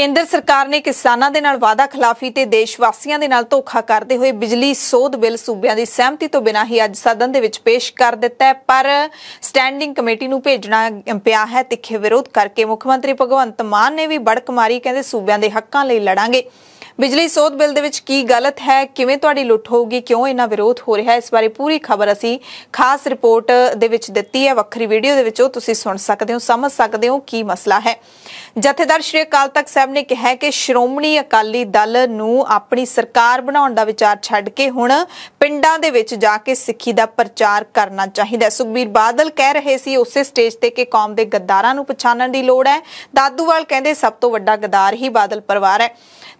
ਕੇਂਦਰ ਸਰਕਾਰ ਨੇ ਕਿਸਾਨਾਂ ਦੇ ਨਾਲ ਵਾਦਾ ਖਿਲਾਫੀ ਤੇ ਦੇਸ਼ ਵਾਸੀਆਂ ਦੇ ਨਾਲ ਧੋਖਾ ਕਰਦੇ ਹੋਏ ਬਿਜਲੀ ਸੋਧ ਬਿੱਲ ਸੂਬਿਆਂ ਦੀ ਸਹਿਮਤੀ ਤੋਂ ਬਿਨਾਂ ਹੀ ਅੱਜ ਸਦਨ ਦੇ ਵਿੱਚ ਪੇਸ਼ ਕਰ ਦਿੱਤਾ ਪਰ ਸਟੈਂਡਿੰਗ ਕਮੇਟੀ ਨੂੰ ਭੇਜਣਾ ਪਿਆ ਹੈ ਤਿੱਖੇ ਵਿਰੋਧ ਕਰਕੇ ਮੁੱਖ ਮੰਤਰੀ ਭਗਵੰਤ ਮਾਨ ਨੇ ਵੀ ਬੜਕ ਮਾਰੀ ਕਹਿੰਦੇ ਸੂਬਿਆਂ ਦੇ ਹੱਕਾਂ ਲਈ ਲੜਾਂਗੇ ਬਿਜਲੀ ਸੋਧ ਬਿੱਲ ਦੇ ਵਿੱਚ ਕੀ ਗਲਤ ਹੈ ਕਿਵੇਂ ਤੁਹਾਡੀ ਲੁੱਟ ਹੋਊਗੀ ਕਿਉਂ ਇਹਨਾਂ ਵਿਰੋਧ ਹੋ ਰਿਹਾ ਹੈ ਇਸ ਬਾਰੇ ਪੂਰੀ ਖਬਰ ਅਸੀਂ ਖਾਸ ਰਿਪੋਰਟ ਦੇ ਵਿੱਚ ਦਿੱਤੀ ਹੈ ਵੱਖਰੀ ਵੀਡੀਓ ਦੇ ਵਿੱਚ ਉਹ ਤੁਸੀਂ ਸੁਣ ਸਕਦੇ ਹੋ ਸਮਝ ਸਕਦੇ ਹੋ ਕੀ ਮਸਲਾ ਹੈ ਜਥੇਦਾਰ ਸ਼੍ਰੀ ਅਕਾਲ ਤਖਤ ਸਾਹਿਬ ਨੇ ਕਿਹਾ ਕਿ ਸ਼੍ਰੋਮਣੀ ਅਕਾਲੀ ਦਲ ਨੂੰ ਆਪਣੀ ਸਰਕਾਰ ਬਣਾਉਣ ਦਾ ਵਿਚਾਰ ਛੱਡ ਕੇ ਹੁਣ ਪਿੰਡਾਂ ਦੇ ਵਿੱਚ ਜਾ ਕੇ ਸਿੱਖੀ ਦਾ ਪ੍ਰਚਾਰ ਕਰਨਾ ਚਾਹੀਦਾ ਸੁਖਬੀਰ ਬਾਦਲ ਕਹਿ ਰਹੇ ਸੀ ਉਸੇ ਸਟੇਜ ਤੇ ਕਿ ਕੌਮ ਦੇ ਗੱਦਾਰਾਂ ਨੂੰ ਪਛਾਣਨ ਦੀ ਲੋੜ ਹੈ ਦਾਦੂਵਾਲ ਕਹਿੰਦੇ ਸਭ ਤੋਂ ਵੱਡਾ ਗੱਦਾਰ ਹੀ ਬਾਦਲ ਪਰਿਵਾਰ ਹੈ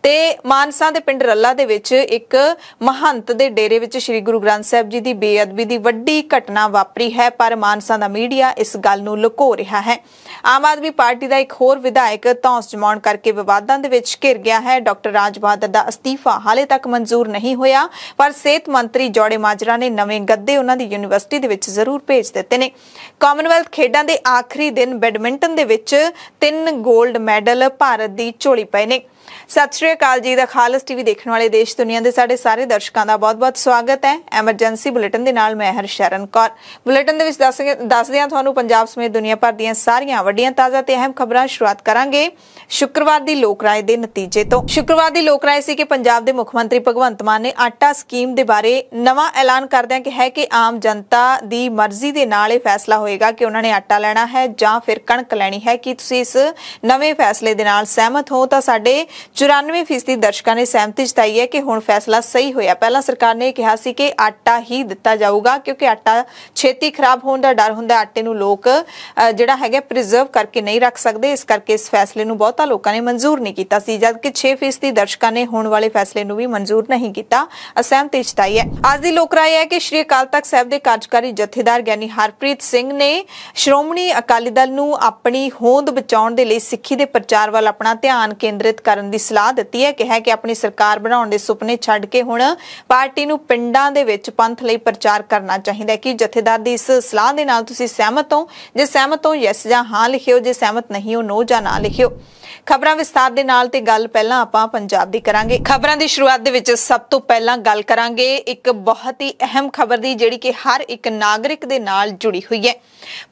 ਤੇ ਮਾਨਸਾ ਦੇ ਪਿੰਡ ਰੱਲਾ ਦੇ ਵਿੱਚ ਇੱਕ ਮਹੰਤ ਦੇ ਡੇਰੇ ਵਿੱਚ ਸ੍ਰੀ ਗੁਰੂ ਗ੍ਰੰਥ ਸਾਹਿਬ ਜੀ ਦੀ ਬੇਅਦਬੀ ਦੀ ਵੱਡੀ ਘਟਨਾ ਵਾਪਰੀ ਹੈ ਪਰ ਮਾਨਸਾ ਦਾ ਮੀਡੀਆ ਇਸ ਗੱਲ ਨੂੰ ਲੁਕੋ ਰਿਹਾ ਹੈ ਆਮ ਆਦਮੀ ਪਾਰਟੀ ਦਾ ਇੱਕ ਹੋਰ ਵਿਧਾਇਕ ਤੌਂਸ ਜਮਾਉਣ ਕਰਕੇ ਵਿਵਾਦਾਂ ਦੇ ਵਿੱਚ ਘਿਰ ਗਿਆ ਹੈ ਡਾਕਟਰ ਰਾਜ ਬਹਾਦਰ ਦਾ ਅਸਤੀਫਾ ਹਾਲੇ ਤੱਕ ਮਨਜ਼ੂਰ ਨਹੀਂ ਹੋਇਆ ਪਰ ਸਿਹਤ ਮੰਤਰੀ ਜੋੜੇ ਮਾਜਰਾ ਨੇ ਨਵੇਂ ਗੱਦੇ ਉਹਨਾਂ ਦੀ ਯੂਨੀਵਰਸਿਟੀ ਦੇ ਵਿੱਚ ਜ਼ਰੂਰ ਭੇਜ ਦਿੱਤੇ ਨੇ ਕਾਮਨਵੈਲਥ ਖੇਡਾਂ ਦੇ ਆਖਰੀ ਦਿਨ ਬੈਡਮਿੰਟਨ ਦੇ ਵਿੱਚ ਤਿੰਨ 골ਡ ਮੈਡਲ ਭਾਰਤ ਦੀ ਝੋਲੀ ਪਏ ਨੇ ਸਤਿ ਸ਼੍ਰੀ ਅਕਾਲ ਜੀ ਦਾ ਖਾਲਸ ਟੀਵੀ ਦੇਖਣ ਵਾਲੇ ਦੇਸ਼ ਦੁਨੀਆ ਦੇ ਸਾਡੇ ਸਾਰੇ ਦਰਸ਼ਕਾਂ ਦਾ ਬਹੁਤ-ਬਹੁਤ ਸਵਾਗਤ ਹੈ ਐਮਰਜੈਂਸੀ ਬੁਲੇਟਿਨ ਦੇ ਨਾਲ ਮੈਂ ਹਰਸ਼ਰਨ ਕੌਰ ਬੁਲੇਟਿਨ ਦੇ ਵਿੱਚ ਦੱਸਦੇ ਹਾਂ ਤੁਹਾਨੂੰ ਪੰਜਾਬ ਸਮੇਤ ਦੁਨੀਆ ਭਰ ਦੀਆਂ ਸਾਰੀਆਂ ਵੱਡੀਆਂ ਤਾਜ਼ਾ ਤੇ ਅਹਿਮ ਖਬਰਾਂ ਸ਼ੁਰੂਆਤ ਕਰਾਂਗੇ ਸ਼ੁੱਕਰਵਾਰ ਦੀ ਲੋਕ ਰਾਏ ਦੇ ਨਤੀਜੇ ਤੋਂ ਸ਼ੁੱਕਰਵਾਰ ਦੀ ਲੋਕ ਰਾਏ ਸੀ ਕਿ ਪੰਜਾਬ ਦੇ ਮੁੱਖ ਮੰਤਰੀ ਭਗਵੰਤ ਮਾਨ ਨੇ ਆਟਾ ਸਕੀਮ ਦੇ ਬਾਰੇ ਨਵਾਂ ਐਲਾਨ ਕਰਦਿਆਂ ਕਿ ਹੈ ਕਿ ਆਮ ਜਨਤਾ ਦੀ ਮਰਜ਼ੀ ਦੇ ਨਾਲ ਇਹ ਫੈਸਲਾ ਹੋਏਗਾ ਕਿ ਉਹਨਾਂ ਨੇ ਆਟਾ ਲੈਣਾ ਹੈ ਜਾਂ ਫਿਰ ਕਣਕ ਲੈਣੀ ਹੈ ਕਿ ਤੁਸੀਂ ਇਸ ਨਵੇਂ ਫੈਸਲੇ ਦੇ ਨਾਲ ਸਹਿਮਤ ਹੋ ਤਾਂ ਸਾਡੇ 94% ਦਰਸ਼ਕਾਂ ਨੇ ਸਹਿਮਤੀ ਜਤਾਈ ਹੈ ਕਿ ਹੁਣ ਫੈਸਲਾ ਸਹੀ ਹੋਇਆ ਪਹਿਲਾਂ ਸਰਕਾਰ ਨੇ ਕਿਹਾ ਸੀ ਕਿ ਆਟਾ ਹੀ ਦਿੱਤਾ ਜਾਊਗਾ ਕਿਉਂਕਿ ਆਟਾ ਛੇਤੀ ਖਰਾਬ ਹੋਣ ਦਾ ਡਰ ਹੁੰਦਾ ਆਟੇ ਨੂੰ ਲੋਕ ਜਿਹੜਾ ਹੈਗਾ ਪ੍ਰੀਜ਼ਰਵ ਕਰਕੇ ਨਹੀਂ ਰੱਖ ਸਕਦੇ ਇਸ ਕਰਕੇ ਇਸ ਫੈਸਲੇ ਨੂੰ ਬਹੁਤਾ ਲੋਕਾਂ ਨੇ ਮਨਜ਼ੂਰ ਨਹੀਂ ਕੀਤਾ ਸੀ ਜਦਕਿ 6% ਦਰਸ਼ਕਾਂ ਨੇ ਹੋਣ ਵਾਲੇ ਫੈਸਲੇ ਨੂੰ ਵੀ ਮਨਜ਼ੂਰ ਨਹੀਂ ਕੀਤਾ ਅਸਹਿਮਤੀ ਜਤਾਈ ਹੈ ਅੱਜ ਦੀ ਲੋਕ ਰਾਏ ਹੈ ਕਿ ਸ਼੍ਰੀ ਅਕਾਲ ਤਖਤ ਸਾਹਿਬ ਦੇ ਕਾਰਜਕਾਰੀ ਜਥੇਦਾਰ ਗਿਆਨੀ ਹਰਪ੍ਰੀਤ ਸਿੰਘ ਨੇ ਸ਼੍ਰੋਮਣੀ ਅਕਾਲੀ ਦਲ ਨੂੰ ਆਪਣੀ ਹੋਂਦ ਬਚਾਉਣ ਦੇ ਲਈ ਸਿੱਖੀ ਦੇ ਪ੍ਰਚਾਰ ਵੱਲ ਆਪਣਾ ਧਿਆਨ ਕੇਂਦਰਿਤ ਕਰਨ ਦੀ ਸਲਾਹ ਦਿੱਤੀ ਹੈ ਕਿਹਾ ਕਿ ਆਪਣੀ ਸਰਕਾਰ ਬਣਾਉਣ ਦੇ ਸੁਪਨੇ ਛੱਡ ਕੇ ਹੁਣ ਪਾਰਟੀ ਨੂੰ ਪਿੰਡਾਂ ਦੇ ਵਿੱਚ ਪੰਥ ਲਈ ਪ੍ਰਚਾਰ ਕਰਨਾ ਚਾਹੀਦਾ ਹੈ ਕਿ ਜਥੇਦਾਰ ਦੀ ਇਸ ਸਲਾਹ ਦੇ ਨਾਲ ਤੁਸੀਂ ਸਹਿਮਤ ਹੋ ਜੇ ਸਹਿਮਤ ਹੋ ਯੈਸ ਜਾਂ ਹਾਂ ਲਿਖਿਓ ਜੇ ਸਹਿਮਤ ਨਹੀਂ ਹੋ ਨੋ ਜਾਂ ਨਾ ਲਿਖਿਓ ਖਬਰਾਂ ਵਿਸਤਾਰ ਦੇ ਨਾਲ ਤੇ ਗੱਲ ਪਹਿਲਾਂ ਆਪਾਂ ਪੰਜਾਬ ਦੀ ਕਰਾਂਗੇ ਖਬਰਾਂ ਦੀ ਸ਼ੁਰੂਆਤ ਦੇ ਵਿੱਚ ਸਭ ਤੋਂ ਪਹਿਲਾਂ ਗੱਲ ਕਰਾਂਗੇ ਇੱਕ ਬਹੁਤ ਹੀ ਅਹਿਮ ਖਬਰ ਦੀ ਜਿਹੜੀ ਕਿ ਹਰ ਇੱਕ ਨਾਗਰਿਕ ਦੇ ਨਾਲ ਜੁੜੀ ਹੋਈ ਹੈ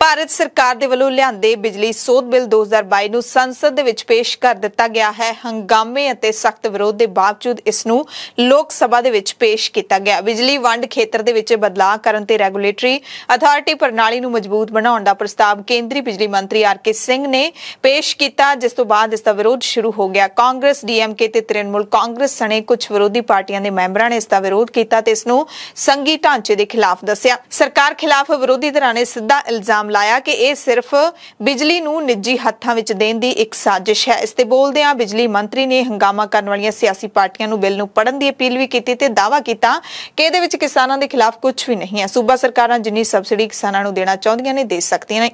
ਭਾਰਤ ਸਰਕਾਰ ਦੇ ਵੱਲੋਂ ਲਿਆਂਦੇ ਬਿਜਲੀ ਸੋਧ ਬਿੱਲ 2022 ਨੂੰ ਸੰਸਦ ਦੇ ਵਿੱਚ ਪੇਸ਼ ਕਰ ਦਿੱਤਾ ਗਿਆ ਹੈ ਹੰਗਾਮੇ ਅਤੇ ਸਖਤ ਵਿਰੋਧ ਦੇ ਬਾਵਜੂਦ ਇਸ ਨੂੰ ਲੋਕ ਸਭਾ ਦੇ ਵਿੱਚ ਪੇਸ਼ ਕੀਤਾ ਗਿਆ ਬਿਜਲੀ ਵੰਡ ਖੇਤਰ ਦੇ ਵਿੱਚ ਬਦਲਾਅ ਕਰਨ ਤੇ ਰੈਗੂਲੇਟਰੀ ਅਥਾਰਟੀ ਪ੍ਰਣਾਲੀ ਨੂੰ ਮਜ਼ਬੂਤ ਬਣਾਉਣ ਦਾ ਪ੍ਰਸਤਾਵ ਕੇਂਦਰੀ ਬਿਜਲੀ ਮੰਤਰੀ ਆਰਕੇ ਸਿੰਘ ਨੇ ਪੇਸ਼ ਕੀਤਾ ਜਿਸ ਤੋਂ ਬਾਅਦ ਇਸ ਦਾ ਵਿਰੋਧ ਸ਼ੁਰੂ ਹੋ ਗਿਆ ਕਾਂਗਰਸ ਡੀਐਮਕੇ ਤੇ ਤ੍ਰਿਣਮੂਲ ਕਾਂਗਰਸ ਸਣੇ ਕੁਝ ਵਿਰੋਧੀ ਪਾਰਟੀਆਂ ਦੇ ਮੈਂਬਰਾਂ ਨੇ ਇਸ ਦਾ ਵਿਰੋਧ ਕੀਤਾ ਤੇ ਇਸ ਨੂੰ ਸੰਗੀ ਢਾਂਚੇ ਦੇ ਖਿਲਾਫ ਦੱਸਿਆ ਸਰਕਾਰ ਖਿਲਾਫ ਵਿਰੋਧੀ ਧਿਰਾਂ ਨੇ ਸਿੱਧਾ ਇਲਜ਼ਾਮ ਲਾਇਆ ਕਿ ਇਹ ਸਿਰਫ ਬਿਜਲੀ ਨੂੰ ਨਿੱਜੀ ਹੱਥਾਂ ਵਿੱਚ ਦੇਣ ਦੀ ਇੱਕ ਸਾਜ਼ਿਸ਼ ਹੈ ਇਸ ਤੇ ਬੋਲਦਿਆਂ ਬਿਜਲੀ ਮੰਤਰੀ ਨੇ ਹੰਗਾਮਾ ਕਰਨ ਵਾਲੀਆਂ ਸਿਆਸੀ ਪਾਰਟੀਆਂ ਨੂੰ ਬਿੱਲ ਨੂੰ ਪੜਨ ਦੀ ਅਪੀਲ ਵੀ ਕੀਤੀ ਤੇ ਦਾਅਵਾ ਕੀਤਾ ਕਿ ਇਹਦੇ ਵਿੱਚ ਕਿਸਾਨਾਂ ਦੇ ਖਿਲਾਫ ਕੁਝ ਵੀ ਨਹੀਂ ਹੈ ਸੂਬਾ ਸਰਕਾਰਾਂ ਜਿੰਨੀ ਸਬਸਿਡੀ ਕਿਸਾਨਾਂ ਨੂੰ ਦੇਣਾ ਚਾਹੁੰਦੀਆਂ ਨੇ ਦੇ ਸਕਦੀਆਂ ਨੇ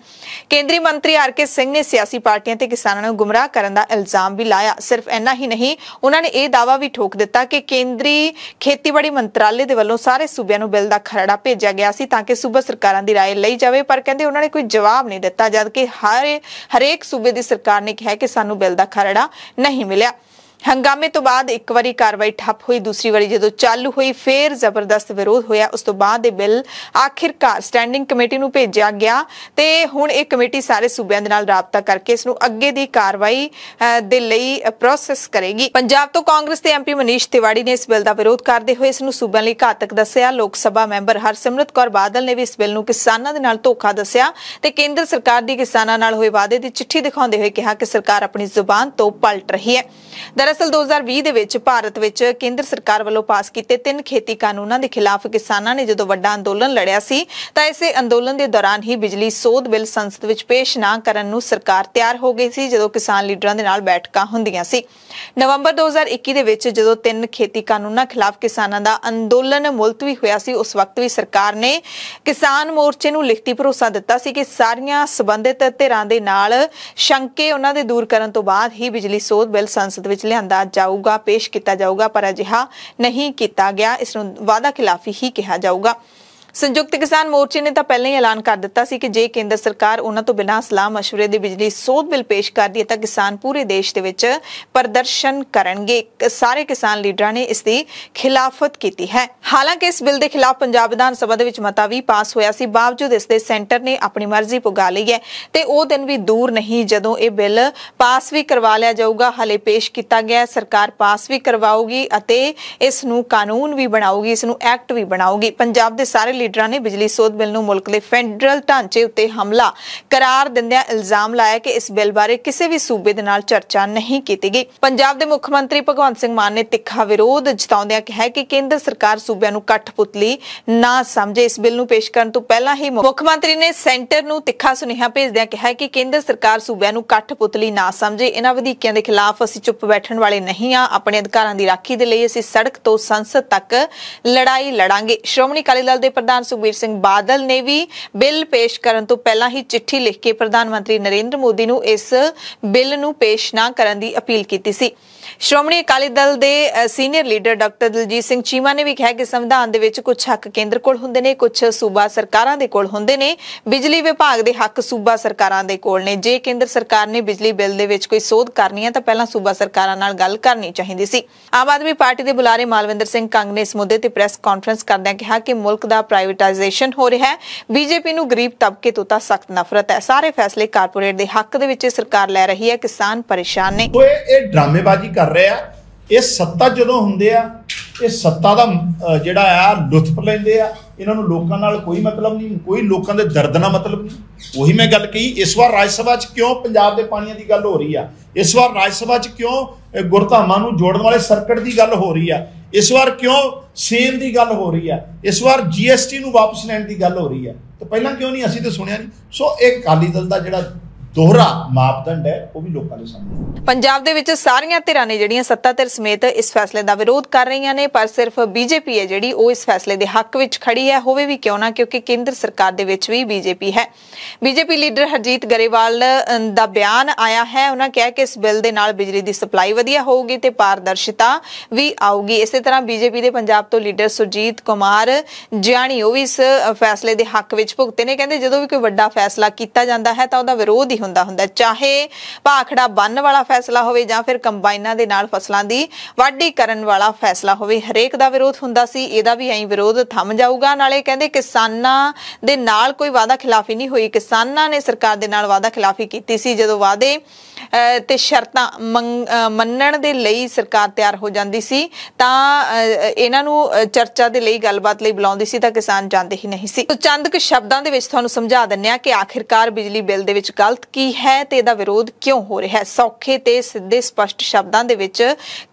ਕੇਂਦਰੀ ਮੰਤਰੀ ਆਰ ਕੇ ਸਿੰਘ ਨੇ ਸਿਆਸੀ ਪਾਰਟੀਆਂ ਤੇ ਕਿਸਾਨਾਂ ਨੂੰ ਗੁੰਮਰਾਹ ਕਰਨ ਦਾ ਇਲਜ਼ਾਮ ਵੀ ਲਾਇਆ ਸਿਰਫ ਇੰਨਾ ਹੀ ਨਹੀਂ ਉਹਨਾਂ ਨੇ ਇਹ ਦਾਅਵਾ ਵੀ ਠੋਕ ਦਿੱਤਾ ਕਿ ਕੇਂਦਰੀ ਖੇਤੀਬਾੜੀ ਮੰਤਰਾਲੇ ਦੇ ਵੱਲੋਂ ਸਾਰੇ ਸੂਬਿਆਂ ਨੂੰ ਬਿੱਲ ਦਾ ਖਰੜਾ ਭੇਜਿਆ ਗਿਆ ਸੀ ਤਾਂ ਕਿ ਸੂਬਾ ਸਰਕਾਰਾਂ ਦੀ رائے ਲਈ ਜਾਵੇ ਪਰ ਕਹਿੰਦੇ ਉਹਨਾਂ ਨੇ ਕੋਈ ਜਵਾਬ ਨਹੀਂ ਦਿੱਤਾ ਜਦ ਕਿ ਹਰ ਹਰੇਕ ਸੂਬੇ ਦੀ ਸਰਕਾਰ ਨੇ ਕਿਹਾ ਕਿ ਸਾਨੂੰ ਬਿੱਲ ਦਾ ਖਰੜਾ ਨਹੀਂ ਮਿਲਿਆ ਹੰਗਾਮੇ ਤੋਂ ਬਾਅਦ ਇੱਕ ਵਾਰੀ ਕਾਰਵਾਈ ਠੱਪ ਹੋਈ ਦੂਸਰੀ ਵਾਰੀ ਜਦੋਂ ਚਾਲੂ ਹੋਈ ਫੇਰ ਜ਼ਬਰਦਸਤ ਵਿਰੋਧ ਹੋਇਆ ਉਸ ਤੋਂ ਬਾਅਦ ਇਹ ਬਿੱਲ ਆਖਿਰਕਾਰ ਸਟੈਂਡਿੰਗ ਕਮੇਟੀ ਨੂੰ ਭੇਜਿਆ ਗਿਆ ਤੇ ਹੁਣ ਇਹ ਕਮੇਟੀ ਸਾਰੇ ਸੂਬਿਆਂ ਦੇ ਨਾਲ ਰਾਬਤਾ ਕਰਕੇ ਇਸ ਨੂੰ ਅੱਗੇ ਦੀ ਕਾਰਵਾਈ ਦੇ ਲਈ ਪ੍ਰੋਸੈਸ ਕਰੇਗੀ ਪੰਜਾਬ ਤੋਂ ਕਾਂਗਰਸ ਦੇ ਐਮਪੀ ਮਨੀਸ਼ ਤਿਵਾੜੀ ਨੇ ਇਸ ਬਿੱਲ ਦਾ ਵਿਰੋਧ ਕਰਦੇ ਹੋਏ ਇਸ ਨੂੰ ਸੂਬਿਆਂ ਲਈ ਘਾਤਕ ਦੱਸਿਆ ਲੋਕ ਸਭਾ ਮੈਂਬਰ ਹਰਸਿਮਰਤ ਕੌਰ ਬਾਦਲ ਨੇ ਵੀ ਇਸ ਬਿੱਲ ਨੂੰ ਕਿਸਾਨਾਂ ਦੇ ਨਾਲ ਧੋਖਾ ਦੱਸਿਆ ਤੇ ਕੇਂਦਰ ਸਰਕਾਰ ਦੀ ਕਿਸਾਨਾਂ ਨਾਲ ਹੋਏ ਵਾਅਦੇ ਦੀ ਚਿੱਠੀ ਦਿਖਾਉਂਦੇ ਹੋਏ ਕਿਹਾ ਕਿ ਸਰਕਾਰ ਆਪਣੀ ਜ਼ੁਬਾਨ ਤੋਂ ਪਲਟ ਰਹੀ ਹੈ ਦਰਅਸਲ 2020 ਦੇ ਵਿੱਚ ਭਾਰਤ ਵਿੱਚ ਕੇਂਦਰ ਸਰਕਾਰ ਵੱਲੋਂ ਪਾਸ ਕੀਤੇ ਤਿੰਨ ਖੇਤੀ ਕਾਨੂੰਨਾਂ ਦੇ ਖਿਲਾਫ ਕਿਸਾਨਾਂ ਨੇ ਜਦੋਂ ਵੱਡਾ ਅੰਦੋਲਨ ਲੜਿਆ ਸੀ ਤਾਂ ਇਸੇ ਅੰਦੋਲਨ ਦੇ ਦੌਰਾਨ ਹੀ ਬਿਜਲੀ ਸੋਧ ਬਿੱਲ ਸੰਸਦ ਵਿੱਚ ਪੇਸ਼ ਨਾ ਕਰਨ ਨੂੰ ਸਰਕਾਰ ਤਿਆਰ ਹੋ ਗਈ ਸੀ ਜਦੋਂ ਕਿਸਾਨ ਲੀਡਰਾਂ ਦੇ ਨਾਲ ਬੈਠਕਾਂ ਹੁੰਦੀਆਂ ਸੀ ਨਵੰਬਰ 2021 ਦੇ ਵਿੱਚ ਜਦੋਂ ਤਿੰਨ ਖੇਤੀ ਕਾਨੂੰਨਾਂ ਖਿਲਾਫ ਕਿਸਾਨਾਂ ਦਾ ਅੰਦੋਲਨ ਮੁਲਤਵੀ ਹੋਇਆ ਸੀ ਉਸ ਵਕਤ ਵੀ ਸਰਕਾਰ ਨੇ ਕਿਸਾਨ ਮੋਰਚੇ ਨੂੰ ਲਿਖਤੀ ਭਰੋਸਾ ਦਿੱਤਾ ਸੀ ਕਿ ਸਾਰੀਆਂ ਸਬੰਧਿਤ ਧਿਰਾਂ ਦੇ ਨਾਲ ਸ਼ੰਕੇ ਉਹਨਾਂ ਦੇ ਦੂਰ ਕਰਨ ਤੋਂ ਬਾਅਦ ਹੀ ਬਿਜਲੀ ਸੋਧ ਬਿੱਲ ਸੰਸਦ ਵਿੱਚ ਲਿਆਂਦਾ ਜਾਊਗਾ ਪੇਸ਼ ਕੀਤਾ ਜਾਊਗਾ ਪਰ ਅਜਿਹਾ ਨਹੀਂ ਕੀਤਾ ਗਿਆ ਇਸ ਨੂੰ ਵਾਅਦਾ ਖਿਲਾਫੀ ਹੀ ਕਿਹਾ ਜਾਊਗਾ ਸੰਯੁਕਤ ਕਿਸਾਨ ਮੋਰਚੇ ਨੇ ਤਾਂ ਪਹਿਲਾਂ ਹੀ ਐਲਾਨ ਕਰ ਦਿੱਤਾ ਸੀ ਕਿ ਜੇ ਕੇਂਦਰ ਸਰਕਾਰ ਉਹਨਾਂ ਤੋਂ ਬਿਨਾਂ ਸਲਾਹ ਮਸ਼ਵਰੇ ਦੇ ਬਿਜਲੀ ਸੋਧ ਬਿੱਲ ਪੇਸ਼ ਕਰਦੀ ਹੈ ਤਾਂ ਕਿਸਾਨ ਪੂਰੇ ਦੇਸ਼ ਦੇ ਵਿੱਚ ਪ੍ਰਦਰਸ਼ਨ ਕਰਨਗੇ ਸਾਰੇ ਕਿਸਾਨ ਲੀਡਰਾਂ ਨੇ ਇਸ ਦੀ ਖਿਲਾਫਤ ਕੀਤੀ ਹੈ ਹਾਲਾਂਕਿ ਇਸ ਬਿੱਲ ਦੇ ਖਿਲਾਫ ਪੰਜਾਬ ਵਿਧਾਨ ਸਭਾ ਦੇ ਵਿੱਚ ਮਤਾ ਵੀ ਪਾਸ ਹੋਇਆ ਸੀ ਬਾਵਜੂਦ ਇਸ ਦੇ ਸੈਂਟਰ ਨੇ ਆਪਣੀ ਮਰਜ਼ੀ ਪੁਗਾ ਲਈ ਹੈ ਤੇ ਉਹ ਦਿਨ ਵੀ ਦੂਰ ਨਹੀਂ ਜਦੋਂ ਇਹ ਬਿੱਲ ਪਾਸ ਵੀ ਕਰਵਾ ਲਿਆ ਜਾਊਗਾ ਹਲੇ ਪੇਸ਼ ਕੀਤਾ ਗਿਆ ਸਰਕਾਰ ਪਾਸ ਵੀ ਕਰਵਾਉਗੀ ਅਤੇ ਇਸ ਨੂੰ ਕਾਨੂੰਨ ਵੀ ਬਣਾਉਗੀ ਇਸ ਨੂੰ ਐਕਟ ਵੀ ਬਣਾਉਗੀ ਪੰਜਾਬ ਦੇ ਸਾਰੇ ਲੀਡਰਾਂ ਨੇ ਬਿਜਲੀ ਸੋਧ ਬਿੱਲ ਨੂੰ ਮੁਲਕ ਦੇ ਫੈਡਰਲ ਢਾਂਚੇ ਉੱਤੇ ਹਮਲਾ ਕਰਾਰ ਦਿੰਦਿਆਂ ਇਲਜ਼ਾਮ ਲਾਇਆ ਕਿ ਇਸ ਬਿੱਲ ਬਾਰੇ ਕਿਸੇ ਵੀ ਸੂਬੇ ਦੇ ਨਾਲ ਚਰਚਾ ਨਹੀਂ ਕੀਤੀ ਗਈ ਪੰਜਾਬ ਦੇ ਮੁੱਖ ਮੰਤਰੀ ਭਗਵੰਤ ਸਿੰਘ ਮਾਨ ਨੇ ਤਿੱਖਾ ਵਿਰੋਧ ਜਤਾਉਂਦਿਆਂ ਕਿਹਾ ਕਿ ਕੇਂਦਰ ਸਰਕਾਰ ਸੂਬਿਆਂ ਨੂੰ ਕੱਠਪੁਤਲੀ ਨਾ ਸਮਝੇ ਇਸ ਬਿੱਲ ਨੂੰ ਪੇਸ਼ ਕਰਨ ਤੋਂ ਪਹਿਲਾਂ ਹੀ ਮੁੱਖ ਮੰਤਰੀ ਨੇ ਸੈਂਟਰ ਨੂੰ ਤਿੱਖਾ ਸੁਨੇਹਾ ਭੇਜਦਿਆਂ ਕਿਹਾ ਕਿ ਕੇਂਦਰ ਸਰਕਾਰ ਸੂਬਿਆਂ ਨੂੰ ਕੱਠਪੁਤਲੀ ਨਾ ਸਮਝੇ ਇਹਨਾਂ ਵਧੀਕੀਆਂ ਦੇ ਖਿਲਾਫ ਅਸੀਂ ਚੁੱਪ ਬੈਠਣ ਵਾਲੇ ਨਹੀਂ ਆ ਆਪਣੇ ਅਧਿਕਾਰਾਂ ਦੀ ਰਾਖੀ ਦੇ ਲਈ ਅਸੀਂ ਸੜਕ ਤੋਂ ਸੰਸਦ ਤੱਕ ਲੜਾਈ ਲੜਾਂਗੇ ਸ਼੍ਰੋਮਣੀ ਅਕਾਲੀ ਦਲ ਦੇ ਪ੍ਰਧਾਨ ਪ੍ਰਧਾਨ ਸੁਖਬੀਰ ਸਿੰਘ ਬਾਦਲ ਨੇ ਵੀ ਬਿੱਲ ਪੇਸ਼ ਕਰਨ ਤੋਂ ਪਹਿਲਾਂ ਹੀ ਚਿੱਠੀ ਲਿਖ ਕੇ ਪ੍ਰਧਾਨ ਮੰਤਰੀ ਨਰਿੰਦਰ ਮੋਦੀ ਨੂੰ ਇਸ ਬਿੱਲ ਨੂੰ ਪੇਸ਼ ਨਾ ਕਰਨ ਦੀ ਅਪੀਲ ਕੀਤੀ ਸੀ ਸ਼੍ਰੋਮਣੀ ਅਕਾਲੀ ਦਲ ਦੇ senior leader doctor Daljit Singh Cheema ਨੇ ਵੀ ਕਿਹਾ ਕਿ ਸੰਵਿਧਾਨ ਦੇ ਵਿੱਚ ਕੁਝ ਹੱਕ ਕੇਂਦਰ ਕੋਲ ਹੁੰਦੇ ਨੇ ਕੁਝ ਸੂਬਾ ਸਰਕਾਰਾਂ ਦੇ ਕੋਲ ਹੁੰਦੇ ਨੇ ਬਿਜਲੀ ਵਿਭਾਗ ਦੇ ਹੱਕ ਸੂਬਾ ਸਰਕਾਰਾਂ ਦੇ ਕੋਲ ਨੇ ਜੇ ਕੇਂਦਰ ਸਰਕਾਰ ਨੇ ਬਿਜਲੀ ਬਿੱਲ ਦੇ ਵਿੱਚ ਕੋਈ ਸੋਧ ਕਰਨੀ ਹੈ ਤਾਂ ਪਹਿਲਾਂ ਸੂਬਾ ਸਰਕਾਰਾਂ ਨਾਲ ਗੱਲ ਕਰਨੀ ਚਾਹੀਦੀ ਸੀ ਆਮ ਆਦਮੀ ਪਾਰਟੀ ਦੇ ਬੁਲਾਰੇ ਮਾਲਵਿੰਦਰ ਸਿੰਘ ਕੰਗ ਨੇ ਇਸ ਮੁੱਦੇ ਤੇ ਪ੍ਰੈਸ ਕਾਨਫਰੰਸ ਕਰਦਿਆਂ ਕਿਹਾ ਕਿ ਮੁਲਕ ਦਾ ਪ੍ਰਾਈਵੇਟਾਈਜੇਸ਼ਨ ਹੋ ਰਿਹਾ ਹੈ ਬੀਜੇਪੀ ਨੂੰ ਗਰੀਬ ਤਬਕੇ ਤੋਂ ਤਾਂ ਸਖਤ ਨਫ਼ਰਤ ਹੈ ਸਾਰੇ ਫੈਸਲੇ ਕਾਰਪੋਰੇਟ ਦੇ ਹੱਕ ਦੇ ਵਿੱਚ ਸਰਕਾਰ ਲੈ ਰਹੀ ਹੈ ਕਿਸਾਨ ਪਰੇਸ਼ਾਨ ਨੇ ਓਏ ਇਹ ਡਰਾਮੇਬਾਜ਼ੀ ਕਰ ਰਿਹਾ ਇਹ ਸੱਤਾ ਜਦੋਂ ਹੁੰਦੇ ਆ ਇਹ ਸੱਤਾ ਦਾ ਜਿਹੜਾ ਆ ਲੁਤਫ ਲੈਂਦੇ ਆ ਇਹਨਾਂ ਨੂੰ ਲੋਕਾਂ ਨਾਲ ਕੋਈ ਮਤਲਬ ਨਹੀਂ ਕੋਈ ਲੋਕਾਂ ਦੇ ਦਰਦ ਨਾਲ ਮਤਲਬ ਨਹੀਂ ਉਹੀ ਮੈਂ ਗੱਲ ਕਹੀ ਇਸ ਵਾਰ ਰਾਜ ਸਭਾ 'ਚ ਕਿਉਂ ਪੰਜਾਬ ਦੇ ਪਾਣੀਆਂ ਦੀ ਗੱਲ ਹੋ ਰਹੀ ਆ ਇਸ ਵਾਰ ਰਾਜ ਸਭਾ 'ਚ ਕਿਉਂ ਗੁਰਧਾਮਾਂ ਨੂੰ ਜੋੜਨ ਵਾਲੇ ਸਰਕਟ ਦੀ ਗੱਲ ਹੋ ਰਹੀ ਆ ਇਸ ਵਾਰ ਕਿਉਂ ਸੇਮ ਦੀ ਗੱਲ ਹੋ ਰਹੀ ਆ ਇਸ ਵਾਰ ਜੀਐਸਟੀ ਨੂੰ ਵਾਪਸ ਲੈਣ ਦੀ ਗੱਲ ਹੋ ਰਹੀ ਆ ਤਾਂ ਪਹਿਲਾਂ ਕਿਉਂ ਨਹੀਂ ਅਸੀਂ ਤੇ ਸੁਣਿਆ ਨਹੀਂ ਸੋ ਇਹ ਕਾਲੀ ਦਲ ਦਾ ਜਿਹੜਾ ਦੋਹਰਾ ਮਾਪਦੰਡ ਹੈ ਉਹ ਵੀ ਲੋਕਾਂ ਦੇ ਸਾਹਮਣੇ ਪੰਜਾਬ ਦੇ ਵਿੱਚ ਸਾਰੀਆਂ ਧਿਰਾਂ ਨੇ ਜਿਹੜੀਆਂ ਸੱਤਾ ਧਿਰ ਸਮੇਤ ਇਸ ਫੈਸਲੇ ਦਾ ਵਿਰੋਧ ਕਰ ਰਹੀਆਂ ਨੇ ਪਰ ਸਿਰਫ ਬੀਜੇਪੀ ਹੈ ਜਿਹੜੀ ਉਹ ਇਸ ਫੈਸਲੇ ਦੇ ਹੱਕ ਵਿੱਚ ਖੜੀ ਹੈ ਹੋਵੇ ਵੀ ਕਿਉਂ ਨਾ ਕਿਉਂਕਿ ਕੇਂਦਰ ਸਰਕਾਰ ਦੇ ਵਿੱਚ ਵੀ ਬੀਜੇਪੀ ਹੈ ਬੀਜੇਪੀ ਲੀਡਰ ਹਰਜੀਤ ਗਰੇਵਾਲ ਦਾ ਬਿਆਨ ਆਇਆ ਹੈ ਉਹਨਾਂ ਕਿਹਾ ਕਿ ਇਸ ਬਿੱਲ ਦੇ ਨਾਲ ਬਿਜਲੀ ਦੀ ਸਪਲਾਈ ਵਧੀਆ ਹੋਊਗੀ ਤੇ ਪਾਰਦਰਸ਼ਤਾ ਵੀ ਆਊਗੀ ਇਸੇ ਤਰ੍ਹਾਂ ਬੀਜੇਪੀ ਦੇ ਪੰਜਾਬ ਤੋਂ ਲੀਡਰ ਸੁਜੀਤ ਕੁਮਾਰ ਜਿਆਣੀ ਉਹ ਵੀ ਇਸ ਫੈਸਲੇ ਦੇ ਹੱਕ ਵਿੱਚ ਭੁਗਤੇ ਨੇ ਕਹਿੰਦੇ ਜਦੋਂ ਵੀ ਕੋਈ ਵੱਡਾ ਫੈਸਲਾ ਕੀਤਾ ਜਾਂਦਾ ਹੈ ਤਾਂ ਉਹਦਾ ਵਿਰੋਧ ਹੀ ਹੁੰਦਾ ਹੁੰਦਾ ਚਾਹੇ ਭਾਖੜਾ ਬੰਨ ਵਾਲਾ ਫੈਸਲਾ ਹੋਵੇ ਜਾਂ ਫਿਰ ਕੰਬਾਈਨਾਂ ਦੇ ਨਾਲ ਫਸਲਾਂ ਦੀ ਵਾਢੀ ਕਰਨ ਵਾਲਾ ਫੈਸਲਾ ਹੋਵੇ ਹਰੇਕ ਦਾ ਵਿਰੋਧ ਹੁੰਦਾ ਸੀ ਇਹਦਾ ਵੀ ਐਂ ਵਿਰੋਧ ਥੰਮ ਜਾਊਗਾ ਨਾਲੇ ਕਹਿੰਦੇ ਕਿਸਾਨਾਂ ਦੇ ਨਾਲ ਕੋਈ ਵਾਅਦਾ ਖਿਲਾਫੀ ਨਹੀਂ ਹੋਈ ਕਿਸਾਨਾਂ ਨੇ ਸਰਕਾਰ ਦੇ ਨਾਲ ਵਾਅਦਾ ਖਿਲਾਫੀ ਕੀਤੀ ਸੀ ਜਦੋਂ ਵਾਦੇ ਤੇ ਸ਼ਰਤਾਂ ਮੰਨਣ ਦੇ ਲਈ ਸਰਕਾਰ ਤਿਆਰ ਹੋ ਜਾਂਦੀ ਸੀ ਤਾਂ ਇਹਨਾਂ ਨੂੰ ਚਰਚਾ ਦੇ ਲਈ ਗੱਲਬਾਤ ਲਈ ਬੁਲਾਉਂਦੀ ਸੀ ਤਾਂ ਕਿਸਾਨ ਜਾਂਦੇ ਹੀ ਨਹੀਂ ਸੀ ਚੰਦ ਕੁ ਸ਼ਬਦਾਂ ਦੇ ਵਿੱਚ ਤੁਹਾਨੂੰ ਸਮਝਾ ਦਿੰਨੇ ਆ ਕਿ ਆਖਿਰਕਾਰ ਬਿਜਲੀ ਬਿੱਲ ਦੇ ਵਿੱਚ ਗਲਤ ਕੀ ਹੈ ਤੇ ਇਹਦਾ ਵਿਰੋਧ ਕਿਉਂ ਹੋ ਰਿਹਾ ਹੈ ਸੌਖੇ ਤੇ ਸਿੱਧੇ ਸਪਸ਼ਟ ਸ਼ਬਦਾਂ ਦੇ ਵਿੱਚ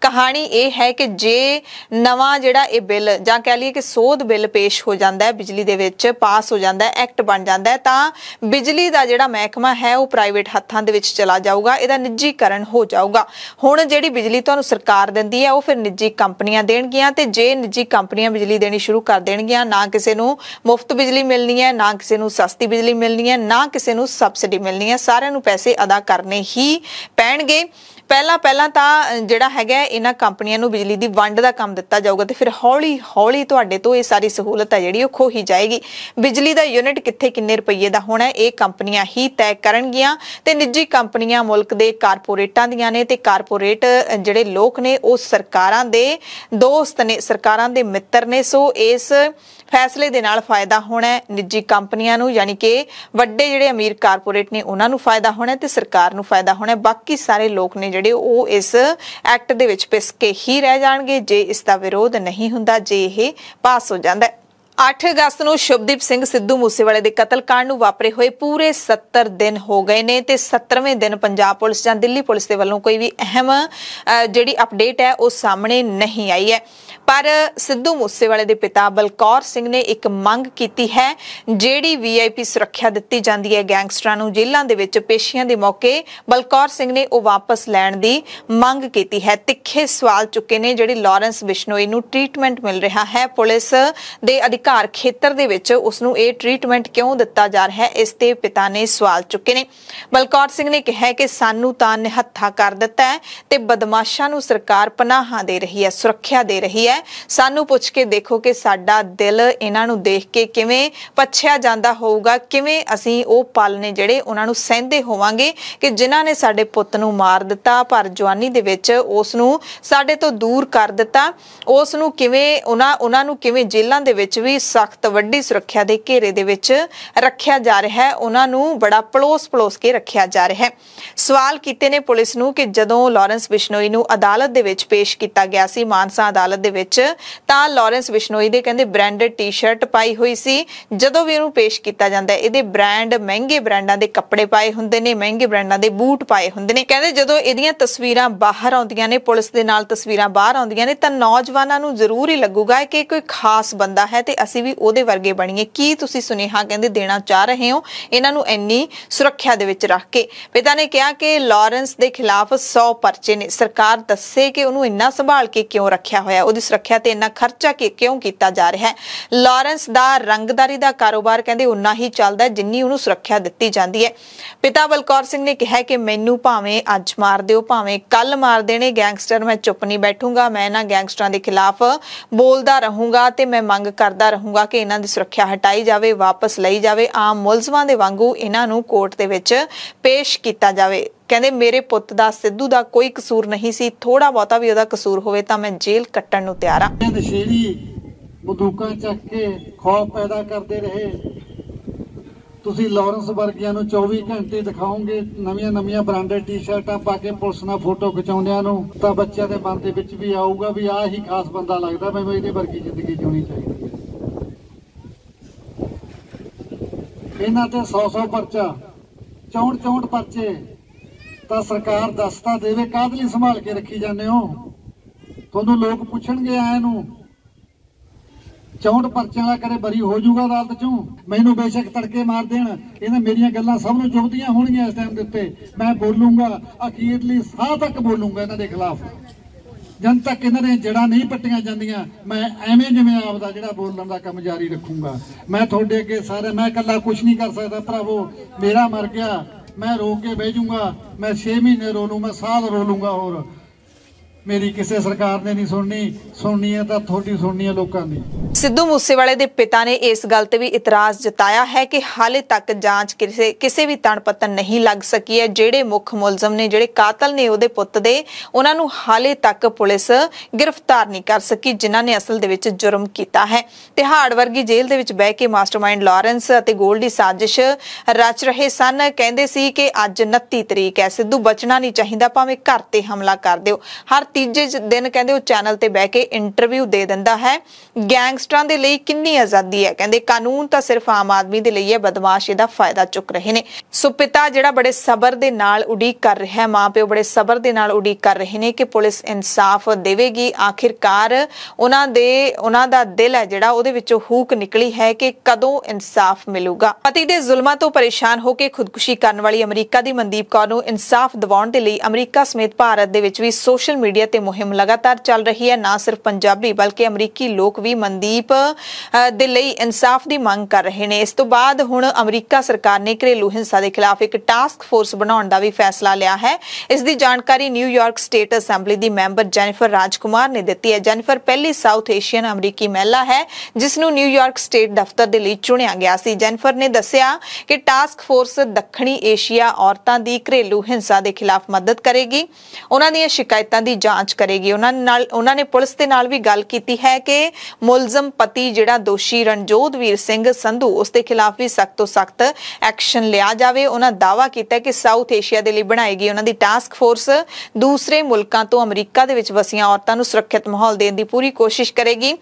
ਕਹਾਣੀ ਇਹ ਹੈ ਕਿ ਜੇ ਨਵਾਂ ਜਿਹੜਾ ਇਹ ਬਿੱਲ ਜਾਂ ਕਹਿ ਲਈਏ ਕਿ ਸੋਧ ਬਿੱਲ ਪੇਸ਼ ਹੋ ਜਾਂਦਾ ਹੈ ਬਿਜਲੀ ਦੇ ਵਿੱਚ ਪਾਸ ਹੋ ਜਾਂਦਾ ਹੈ ਐਕਟ ਬਣ ਜਾਂਦਾ ਹੈ ਤਾਂ ਬਿਜਲੀ ਦਾ ਜਿਹੜਾ ਮਹਿਕਮਾ ਹੈ ਉਹ ਪ੍ਰਾਈਵੇਟ ਹੱਥਾਂ ਦੇ ਵਿੱਚ ਚਲਾ ਜਾਊਗਾ ਹੋਊਗਾ ਇਹਦਾ ਨਿੱਜੀਕਰਨ ਹੋ ਜਾਊਗਾ ਹੁਣ ਜਿਹੜੀ ਬਿਜਲੀ ਤੁਹਾਨੂੰ ਸਰਕਾਰ ਦਿੰਦੀ ਹੈ ਉਹ ਫਿਰ ਨਿੱਜੀ ਕੰਪਨੀਆਂ ਦੇਣਗੀਆਂ ਤੇ ਜੇ ਨਿੱਜੀ ਕੰਪਨੀਆਂ ਬਿਜਲੀ ਦੇਣੀ ਸ਼ੁਰੂ ਕਰ ਦੇਣਗੀਆਂ ਨਾ ਕਿਸੇ ਨੂੰ ਮੁਫਤ ਬਿਜਲੀ ਮਿਲਣੀ ਹੈ ਨਾ ਕਿਸੇ ਨੂੰ ਸਸਤੀ ਬਿਜਲੀ ਮਿਲਣੀ ਹੈ ਨਾ ਕਿਸੇ ਨੂੰ ਸਬਸਿਡੀ ਮਿਲਣੀ ਹੈ ਸਾਰਿਆਂ ਨੂੰ ਪੈਸੇ ਅਦਾ ਕਰਨੇ ਹੀ ਪੈਣਗੇ ਪਹਿਲਾਂ ਪਹਿਲਾਂ ਤਾਂ ਜਿਹੜਾ ਹੈਗਾ ਇਹਨਾਂ ਕੰਪਨੀਆਂ ਨੂੰ ਬਿਜਲੀ ਦੀ ਵੰਡ ਦਾ ਕੰਮ ਦਿੱਤਾ ਜਾਊਗਾ ਤੇ ਫਿਰ ਹੌਲੀ ਹੌਲੀ ਤੁਹਾਡੇ ਤੋਂ ਇਹ ਸਾਰੀ ਸਹੂਲਤ ਹੈ ਜਿਹੜੀ ਉਹ ਖੋਹੀ ਜਾਏਗੀ ਬਿਜਲੀ ਦਾ ਯੂਨਿਟ ਕਿੱਥੇ ਕਿੰਨੇ ਰੁਪਏ ਦਾ ਹੋਣਾ ਇਹ ਕੰਪਨੀਆਂ ਹੀ ਤੈਅ ਕਰਨਗੀਆਂ ਤੇ ਨਿੱਜੀ ਕੰਪਨੀਆਂ ਮੁਲਕ ਦੇ ਕਾਰਪੋਰੇਟਾਂ ਦੀਆਂ ਨੇ ਤੇ ਕਾਰਪੋਰੇਟ ਜਿਹੜੇ ਲੋਕ ਨੇ ਉਹ ਸਰਕਾਰਾਂ ਦੇ ਦੋਸਤ ਨੇ ਸਰਕਾਰਾਂ ਦੇ ਮਿੱਤਰ ਨੇ ਸੋ ਇਸ ਫੈਸਲੇ ਦੇ ਨਾਲ ਫਾਇਦਾ ਹੋਣਾ ਹੈ ਨਿੱਜੀ ਕੰਪਨੀਆਂ ਨੂੰ ਯਾਨੀ ਕਿ ਵੱਡੇ ਜਿਹੜੇ ਅਮੀਰ ਕਾਰਪੋਰੇਟ ਨੇ ਉਹਨਾਂ ਨੂੰ ਫਾਇਦਾ ਹੋਣਾ ਤੇ ਸਰਕਾਰ ਨੂੰ ਫਾਇਦਾ ਹੋਣਾ ਬਾਕੀ ਸਾਰੇ ਲੋਕ ਨੇ ਜਿਹੜੇ ਉਹ ਇਸ ਐਕਟ ਦੇ ਵਿੱਚ ਪਿਸ ਕੇ ਹੀ ਰਹਿ ਜਾਣਗੇ ਜੇ ਇਸ ਦਾ ਵਿਰੋਧ ਨਹੀਂ ਹੁੰਦਾ ਜੇ ਇਹ ਪਾਸ ਹੋ ਜਾਂਦਾ ਹੈ 8 ਅਗਸਤ ਨੂੰ ਸ਼ੁਭਦੀਪ ਸਿੰਘ ਸਿੱਧੂ ਮੂਸੇਵਾਲੇ ਦੇ ਕਤਲकांड ਨੂੰ ਵਾਪਰੇ ਹੋਏ ਪੂਰੇ 70 ਦਿਨ ਹੋ ਗਏ ਨੇ ਤੇ 70ਵੇਂ ਦਿਨ ਪੰਜਾਬ ਪੁਲਿਸ ਜਾਂ ਦਿੱਲੀ ਪੁਲਿਸ ਦੇ ਵੱਲੋਂ ਕੋਈ ਵੀ ਅਹਿਮ ਜਿਹੜੀ ਅਪਡੇਟ ਹੈ ਉਹ ਸਾਹਮਣੇ ਨਹੀਂ ਆਈ ਹੈ ਪਰ ਸਿੱਧੂ ਮੂਸੇਵਾਲੇ ਦੇ ਪਿਤਾ ਬਲਕੌਰ ਸਿੰਘ ਨੇ ਇੱਕ ਮੰਗ ਕੀਤੀ ਹੈ ਜਿਹੜੀ ਵੀਆਈਪੀ ਸੁਰੱਖਿਆ ਦਿੱਤੀ ਜਾਂਦੀ ਹੈ ਗੈਂਗਸਟਰਾਂ ਨੂੰ ਜੇਲ੍ਹਾਂ ਦੇ ਵਿੱਚ ਪੇਸ਼ੀਆਂ ਦੇ ਮੌਕੇ ਬਲਕੌਰ ਸਿੰਘ ਨੇ ਉਹ ਵਾਪਸ ਲੈਣ ਦੀ ਮੰਗ ਕੀਤੀ ਹੈ ਤਿੱਖੇ ਸਵਾਲ ਚੁੱਕੇ ਨੇ ਜਿਹੜੀ ਲਾਰੈਂਸ ਬਿਸ਼ਨੋਈ ਨੂੰ ਟ੍ਰੀਟਮੈਂਟ ਮਿਲ ਰਿਹਾ ਹੈ ਪੁਲਿਸ ਦੇ ਅਧਿਕਾਰ ਖੇਤਰ ਦੇ ਵਿੱਚ ਉਸ ਨੂੰ ਇਹ ਟ੍ਰੀਟਮੈਂਟ ਕਿਉਂ ਦਿੱਤਾ ਜਾ ਰਿਹਾ ਹੈ ਇਸ ਤੇ ਪਿਤਾ ਨੇ ਸਵਾਲ ਚੁੱਕੇ ਨੇ ਬਲਕੌਰ ਸਿੰਘ ਨੇ ਕਿਹਾ ਕਿ ਸਾਨੂੰ ਤਾਂ ਨਿਹੱਥਾ ਕਰ ਦਿੱਤਾ ਹੈ ਤੇ ਬਦਮਾਸ਼ਾਂ ਨੂੰ ਸਰਕਾਰ ਪਨਾਹਾਂ ਦੇ ਰਹੀ ਹੈ ਸੁਰੱਖਿਆ ਦੇ ਰਹੀ ਹੈ ਹੈ ਸਾਨੂੰ ਪੁੱਛ ਕੇ ਦੇਖੋ ਕਿ ਸਾਡਾ ਦਿਲ ਇਹਨਾਂ ਨੂੰ ਦੇਖ ਕੇ ਕਿਵੇਂ ਪਛਿਆ ਜਾਂਦਾ ਹੋਊਗਾ ਕਿਵੇਂ ਅਸੀਂ ਉਹ ਪਲ ਨੇ ਜਿਹੜੇ ਉਹਨਾਂ ਨੂੰ ਸਹਿੰਦੇ ਹੋਵਾਂਗੇ ਕਿ ਜਿਨ੍ਹਾਂ ਨੇ ਸਾਡੇ ਪੁੱਤ ਨੂੰ ਮਾਰ ਦਿੱਤਾ ਪਰ ਜਵਾਨੀ ਦੇ ਵਿੱਚ ਉਸ ਨੂੰ ਸਾਡੇ ਤੋਂ ਦੂਰ ਕਰ ਦਿੱਤਾ ਉਸ ਨੂੰ ਕਿਵੇਂ ਉਹਨਾਂ ਉਹਨਾਂ ਨੂੰ ਕਿਵੇਂ ਜੇਲ੍ਹਾਂ ਦੇ ਵਿੱਚ ਵੀ ਸਖਤ ਵੱਡੀ ਸੁਰੱਖਿਆ ਦੇ ਘੇਰੇ ਦੇ ਵਿੱਚ ਰੱਖਿਆ ਜਾ ਰਿਹਾ ਹੈ ਉਹਨਾਂ ਨੂੰ ਬੜਾ ਪਲੋਸ ਪਲੋਸ ਕੇ ਰੱਖਿਆ ਜਾ ਰਿਹਾ ਹੈ ਸਵਾਲ ਕੀਤੇ ਨੇ ਪੁਲਿਸ ਨੂੰ ਕਿ ਜਦੋਂ ਲਾਰੈਂਸ ਬਿਸ਼ਨੋਈ ਨੂੰ ਅਦਾਲਤ ਦੇ ਵਿੱਚ ਪੇਸ਼ ਕੀਤਾ ਗਿਆ ਸੀ ਮਾਨਸਾ ਅਦਾਲਤ ਦੇ ਵਿੱਚ ਤਾਂ ਲਾਰੈਂਸ ਬਿਸ਼ਨੋਈ ਦੇ ਕਹਿੰਦੇ ਬ੍ਰਾਂਡਡ ਟੀ-ਸ਼ਰਟ ਪਾਈ ਹੋਈ ਸੀ ਜਦੋਂ ਵੀ ਇਹਨੂੰ ਪੇਸ਼ ਕੀਤਾ ਜਾਂਦਾ ਹੈ ਇਹਦੇ ਬ੍ਰਾਂਡ ਮਹਿੰਗੇ ਬ੍ਰਾਂਡਾਂ ਦੇ ਕੱਪੜੇ ਪਾਏ ਹੁੰਦੇ ਨੇ ਮਹਿੰਗੇ ਬ੍ਰਾਂਡਾਂ ਦੇ ਬੂਟ ਪਾਏ ਹੁੰਦੇ ਨੇ ਕਹਿੰਦੇ ਜਦੋਂ ਇਹਦੀਆਂ ਤਸਵੀਰਾਂ ਬਾਹਰ ਆਉਂਦੀਆਂ ਨੇ ਪੁਲਿਸ ਦੇ ਨਾਲ ਤਸਵੀਰਾਂ ਬਾਹਰ ਆਉਂਦੀਆਂ ਨੇ ਤਾਂ ਨੌਜਵਾਨਾਂ ਨੂੰ ਜ਼ਰੂਰ ਹੀ ਲੱਗੂਗਾ ਕਿ ਕੋਈ ਖਾਸ ਬੰਦਾ ਹੈ ਤੇ ਅਸੀਂ ਵੀ ਉਹਦੇ ਵਰਗੇ ਬਣੀਏ ਕੀ ਤੁਸੀਂ ਸੁਨੇਹਾ ਕਹਿੰਦੇ ਦੇਣਾ ਚਾਹ ਰਹੇ ਹੋ ਇਹਨਾਂ ਨੂੰ ਇੰਨੀ ਸੁਰੱਖਿਆ ਦੇ ਵਿੱਚ ਰੱਖ ਕੇ ਪਿਤਾ ਨੇ ਕਿਹਾ ਕਿ ਲਾਰੈਂਸ ਦੇ ਖਿਲਾਫ 100 ਪਰਚੇ ਨੇ ਸਰਕਾਰ ਦੱਸੇ ਕਿ ਉਹਨੂੰ ਇੰਨਾ ਸੰਭਾਲ ਕੇ ਕਿਉਂ ਰੱਖਿਆ ਹੋਇਆ ਉਹਦੀ ਸੁਰੱਖਿਆ ਤੇ ਇੰਨਾ ਖਰਚਾ ਕਿਉਂ ਕੀਤਾ ਜਾ ਰਿਹਾ ਹੈ ਲਾਰੈਂਸ ਦਾ ਰੰਗਦਾਰੀ ਦਾ ਕਾਰੋਬਾਰ ਕਹਿੰਦੇ ਉਨਾ ਹੀ ਚੱਲਦਾ ਜਿੰਨੀ ਉਹਨੂੰ ਸੁਰੱਖਿਆ ਦਿੱਤੀ ਜਾਂਦੀ ਹੈ ਪਿਤਾ ਬਲਕੌਰ ਸਿੰਘ ਨੇ ਕਿਹਾ ਕਿ ਮੈਨੂੰ ਭਾਵੇਂ ਅੱਜ ਮਾਰ ਦਿਓ ਭਾਵੇਂ ਕੱਲ ਮਾਰ ਦੇਣੇ ਗੈਂਗਸਟਰ ਮੈਂ ਚੁੱਪ ਨਹੀਂ ਬੈਠੂੰਗਾ ਮੈਂ ਇਹਨਾਂ ਗੈਂਗਸਟਰਾਂ ਦੇ ਖਿਲਾਫ ਬੋਲਦਾ ਰਹੂੰਗਾ ਤੇ ਮੈਂ ਮੰਗ ਕਰਦਾ ਰਹੂੰਗਾ ਕਿ ਇਹਨਾਂ ਦੀ ਸੁਰੱਖਿਆ ਹਟਾਈ ਜਾਵੇ ਵਾਪਸ ਲਈ ਜਾਵੇ ਆਮ ਮੁਲਜ਼ਮਾਂ ਦੇ ਵਾਂਗੂ ਇਹਨਾਂ ਨੂੰ ਕੋਰਟ ਦੇ ਵਿੱਚ ਪੇਸ਼ ਕੀਤਾ ਜਾਵੇ ਕਹਿੰਦੇ ਮੇਰੇ ਪੁੱਤ ਦਾ ਸਿੱਧੂ ਦਾ ਕੋਈ ਕਸੂਰ ਨਹੀਂ ਸੀ ਥੋੜਾ ਬਹੁਤਾ ਵੀ ਉਹਦਾ ਕਸੂਰ ਹੋਵੇ ਤਾਂ ਮੈਂ ਜੇਲ੍ਹ ਕੱਟਣ ਨੂੰ ਤਿਆਰ ਆ ਦਸ਼ੇਰੀ ਬੰਦੂਕਾਂ ਚੱਕ ਕੇ ਖੌਫ ਪੈਦਾ ਕਰਦੇ ਰਹੇ ਤੁਸੀਂ ਲਾਰੈਂਸ ਵਰਗਿਆਂ ਨੂੰ 24 ਘੰਟੇ ਦਿਖਾਓਗੇ ਨਵੀਆਂ-ਨਵੀਆਂ ਬ੍ਰਾਂਡਡ ਟੀ-ਸ਼ਰਟਾਂ ਪਾ ਕੇ ਪੁਲਿਸ ਨਾਲ ਫੋਟੋ ਖਿਚਾਉਂਦਿਆਂ ਨੂੰ ਤਾਂ ਬੱਚਿਆਂ ਦੇ ਮਨ ਦੇ ਵਿੱਚ ਵੀ ਆਊਗਾ ਵੀ ਆਹ ਹੀ ਖਾਸ ਬੰਦਾ ਲੱਗਦਾ ਮੈਨੂੰ ਇਹਦੇ ਵਰਗੀ ਜ਼ਿੰਦਗੀ ਜਿਉਣੀ ਚਾਹੀਦੀ ਹੈ ਇਹਨਾਂ ਤੇ 100-100 ਪਰਚਾ 64-64 ਪਰਚੇ ਤਾਂ ਸਰਕਾਰ ਦੱਸਤਾ ਦੇਵੇ ਕਾਹਦੇ ਲਈ ਸੰਭਾਲ ਕੇ ਰੱਖੀ ਜਾਂਦੇ ਹੋ ਤੁਹਾਨੂੰ ਲੋਕ ਪੁੱਛਣਗੇ ਆਇਆਂ ਨੂੰ 64 ਪਰਚਿਆਂ ਦਾ ਕਰੇ ਬਰੀ ਹੋ ਜਾਊਗਾ ਅਦਾਲਤ ਚੋਂ ਮੈਨੂੰ ਬੇਸ਼ੱਕ ਤੜਕੇ ਮਾਰ ਦੇਣ ਇਹਨਾਂ ਮੇਰੀਆਂ ਗੱਲਾਂ ਸਭ ਨੂੰ ਚੁਭਦੀਆਂ ਹੋਣਗੀਆਂ ਇਸ ਟਾਈਮ ਦੇ ਉੱਤੇ ਮੈਂ ਬੋਲੂੰਗਾ ਅਖੀਰਲੀ ਸਾਹ ਤੱਕ ਬੋਲੂੰਗਾ ਇਹਨਾਂ ਦੇ ਖਿਲਾਫ ਜਨਤਾ ਤੱਕ ਨੇ ਜੜਾ ਨਹੀਂ ਪੱਟੀਆਂ ਜਾਂਦੀਆਂ ਮੈਂ ਐਵੇਂ ਜਿਵੇਂ ਆਪ ਦਾ ਜਿਹੜਾ ਬੋਲਣ ਦਾ ਕੰਮ ਜਾਰੀ ਰੱਖੂੰਗਾ ਮੈਂ ਤੁਹਾਡੇ ਅੱਗੇ ਸਾਰੇ ਮੈਂ ਇਕੱਲਾ ਕੁਝ ਨਹੀਂ ਕਰ ਸਕਦਾ ਭਰਾਵੋ ਮੇਰਾ ਮਰ ਗਿਆ ਮੈਂ ਰੋ ਕੇ ਬਹਿ ਜਾਊਂਗਾ ਮੈਂ 6 ਮਹੀਨੇ ਰੋ ਲੂੰ ਮੈਂ ਸਾਲ ਰੋ ਲੂੰਗਾ ਹੋਰ ਮੇਰੀ ਕਿਸੇ ਸਰਕਾਰ ਨੇ ਨਹੀਂ ਸੁਣਨੀ ਸੁਣਨੀ ਹੈ ਤਾਂ ਤੁਹਾਡੀ ਸੁਣਨੀ ਹੈ ਲੋਕਾਂ ਦੀ ਸਿੱਧੂ ਮੂਸੇਵਾਲੇ ਦੇ ਪਿਤਾ ਨੇ ਇਸ ਗੱਲ ਤੇ ਵੀ ਇਤਰਾਜ਼ ਜਤਾਇਆ ਹੈ ਕਿ ਹਾਲੇ ਤੱਕ ਜਾਂਚ ਕਿਸੇ ਕਿਸੇ ਵੀ ਪਤਨ ਨਹੀਂ ਲੱਗ ਸਕੀ ਹੈ ਜਿਹੜੇ ਮੁੱਖ ਮੁਲਜ਼ਮ ਨੇ ਜਿਹੜੇ ਕਾਤਲ ਨੇ ਉਹਦੇ ਪੁੱਤ ਦੇ ਉਹਨਾਂ ਨੂੰ ਹਾਲੇ ਤੱਕ ਪੁਲਿਸ ਗ੍ਰਿਫਤਾਰ ਨਹੀਂ ਕਰ ਸਕੀ ਜਿਨ੍ਹਾਂ ਨੇ ਅਸਲ ਦੇ ਵਿੱਚ ਜੁਰਮ ਕੀਤਾ ਹੈ ਤਿਹਾੜ ਵਰਗੀ ਜੇਲ੍ਹ ਦੇ ਵਿੱਚ ਬਹਿ ਕੇ ਮਾਸਟਰਮਾਈਂਡ ਲਾਰੈਂਸ ਅਤੇ ਗੋਲਡੀ ਸਾਜ਼ਿਸ਼ ਰਚ ਰਹੇ ਸਨ ਕਹਿੰਦੇ ਸੀ ਕਿ ਅੱਜ 29 ਤਰੀਕ ਹੈ ਸਿੱਧੂ ਬਚਣਾ ਨਹੀਂ ਚਾਹੀਦਾ ਭਾਵੇਂ ਘਰ ਤੇ ਹਮਲਾ ਕਰ ਦਿਓ ਹਰ ਤੀਜੇ ਦਿਨ ਕਹਿੰਦੇ ਉਹ ਚੈਨਲ ਤੇ ਬਹਿ ਕੇ ਇੰਟਰਵਿਊ ਦੇ ਦਿੰਦਾ ਹੈ ਗੈਂਗਸਟਰਾਂ ਦੇ ਲਈ ਕਿੰਨੀ ਆਜ਼ਾਦੀ ਹੈ ਕਹਿੰਦੇ ਕਾਨੂੰਨ ਤਾਂ ਸਿਰਫ ਆਮ ਆਦਮੀ ਦੇ ਲਈ ਹੈ ਬਦਮਾਸ਼ ਇਹਦਾ ਫਾਇਦਾ ਚੁੱਕ ਰਹੇ ਨੇ ਸੋ ਪਿਤਾ ਜਿਹੜਾ ਬੜੇ ਸਬਰ ਦੇ ਨਾਲ ਉਡੀਕ ਕਰ ਰਿਹਾ ਹੈ ਮਾਪਿਓ ਬੜੇ ਸਬਰ ਦੇ ਨਾਲ ਉਡੀਕ ਕਰ ਰਹੇ ਨੇ ਕਿ ਪੁਲਿਸ ਇਨਸਾਫ ਦੇਵੇਗੀ ਆਖਿਰਕਾਰ ਉਹਨਾਂ ਦੇ ਉਹਨਾਂ ਦਾ ਦਿਲ ਹੈ ਜਿਹੜਾ ਉਹਦੇ ਵਿੱਚੋਂ ਹੂਕ ਨਿਕਲੀ ਹੈ ਕਿ ਕਦੋਂ ਇਨਸਾਫ ਮਿਲੂਗਾ ਪਤੀ ਦੇ ਜ਼ੁਲਮਾਂ ਤੋਂ ਪਰੇਸ਼ਾਨ ਹੋ ਕੇ ਖੁਦਕੁਸ਼ੀ ਕਰਨ ਵਾਲੀ ਅਮਰੀਕਾ ਦੀ ਮਨਦੀਪ ਕੌਰ ਨੂੰ ਇਨਸਾਫ ਦਿਵਾਉਣ ਦੇ ਲਈ ਅਮਰੀਕਾ ਸਮੇਤ ਭਾਰਤ ਦੇ ਵਿੱਚ ਵੀ ਸੋਸ਼ਲ ਮੀਡੀਆ ਹੈ ਤੇ ਮੁਹਿੰਮ ਲਗਾਤਾਰ ਚੱਲ ਰਹੀ ਹੈ ਨਾ ਸਿਰਫ ਪੰਜਾਬੀ ਬਲਕਿ ਅਮਰੀਕੀ ਲੋਕ ਵੀ ਮਨਦੀਪ ਦੇ ਲਈ ਇਨਸਾਫ ਦੀ ਮੰਗ ਕਰ ਰਹੇ ਨੇ ਇਸ ਤੋਂ ਬਾਅਦ ਹੁਣ ਅਮਰੀਕਾ ਸਰਕਾਰ ਨੇ ਘਰੇਲੂ ਹਿੰਸਾ ਦੇ ਖਿਲਾਫ ਇੱਕ ਟਾਸਕ ਫੋਰਸ ਬਣਾਉਣ ਦਾ ਵੀ ਫੈਸਲਾ ਲਿਆ ਹੈ ਇਸ ਦੀ ਜਾਣਕਾਰੀ ਨਿਊਯਾਰਕ ਸਟੇਟ ਅਸੈਂਬਲੀ ਦੀ ਮੈਂਬਰ ਜੈਨੀਫਰ ਰਾਜਕੁਮਾਰ ਨੇ ਦਿੱਤੀ ਹੈ ਜੈਨੀਫਰ ਪਹਿਲੀ ਸਾਊਥ ਏਸ਼ੀਅਨ ਅਮਰੀਕੀ ਮਹਿਲਾ ਹੈ ਜਿਸ ਨੂੰ ਨਿਊਯਾਰਕ ਸਟੇਟ ਦਫ਼ਤਰ ਦੇ ਲਈ ਚੁਣਿਆ ਗਿਆ ਸੀ ਜੈਨੀਫਰ ਨੇ ਦੱਸਿਆ ਕਿ ਟਾਸਕ ਫੋਰਸ ਦੱਖਣੀ ਏਸ਼ੀਆ ਔਰਤਾਂ ਦੀ ਘਰੇਲੂ ਹਿੰਸਾ ਦੇ ਖਿਲਾਫ ਮਦਦ ਕਰੇਗੀ ਉਹਨਾਂ ਦੀਆਂ ਸ਼ਿਕਾਇਤਾਂ ਦੀ ਜਾਂਚ ਕਰੇਗੀ ਉਹਨਾਂ ਨਾਲ ਉਹਨਾਂ ਨੇ ਪੁਲਿਸ ਦੇ ਨਾਲ ਵੀ ਗੱਲ ਕੀਤੀ ਹੈ ਕਿ ਮੁਲਜ਼ਮ ਪਤੀ ਜਿਹੜਾ ਦੋਸ਼ੀ ਰਣਜੋਧ ਵੀਰ ਸਿੰਘ ਸੰਧੂ ਉਸ ਦੇ ਖਿਲਾਫ ਵੀ ਸਖਤ ਤੋਂ ਸਖਤ ਐਕਸ਼ਨ ਲਿਆ ਜਾਵੇ ਉਹਨਾਂ ਦਾਵਾ ਕੀਤਾ ਕਿ ਸਾਊਥ ਏਸ਼ੀਆ ਦੇ ਲਈ ਬਣਾਈ ਗਈ ਉਹਨਾਂ ਦੀ ਟਾਸਕ ਫੋਰਸ ਦੂਸਰੇ ਮੁਲਕਾਂ ਤੋਂ ਅਮਰੀਕਾ ਦੇ ਵਿੱਚ ਵਸੀਆਂ ਔਰਤਾਂ ਨੂੰ ਸੁਰੱਖਿਅਤ ਮਾਹੌਲ ਦੇਣ ਦੀ ਪੂਰੀ ਕੋਸ਼ਿਸ਼ ਕਰੇਗੀ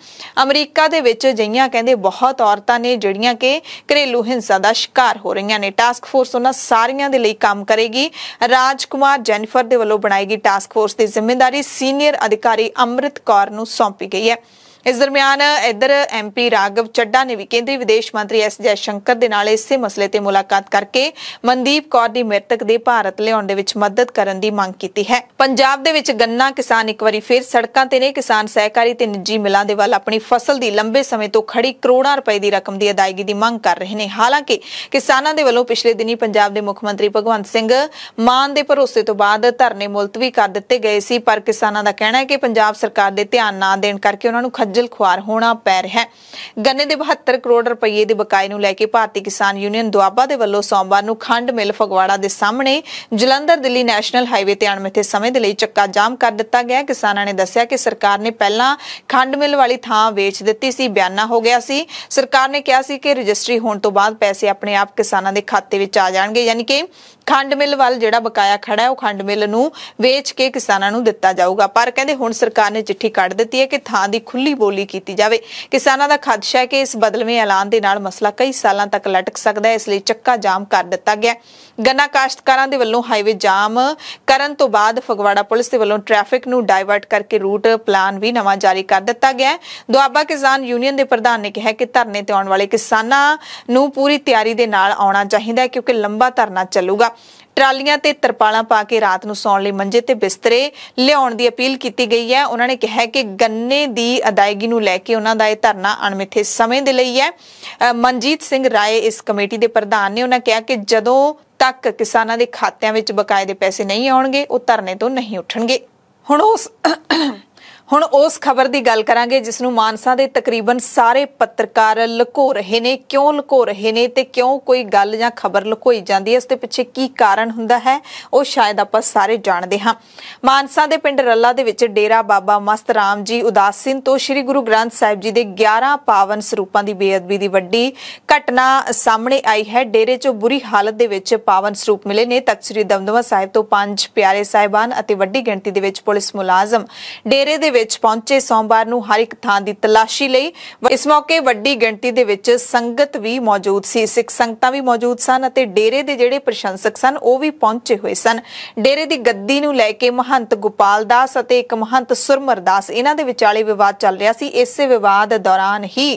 ਅਮਰੀਕਾ ਦੇ ਵਿੱਚ ਜਈਆਂ ਕਹਿੰਦੇ ਬਹੁਤ ਔਰਤਾਂ ਨੇ ਜਿਹੜੀਆਂ ਕਿ ਘਰੇਲੂ ਹਿੰਸਾ ਦਾ ਸ਼ਿਕਾਰ ਹੋ ਰਹੀਆਂ ਨੇ ਟਾਸਕ ਫੋਰਸ ਉਹਨਾਂ ਸਾਰੀਆਂ ਦੇ ਲਈ ਕੰਮ ਕਰੇਗੀ ਰਾਜਕੁਮਾਰ ਜੈਨੀਫਰ ਦੇ ਵੱਲੋਂ ਬਣਾਈ ਗਈ ਟਾਸਕ ਫੋਰਸ ਦੀ ਜ਼ਿੰਮੇਵਾਰੀ ਸੀਨੀਅਰ ਅਧਿਕਾਰੀ ਅੰਮ੍ਰਿਤ ਕੌਰ ਨੂੰ ਸੌਂਪੀ ਗਈ ਹੈ ਇਸ ਦਰਮਿਆਨ ਇਧਰ ਐਮਪੀ ਰਾਗਵ ਚੱਡਾ ਨੇ ਵੀ ਕੇਂਦਰੀ ਵਿਦੇਸ਼ ਮੰਤਰੀ ਐਸ ਜੈ ਸ਼ੰਕਰ ਦੇ ਨਾਲ ਇਸੇ ਮਸਲੇ ਤੇ ਮੁਲਾਕਾਤ ਕਰਕੇ ਮਨਦੀਪ ਕੌਰ ਦੀ ਮ੍ਰਿਤਕ ਦੇ ਭਾਰਤ ਲਿਆਉਣ ਦੇ ਵਿੱਚ ਮਦਦ ਕਰਨ ਦੀ ਮੰਗ ਕੀਤੀ ਹੈ ਪੰਜਾਬ ਦੇ ਵਿੱਚ ਗੰਨਾ ਕਿਸਾਨ ਇੱਕ ਵਾਰੀ ਫਿਰ ਸੜਕਾਂ ਤੇ ਨੇ ਕਿਸਾਨ ਸਹਿਕਾਰੀ ਤੇ ਨਿੱਜੀ ਮਿਲਾਂ ਦੇ ਵੱਲ ਆਪਣੀ ਫਸਲ ਦੀ ਲੰਬੇ ਸਮੇਂ ਤੋਂ ਖੜੀ ਕਰੋੜਾਂ ਰੁਪਏ ਦੀ ਰਕਮ ਦੀ ਅਦਾਇਗੀ ਦੀ ਮੰਗ ਕਰ ਰਹੇ ਨੇ ਹਾਲਾਂਕਿ ਕਿਸਾਨਾਂ ਦੇ ਵੱਲੋਂ ਪਿਛਲੇ ਦਿਨੀ ਪੰਜਾਬ ਦੇ ਮੁੱਖ ਮੰਤਰੀ ਭਗਵੰਤ ਸਿੰਘ ਮਾਨ ਦੇ ਭਰੋਸੇ ਤੋਂ ਬਾਅਦ ਧਰਨੇ ਮੁਲਤਵੀ ਕਰ ਦਿੱਤੇ ਗਏ ਸੀ ਪਰ ਕਿਸਾਨਾਂ ਦਾ ਕਹਿਣਾ ਹੈ ਕਿ ਪੰਜਾਬ ਸਰਕਾਰ ਦੇ ਧਿਆਨ ਨਾ ਦੇਣ ਕਰਕੇ ਉਹਨਾਂ ਨੂੰ ਖੱਜਲ ਖੁਆਰ ਹੋਣਾ ਪੈ ਰਿਹਾ ਹੈ ਗੰਨੇ ਦੇ 72 ਕਰੋੜ ਰੁਪਏ ਦੇ ਬਕਾਏ ਨੂੰ ਲੈ ਕੇ ਭਾਰਤੀ ਕਿਸਾਨ ਯੂਨੀਅਨ ਦੁਆਬਾ ਦੇ ਵੱਲੋਂ ਸੋਮਵਾਰ ਨੂੰ ਖੰਡ ਮਿਲ ਫਗਵਾੜਾ ਦੇ ਸਾਹਮਣੇ ਜਲੰਧਰ ਦਿੱਲੀ ਨੈਸ਼ਨਲ ਹਾਈਵੇ ਤੇ ਅਣਮਿੱਥੇ ਸਮੇਂ ਦੇ ਲਈ ਚੱਕਾ ਜਾਮ ਕਰ ਦਿੱਤਾ ਗਿਆ ਕਿਸਾਨਾਂ ਨੇ ਦੱਸਿਆ ਕਿ ਸਰਕਾਰ ਨੇ ਪਹਿਲਾਂ ਖੰਡ ਮਿਲ ਵਾਲੀ ਥਾਂ ਵੇਚ ਦਿੱਤੀ ਸੀ ਬਿਆਨਾ ਹੋ ਗਿਆ ਸੀ ਸਰਕਾਰ ਨੇ ਕਿਹਾ ਸੀ ਕਿ ਰਜਿਸਟਰੀ ਹੋਣ ਤੋਂ ਬਾਅਦ ਪੈਸੇ ਆਪਣੇ ਆਪ ਕਿਸਾਨਾਂ ਦੇ ਖਾਤੇ ਵਿੱਚ ਆ ਜਾਣਗੇ ਯਾਨੀ ਕਿ ਖੰਡ ਮਿਲ ਵੱਲ ਜਿਹੜਾ ਬਕਾਇਆ ਖੜਾ ਹੈ ਉਹ ਖੰਡ ਮਿਲ ਨੂੰ ਵੇਚ ਕੇ ਕਿਸਾਨਾਂ ਨੂੰ ਦਿੱਤਾ ਜਾਊਗਾ ਪਰ ਕਹਿੰਦੇ ਹੁਣ ਸਰਕਾਰ ਨੇ ਚਿੱਠੀ ਕੱਢ ਦਿੱਤੀ ਹੈ ਕਿ ਥਾਂ ਦੀ ਖੁੱਲੀ ਬੋਲੀ ਕੀਤੀ ਜਾਵੇ ਕਿਸਾਨਾਂ ਦਾ ਖਦਸ਼ਾ ਹੈ ਕਿ ਇਸ ਬਦਲਵੇਂ ਐਲਾਨ ਦੇ ਨਾਲ ਮਸਲਾ ਕਈ ਸਾਲਾਂ ਤੱਕ ਲਟਕ ਸਕਦਾ ਹੈ ਇਸ ਲਈ ਚੱਕਾ ਜਾਮ ਕਰ ਦਿੱਤਾ ਗਿਆ ਗੰਨਾ ਕਾਸ਼ਤਕਾਰਾਂ ਦੇ ਵੱਲੋਂ ਹਾਈਵੇ ਜਾਮ ਕਰਨ ਤੋਂ ਬਾਅਦ ਫਗਵਾੜਾ ਪੁਲਿਸ ਦੇ ਵੱਲੋਂ ਟ੍ਰੈਫਿਕ ਨੂੰ ਡਾਇਵਰਟ ਕਰਕੇ ਰੂਟ ਪਲਾਨ ਵੀ ਨਵਾਂ ਜਾਰੀ ਕਰ ਦਿੱਤਾ ਗਿਆ ਦੁਆਬਾ ਕਿਸਾਨ ਯੂਨੀਅਨ ਦੇ ਪ੍ਰਧਾਨ ਨੇ ਕਿਹਾ ਕਿ ਧਰਨੇ ਤੇ ਆਉਣ ਵਾਲੇ ਕਿਸਾਨਾਂ ਨੂੰ ਪੂਰੀ ਤਿਆਰੀ ਦੇ ਨਾਲ ਆਉਣਾ ਚਾਹੀਦਾ ਹੈ ਕਿਉਂਕਿ ਲੰਬਾ ਧਰਨਾ ਚੱਲੂਗਾ ਟਰਾਲੀਆਂ ਤੇ ਤਰਪਾਲਾਂ ਪਾ ਕੇ ਰਾਤ ਨੂੰ ਸੌਣ ਲਈ ਮੰਜੇ ਤੇ ਬਿਸਤਰੇ ਲਿਆਉਣ ਦੀ ਅਪੀਲ ਕੀਤੀ ਗਈ ਹੈ ਉਹਨਾਂ ਨੇ ਕਿਹਾ ਕਿ ਗੰਨੇ ਦੀ ਅਦਾਇਗੀ ਨੂੰ ਲੈ ਕੇ ਉਹਨਾਂ ਦਾ ਇਹ ਧਰਨਾ ਅਣਮਿੱਥੇ ਸਮੇਂ ਦੇ ਲਈ ਹੈ ਮਨਜੀਤ ਸਿੰਘ ਰਾਏ ਇਸ ਕਮੇਟੀ ਦੇ ਪ੍ਰਧਾਨ ਨੇ ਉਹਨਾਂ ਕਿਹਾ ਕਿ ਜਦੋਂ ਤੱਕ ਕਿਸਾਨਾਂ ਦੇ ਖਾਤਿਆਂ ਵਿੱਚ ਬਕਾਏ ਦੇ ਪੈਸੇ ਨਹੀਂ ਆਉਣਗੇ ਉਹ ਧਰਨੇ ਤੋਂ ਨਹੀਂ ਉੱਠਣਗੇ ਹੁਣ ਉਸ ਹੁਣ ਉਸ ਖਬਰ ਦੀ ਗੱਲ ਕਰਾਂਗੇ ਜਿਸ ਨੂੰ ਮਾਨਸਾ ਦੇ ਤਕਰੀਬਨ ਸਾਰੇ ਪੱਤਰਕਾਰ ਲੁਕੋ ਰਹੇ ਨੇ ਕਿਉਂ ਲੁਕੋ ਰਹੇ ਨੇ ਤੇ ਕਿਉਂ ਕੋਈ ਗੱਲ ਜਾਂ ਖਬਰ ਲੁਕੋਈ ਜਾਂਦੀ ਹੈ ਇਸ ਦੇ ਪਿੱਛੇ ਕੀ ਕਾਰਨ ਹੁੰਦਾ ਹੈ ਉਹ ਸ਼ਾਇਦ ਆਪਾਂ ਸਾਰੇ ਜਾਣਦੇ ਹਾਂ ਮਾਨਸਾ ਦੇ ਪਿੰਡ ਰੱਲਾ ਦੇ ਵਿੱਚ ਡੇਰਾ ਬਾਬਾ ਮਸਤ ਰਾਮ ਜੀ ਉਦਾਸੀਨ ਤੋਂ ਸ੍ਰੀ ਗੁਰੂ ਗ੍ਰੰਥ ਸਾਹਿਬ ਜੀ ਦੇ 11 ਪਾਵਨ ਸਰੂਪਾਂ ਦੀ ਬੇਅਦਬੀ ਦੀ ਵੱਡੀ ਘਟਨਾ ਸਾਹਮਣੇ ਆਈ ਹੈ ਡੇਰੇ 'ਚੋਂ ਬੁਰੀ ਹਾਲਤ ਦੇ ਵਿੱਚ ਪਾਵਨ ਸਰੂਪ ਮਿਲੇ ਨੇ ਤਖਤ ਸ੍ਰੀ ਦਮਦਮਾ ਸਾਹਿਬ ਤੋਂ ਪੰਜ ਪਿਆਰੇ ਸਾਹਿਬਾਨ ਅਤੇ ਵੱਡੀ ਗਿਣਤੀ ਦੇ ਵਿੱਚ ਪੁਲਿਸ ਮੁਲਾਜ਼ਮ ਡੇਰੇ ਦੇ ਵਿੱਚ ਪਹੁੰਚੇ ਸੋਮਵਾਰ ਨੂੰ ਹਰ ਇੱਕ ਥਾਂ ਦੀ ਤਲਾਸ਼ੀ ਲਈ ਇਸ ਮੌਕੇ ਵੱਡੀ ਗਿਣਤੀ ਦੇ ਵਿੱਚ ਸੰਗਤ ਵੀ ਮੌਜੂਦ ਸੀ ਸਿੱਖ ਸੰਗਤਾਂ ਵੀ ਮੌਜੂਦ ਸਨ ਅਤੇ ਡੇਰੇ ਦੇ ਜਿਹੜੇ ਪ੍ਰਸ਼ੰਸਕ ਸਨ ਉਹ ਵੀ ਪਹੁੰਚੇ ਹੋਏ ਸਨ ਡੇਰੇ ਦੀ ਗੱਦੀ ਨੂੰ ਲੈ ਕੇ ਮਹੰਤ ਗੋਪਾਲ ਦਾਸ ਅਤੇ ਇੱਕ ਮਹੰਤ ਸੁਰਮਰ ਦਾਸ ਇਹਨਾਂ ਦੇ ਵਿਚਾਲੇ ਵਿਵਾਦ ਚੱਲ ਰਿਹਾ ਸੀ ਇਸੇ ਵਿਵਾਦ ਦੌਰਾਨ ਹੀ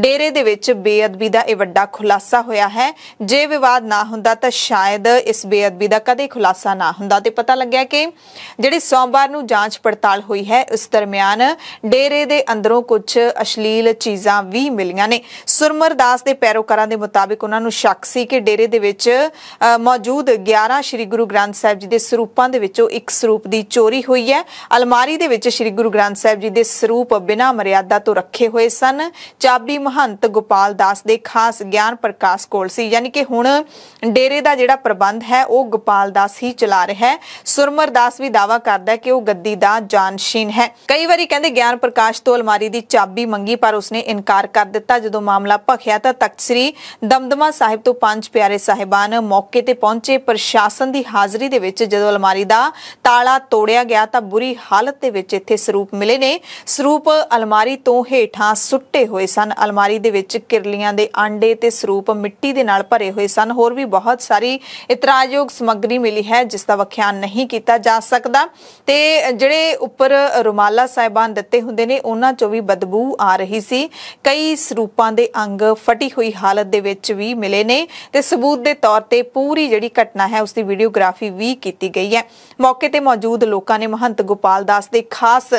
ਡੇਰੇ ਦੇ ਵਿੱਚ ਬੇਅਦਬੀ ਦਾ ਇਹ ਵੱਡਾ ਖੁਲਾਸਾ ਹੋਇਆ ਹੈ ਜੇ ਵਿਵਾਦ ਨਾ ਹੁੰਦਾ ਤਾਂ ਸ਼ਾਇਦ ਇਸ ਬੇਅਦਬੀ ਦਾ ਕਦੇ ਖੁਲਾਸਾ ਨਾ ਹੁੰਦਾ ਤੇ ਪਤਾ ਲੱਗਿਆ ਕਿ ਜਿਹੜੀ ਸੋਮਵਾਰ ਨੂੰ ਜਾਂਚ ਪੜਤਾਲ ਹੋਈ ਹੈ ਉਸ ਤਰ੍ਹਾਂ ਦਰਮਿਆਨ ਡੇਰੇ ਦੇ ਅੰਦਰੋਂ ਕੁਝ ਅਸ਼ਲੀਲ ਚੀਜ਼ਾਂ ਵੀ ਮਿਲੀਆਂ ਨੇ ਸੁਰਮਰ ਦਾਸ ਦੇ ਪੈਰੋਕਾਰਾਂ ਦੇ ਮੁਤਾਬਕ ਉਹਨਾਂ ਨੂੰ ਸ਼ੱਕ ਸੀ ਕਿ ਡੇਰੇ ਦੇ ਵਿੱਚ ਮੌਜੂਦ 11 ਸ੍ਰੀ ਗੁਰੂ ਗ੍ਰੰਥ ਸਾਹਿਬ ਜੀ ਦੇ ਸਰੂਪਾਂ ਦੇ ਵਿੱਚੋਂ ਇੱਕ ਸਰੂਪ ਦੀ ਚੋਰੀ ਹੋਈ ਹੈ ਅਲਮਾਰੀ ਦੇ ਵਿੱਚ ਸ੍ਰੀ ਗੁਰੂ ਗ੍ਰੰਥ ਸਾਹਿਬ ਜੀ ਦੇ ਸਰੂਪ ਬਿਨਾਂ ਮਰਿਆਦਾ ਤੋਂ ਰੱਖੇ ਹੋਏ ਸਨ ਚਾਬੀ ਮਹੰਤ ਗੋਪਾਲ ਦਾਸ ਦੇ ਖਾਸ ਗਿਆਨ ਪ੍ਰਕਾਸ਼ ਕੋਲ ਸੀ ਯਾਨੀ ਕਿ ਹੁਣ ਡੇਰੇ ਦਾ ਜਿਹੜਾ ਪ੍ਰਬੰਧ ਹੈ ਉਹ ਗੋਪਾਲ ਦਾਸ ਹੀ ਚਲਾ ਰਿਹਾ ਹੈ ਸੁਰਮਰ ਦਾਸ ਵੀ ਦਾਵਾ ਕਰਦਾ ਹੈ ਕਿ ਉਹ ਗੱਦੀ ਦਾ ਜਾਨਸ਼ੀਨ ਹੈ ਕਈ ਕਈ ਵਾਰੀ ਕਹਿੰਦੇ ਗਿਆਨ ਪ੍ਰਕਾਸ਼ ਤੋਂ ਅਲਮਾਰੀ ਦੀ ਚਾਬੀ ਮੰਗੀ ਪਰ ਉਸਨੇ ਇਨਕਾਰ ਕਰ ਦਿੱਤਾ ਜਦੋਂ ਮਾਮਲਾ ਭਖਿਆ ਤਾਂ ਤਖਤ ਸ੍ਰੀ ਦਮਦਮਾ ਸਾਹਿਬ ਤੋਂ ਪੰਜ ਪਿਆਰੇ ਸਾਹਿਬਾਨ ਮੌਕੇ ਤੇ ਪਹੁੰਚੇ ਪ੍ਰਸ਼ਾਸਨ ਦੀ ਹਾਜ਼ਰੀ ਦੇ ਵਿੱਚ ਜਦੋਂ ਅਲਮਾਰੀ ਦਾ ਤਾਲਾ ਤੋੜਿਆ ਗਿਆ ਤਾਂ ਬੁਰੀ ਹਾਲਤ ਦੇ ਵਿੱਚ ਇੱਥੇ ਸਰੂਪ ਮਿਲੇ ਨੇ ਸਰੂਪ ਅਲਮਾਰੀ ਤੋਂ ਹੇਠਾਂ ਸੁੱਟੇ ਹੋਏ ਸਨ ਅਲਮਾਰੀ ਦੇ ਵਿੱਚ ਕਿਰਲੀਆਂ ਦੇ ਆਂਡੇ ਤੇ ਸਰੂਪ ਮਿੱਟੀ ਦੇ ਨਾਲ ਭਰੇ ਹੋਏ ਸਨ ਹੋਰ ਵੀ ਬਹੁਤ ਸਾਰੀ ਇਤਰਾਜ਼ਯੋਗ ਸਮੱਗਰੀ ਮਿਲੀ ਹੈ ਜਿਸ ਦਾ ਵਿਖਿਆਨ ਨਹੀਂ ਕੀਤਾ ਜਾ ਸਕਦਾ ਤੇ ਜਿਹੜੇ ਉੱਪਰ ਰੁਮਾਲ ਵਾਲਾ ਸਾਹਿਬਾਨ ਦਿੱਤੇ ਹੁੰਦੇ ਨੇ ਉਹਨਾਂ ਚੋਂ ਵੀ ਬਦਬੂ ਆ ਰਹੀ ਸੀ ਕਈ ਸਰੂਪਾਂ ਦੇ ਅੰਗ ਫਟੀ ਹੋਈ ਹਾਲਤ ਦੇ ਵਿੱਚ ਵੀ ਮਿਲੇ ਨੇ ਤੇ ਸਬੂਤ ਦੇ ਤੌਰ ਤੇ ਪੂਰੀ ਜਿਹੜੀ ਘਟਨਾ ਹੈ ਉਸ ਦੀ ਵੀਡੀਓਗ੍ਰਾਫੀ ਵੀ ਕੀਤੀ ਗਈ ਹੈ ਮੌਕੇ ਤੇ ਮੌਜੂਦ ਲੋਕਾਂ ਨੇ ਮਹੰਤ ਗੋਪਾਲ ਦਾਸ ਦੇ ਖਾਸ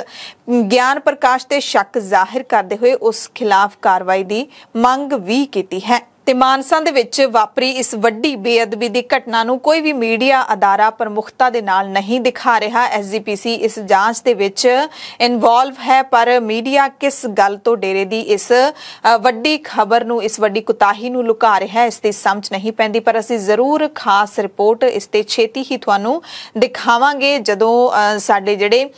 ਗਿਆਨ ਪ੍ਰਕਾਸ਼ ਤੇ ਸ਼ੱਕ ਜ਼ਾਹਿਰ ਕਰਦੇ ਹੋਏ ਉਸ ਖਿਲਾਫ ਕਾਰਵਾਈ ਦੀ ਮੰਗ ਵੀ ਕੀਤੀ ਹੈ ਤੇ ਮਾਨਸਾ ਦੇ ਵਿੱਚ ਵਾਪਰੀ ਇਸ ਵੱਡੀ ਬੇਅਦਬੀ ਦੀ ਘਟਨਾ ਨੂੰ ਕੋਈ ਵੀ ਮੀਡੀਆ ਅਦਾਰਾ ਪ੍ਰਮੁਖਤਾ ਦੇ ਨਾਲ ਨਹੀਂ ਦਿਖਾ ਰਿਹਾ ਐਸਜੀਪੀਸੀ ਇਸ ਜਾਂਚ ਦੇ ਵਿੱਚ ਇਨਵੋਲਵ ਹੈ ਪਰ ਮੀਡੀਆ ਕਿਸ ਗੱਲ ਤੋਂ ਡੇਰੇ ਦੀ ਇਸ ਵੱਡੀ ਖਬਰ ਨੂੰ ਇਸ ਵੱਡੀ ਕੁਤਾਹੀ ਨੂੰ ਲੁਕਾ ਰਿਹਾ ਇਸ ਦੀ ਸਮਝ ਨਹੀਂ ਪੈਂਦੀ ਪਰ ਅਸੀਂ ਜ਼ਰੂਰ ਖਾਸ ਰਿਪੋਰਟ ਇਸ ਤੇ ਛੇਤੀ ਹੀ ਤੁਹਾਨੂੰ ਦਿਖਾਵਾਂਗੇ ਜਦੋਂ ਸਾਡੇ ਜਿਹੜੇ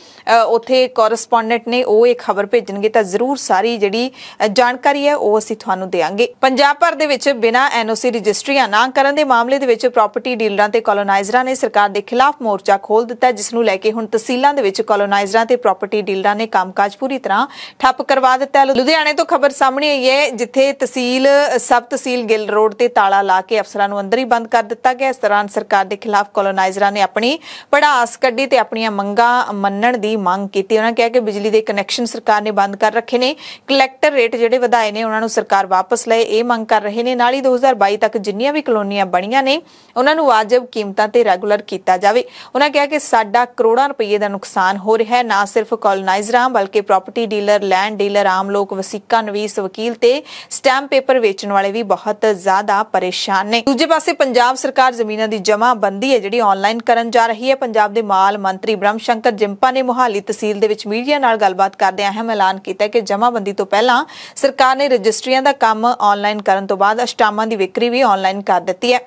ਉਥੇ ਕੋਰਸਪੋਂਡੈਂਟ ਨੇ ਉਹ ਇਹ ਖਬਰ ਭੇਜਣਗੇ ਤਾਂ ਜ਼ਰੂਰ ਸਾਰੀ ਜਿਹੜੀ ਜਾਣਕਾਰੀ ਹੈ ਉਹ ਅਸੀਂ ਤੁਹਾਨੂੰ ਦੇਵਾਂਗੇ ਪੰਜਾਬ ਭਰ ਦੇ ਵਿੱਚ ਵਿੱਚ ਬਿਨਾ ਐਨਓਸੀ ਰਜਿਸਟਰੀਆਂ ਨਾ ਕਰਨ ਦੇ ਮਾਮਲੇ ਦੇ ਵਿੱਚ ਪ੍ਰਾਪਰਟੀ ਡੀਲਰਾਂ ਤੇ ਕਲੋਨਾਈਜ਼ਰਾਂ ਨੇ ਸਰਕਾਰ ਦੇ ਖਿਲਾਫ ਮੋਰਚਾ ਖੋਲ ਦਿੱਤਾ ਜਿਸ ਨੂੰ ਲੈ ਕੇ ਹੁਣ ਤਹਿਸੀਲਾਂ ਦੇ ਵਿੱਚ ਕਲੋਨਾਈਜ਼ਰਾਂ ਤੇ ਪ੍ਰਾਪਰਟੀ ਡੀਲਰਾਂ ਨੇ ਕੰਮਕਾਜ ਪੂਰੀ ਤਰ੍ਹਾਂ ਠੱਪ ਕਰਵਾ ਦਿੱਤਾ ਲੁਧਿਆਣੇ ਤੋਂ ਖਬਰ ਸਾਹਮਣੇ ਆਈ ਹੈ ਜਿੱਥੇ ਤਹਿਸੀਲ ਸਬ ਤਹਿਸੀਲ ਗਿੱਲ ਰੋਡ ਤੇ ਤਾਲਾ ਲਾ ਕੇ ਅਫਸਰਾਂ ਨੂੰ ਅੰਦਰ ਹੀ ਬੰਦ ਕਰ ਦਿੱਤਾ ਗਿਆ ਇਸ ਦੌਰਾਨ ਸਰਕਾਰ ਦੇ ਖਿਲਾਫ ਕਲੋਨਾਈਜ਼ਰਾਂ ਨੇ ਆਪਣੀ ਪੜਾਸ ਕੱਢੀ ਤੇ ਆਪਣੀਆਂ ਮੰਗਾਂ ਮੰਨਣ ਦੀ ਮੰਗ ਕੀਤੀ ਉਹਨਾਂ ਕਿਹਾ ਕਿ ਬਿਜਲੀ ਦੇ ਕਨੈਕਸ਼ਨ ਸਰਕਾਰ ਨੇ ਬੰਦ ਕਰ ਰੱਖੇ ਨੇ ਕਲੈਕਟਰ ਰੇਟ ਜਿਹੜੇ ਵਧਾਏ ਨੇ ਉਹਨਾਂ ਨੂੰ ਸਰਕਾਰ ਵਾਪਸ ਲਏ ਇਹ ਮੰਗ ਕਰ ਰਹੇ ਰਹੇ ਨੇ ਨਾਲ ਹੀ 2022 ਤੱਕ ਜਿੰਨੀਆਂ ਵੀ ਕਲੋਨੀਆਂ ਬਣੀਆਂ ਨੇ ਉਹਨਾਂ ਨੂੰ ਵਾਜਬ ਕੀਮਤਾਂ ਤੇ ਰੈਗੂਲਰ ਕੀਤਾ ਜਾਵੇ ਉਹਨਾਂ ਕਿਹਾ ਕਿ ਸਾਡਾ ਕਰੋੜਾਂ ਰੁਪਏ ਦਾ ਨੁਕਸਾਨ ਹੋ ਰਿਹਾ ਹੈ ਨਾ ਸਿਰਫ ਕਲੋਨਾਈਜ਼ਰਾਂ ਬਲਕਿ ਪ੍ਰਾਪਰਟੀ ਡੀਲਰ ਲੈਂਡ ਡੀਲਰ ਆਮ ਲੋਕ ਵਸੀਕਾ ਨਵੀਸ ਵਕੀਲ ਤੇ ਸਟੈਂਪ ਪੇਪਰ ਵੇਚਣ ਵਾਲੇ ਵੀ ਬਹੁਤ ਜ਼ਿਆਦਾ ਪਰੇਸ਼ਾਨ ਨੇ ਦੂਜੇ ਪਾਸੇ ਪੰਜਾਬ ਸਰਕਾਰ ਜ਼ਮੀਨਾਂ ਦੀ ਜਮ੍ਹਾਂਬੰਦੀ ਹੈ ਜਿਹੜੀ ਆਨਲਾਈਨ ਕਰਨ ਜਾ ਰਹੀ ਹੈ ਪੰਜਾਬ ਦੇ ਮਾਲ ਮੰਤਰੀ ਬ੍ਰਹਮ ਸ਼ੰਕਰ ਜਿੰਪਾ ਨੇ ਮੁਹਾਲੀ ਤਹਿਸੀਲ ਦੇ ਵਿੱਚ ਮੀਡੀਆ ਨਾਲ ਗੱਲਬਾਤ ਕਰਦੇ ਅਹਿਮ ਐਲਾਨ ਕੀਤਾ ਕਿ ਜਮ੍ਹਾਂਬੰਦੀ ਤੋਂ ਪਹਿਲਾਂ ਸਰਕਾਰ ਨੇ ਰਜਿਸਟਰੀਆਂ ਦਾ ਕੰਮ ਆਨਲਾਈਨ ਕਰਨ ਤੋਂ ਬਾਅਦ ਬਾਅਦ ਅਸ਼ਟਾਮਾਂ ਦੀ ਵਿਕਰੀ ਵੀ ਆਨਲਾਈਨ ਕਰ ਦਿੱਤੀ ਹੈ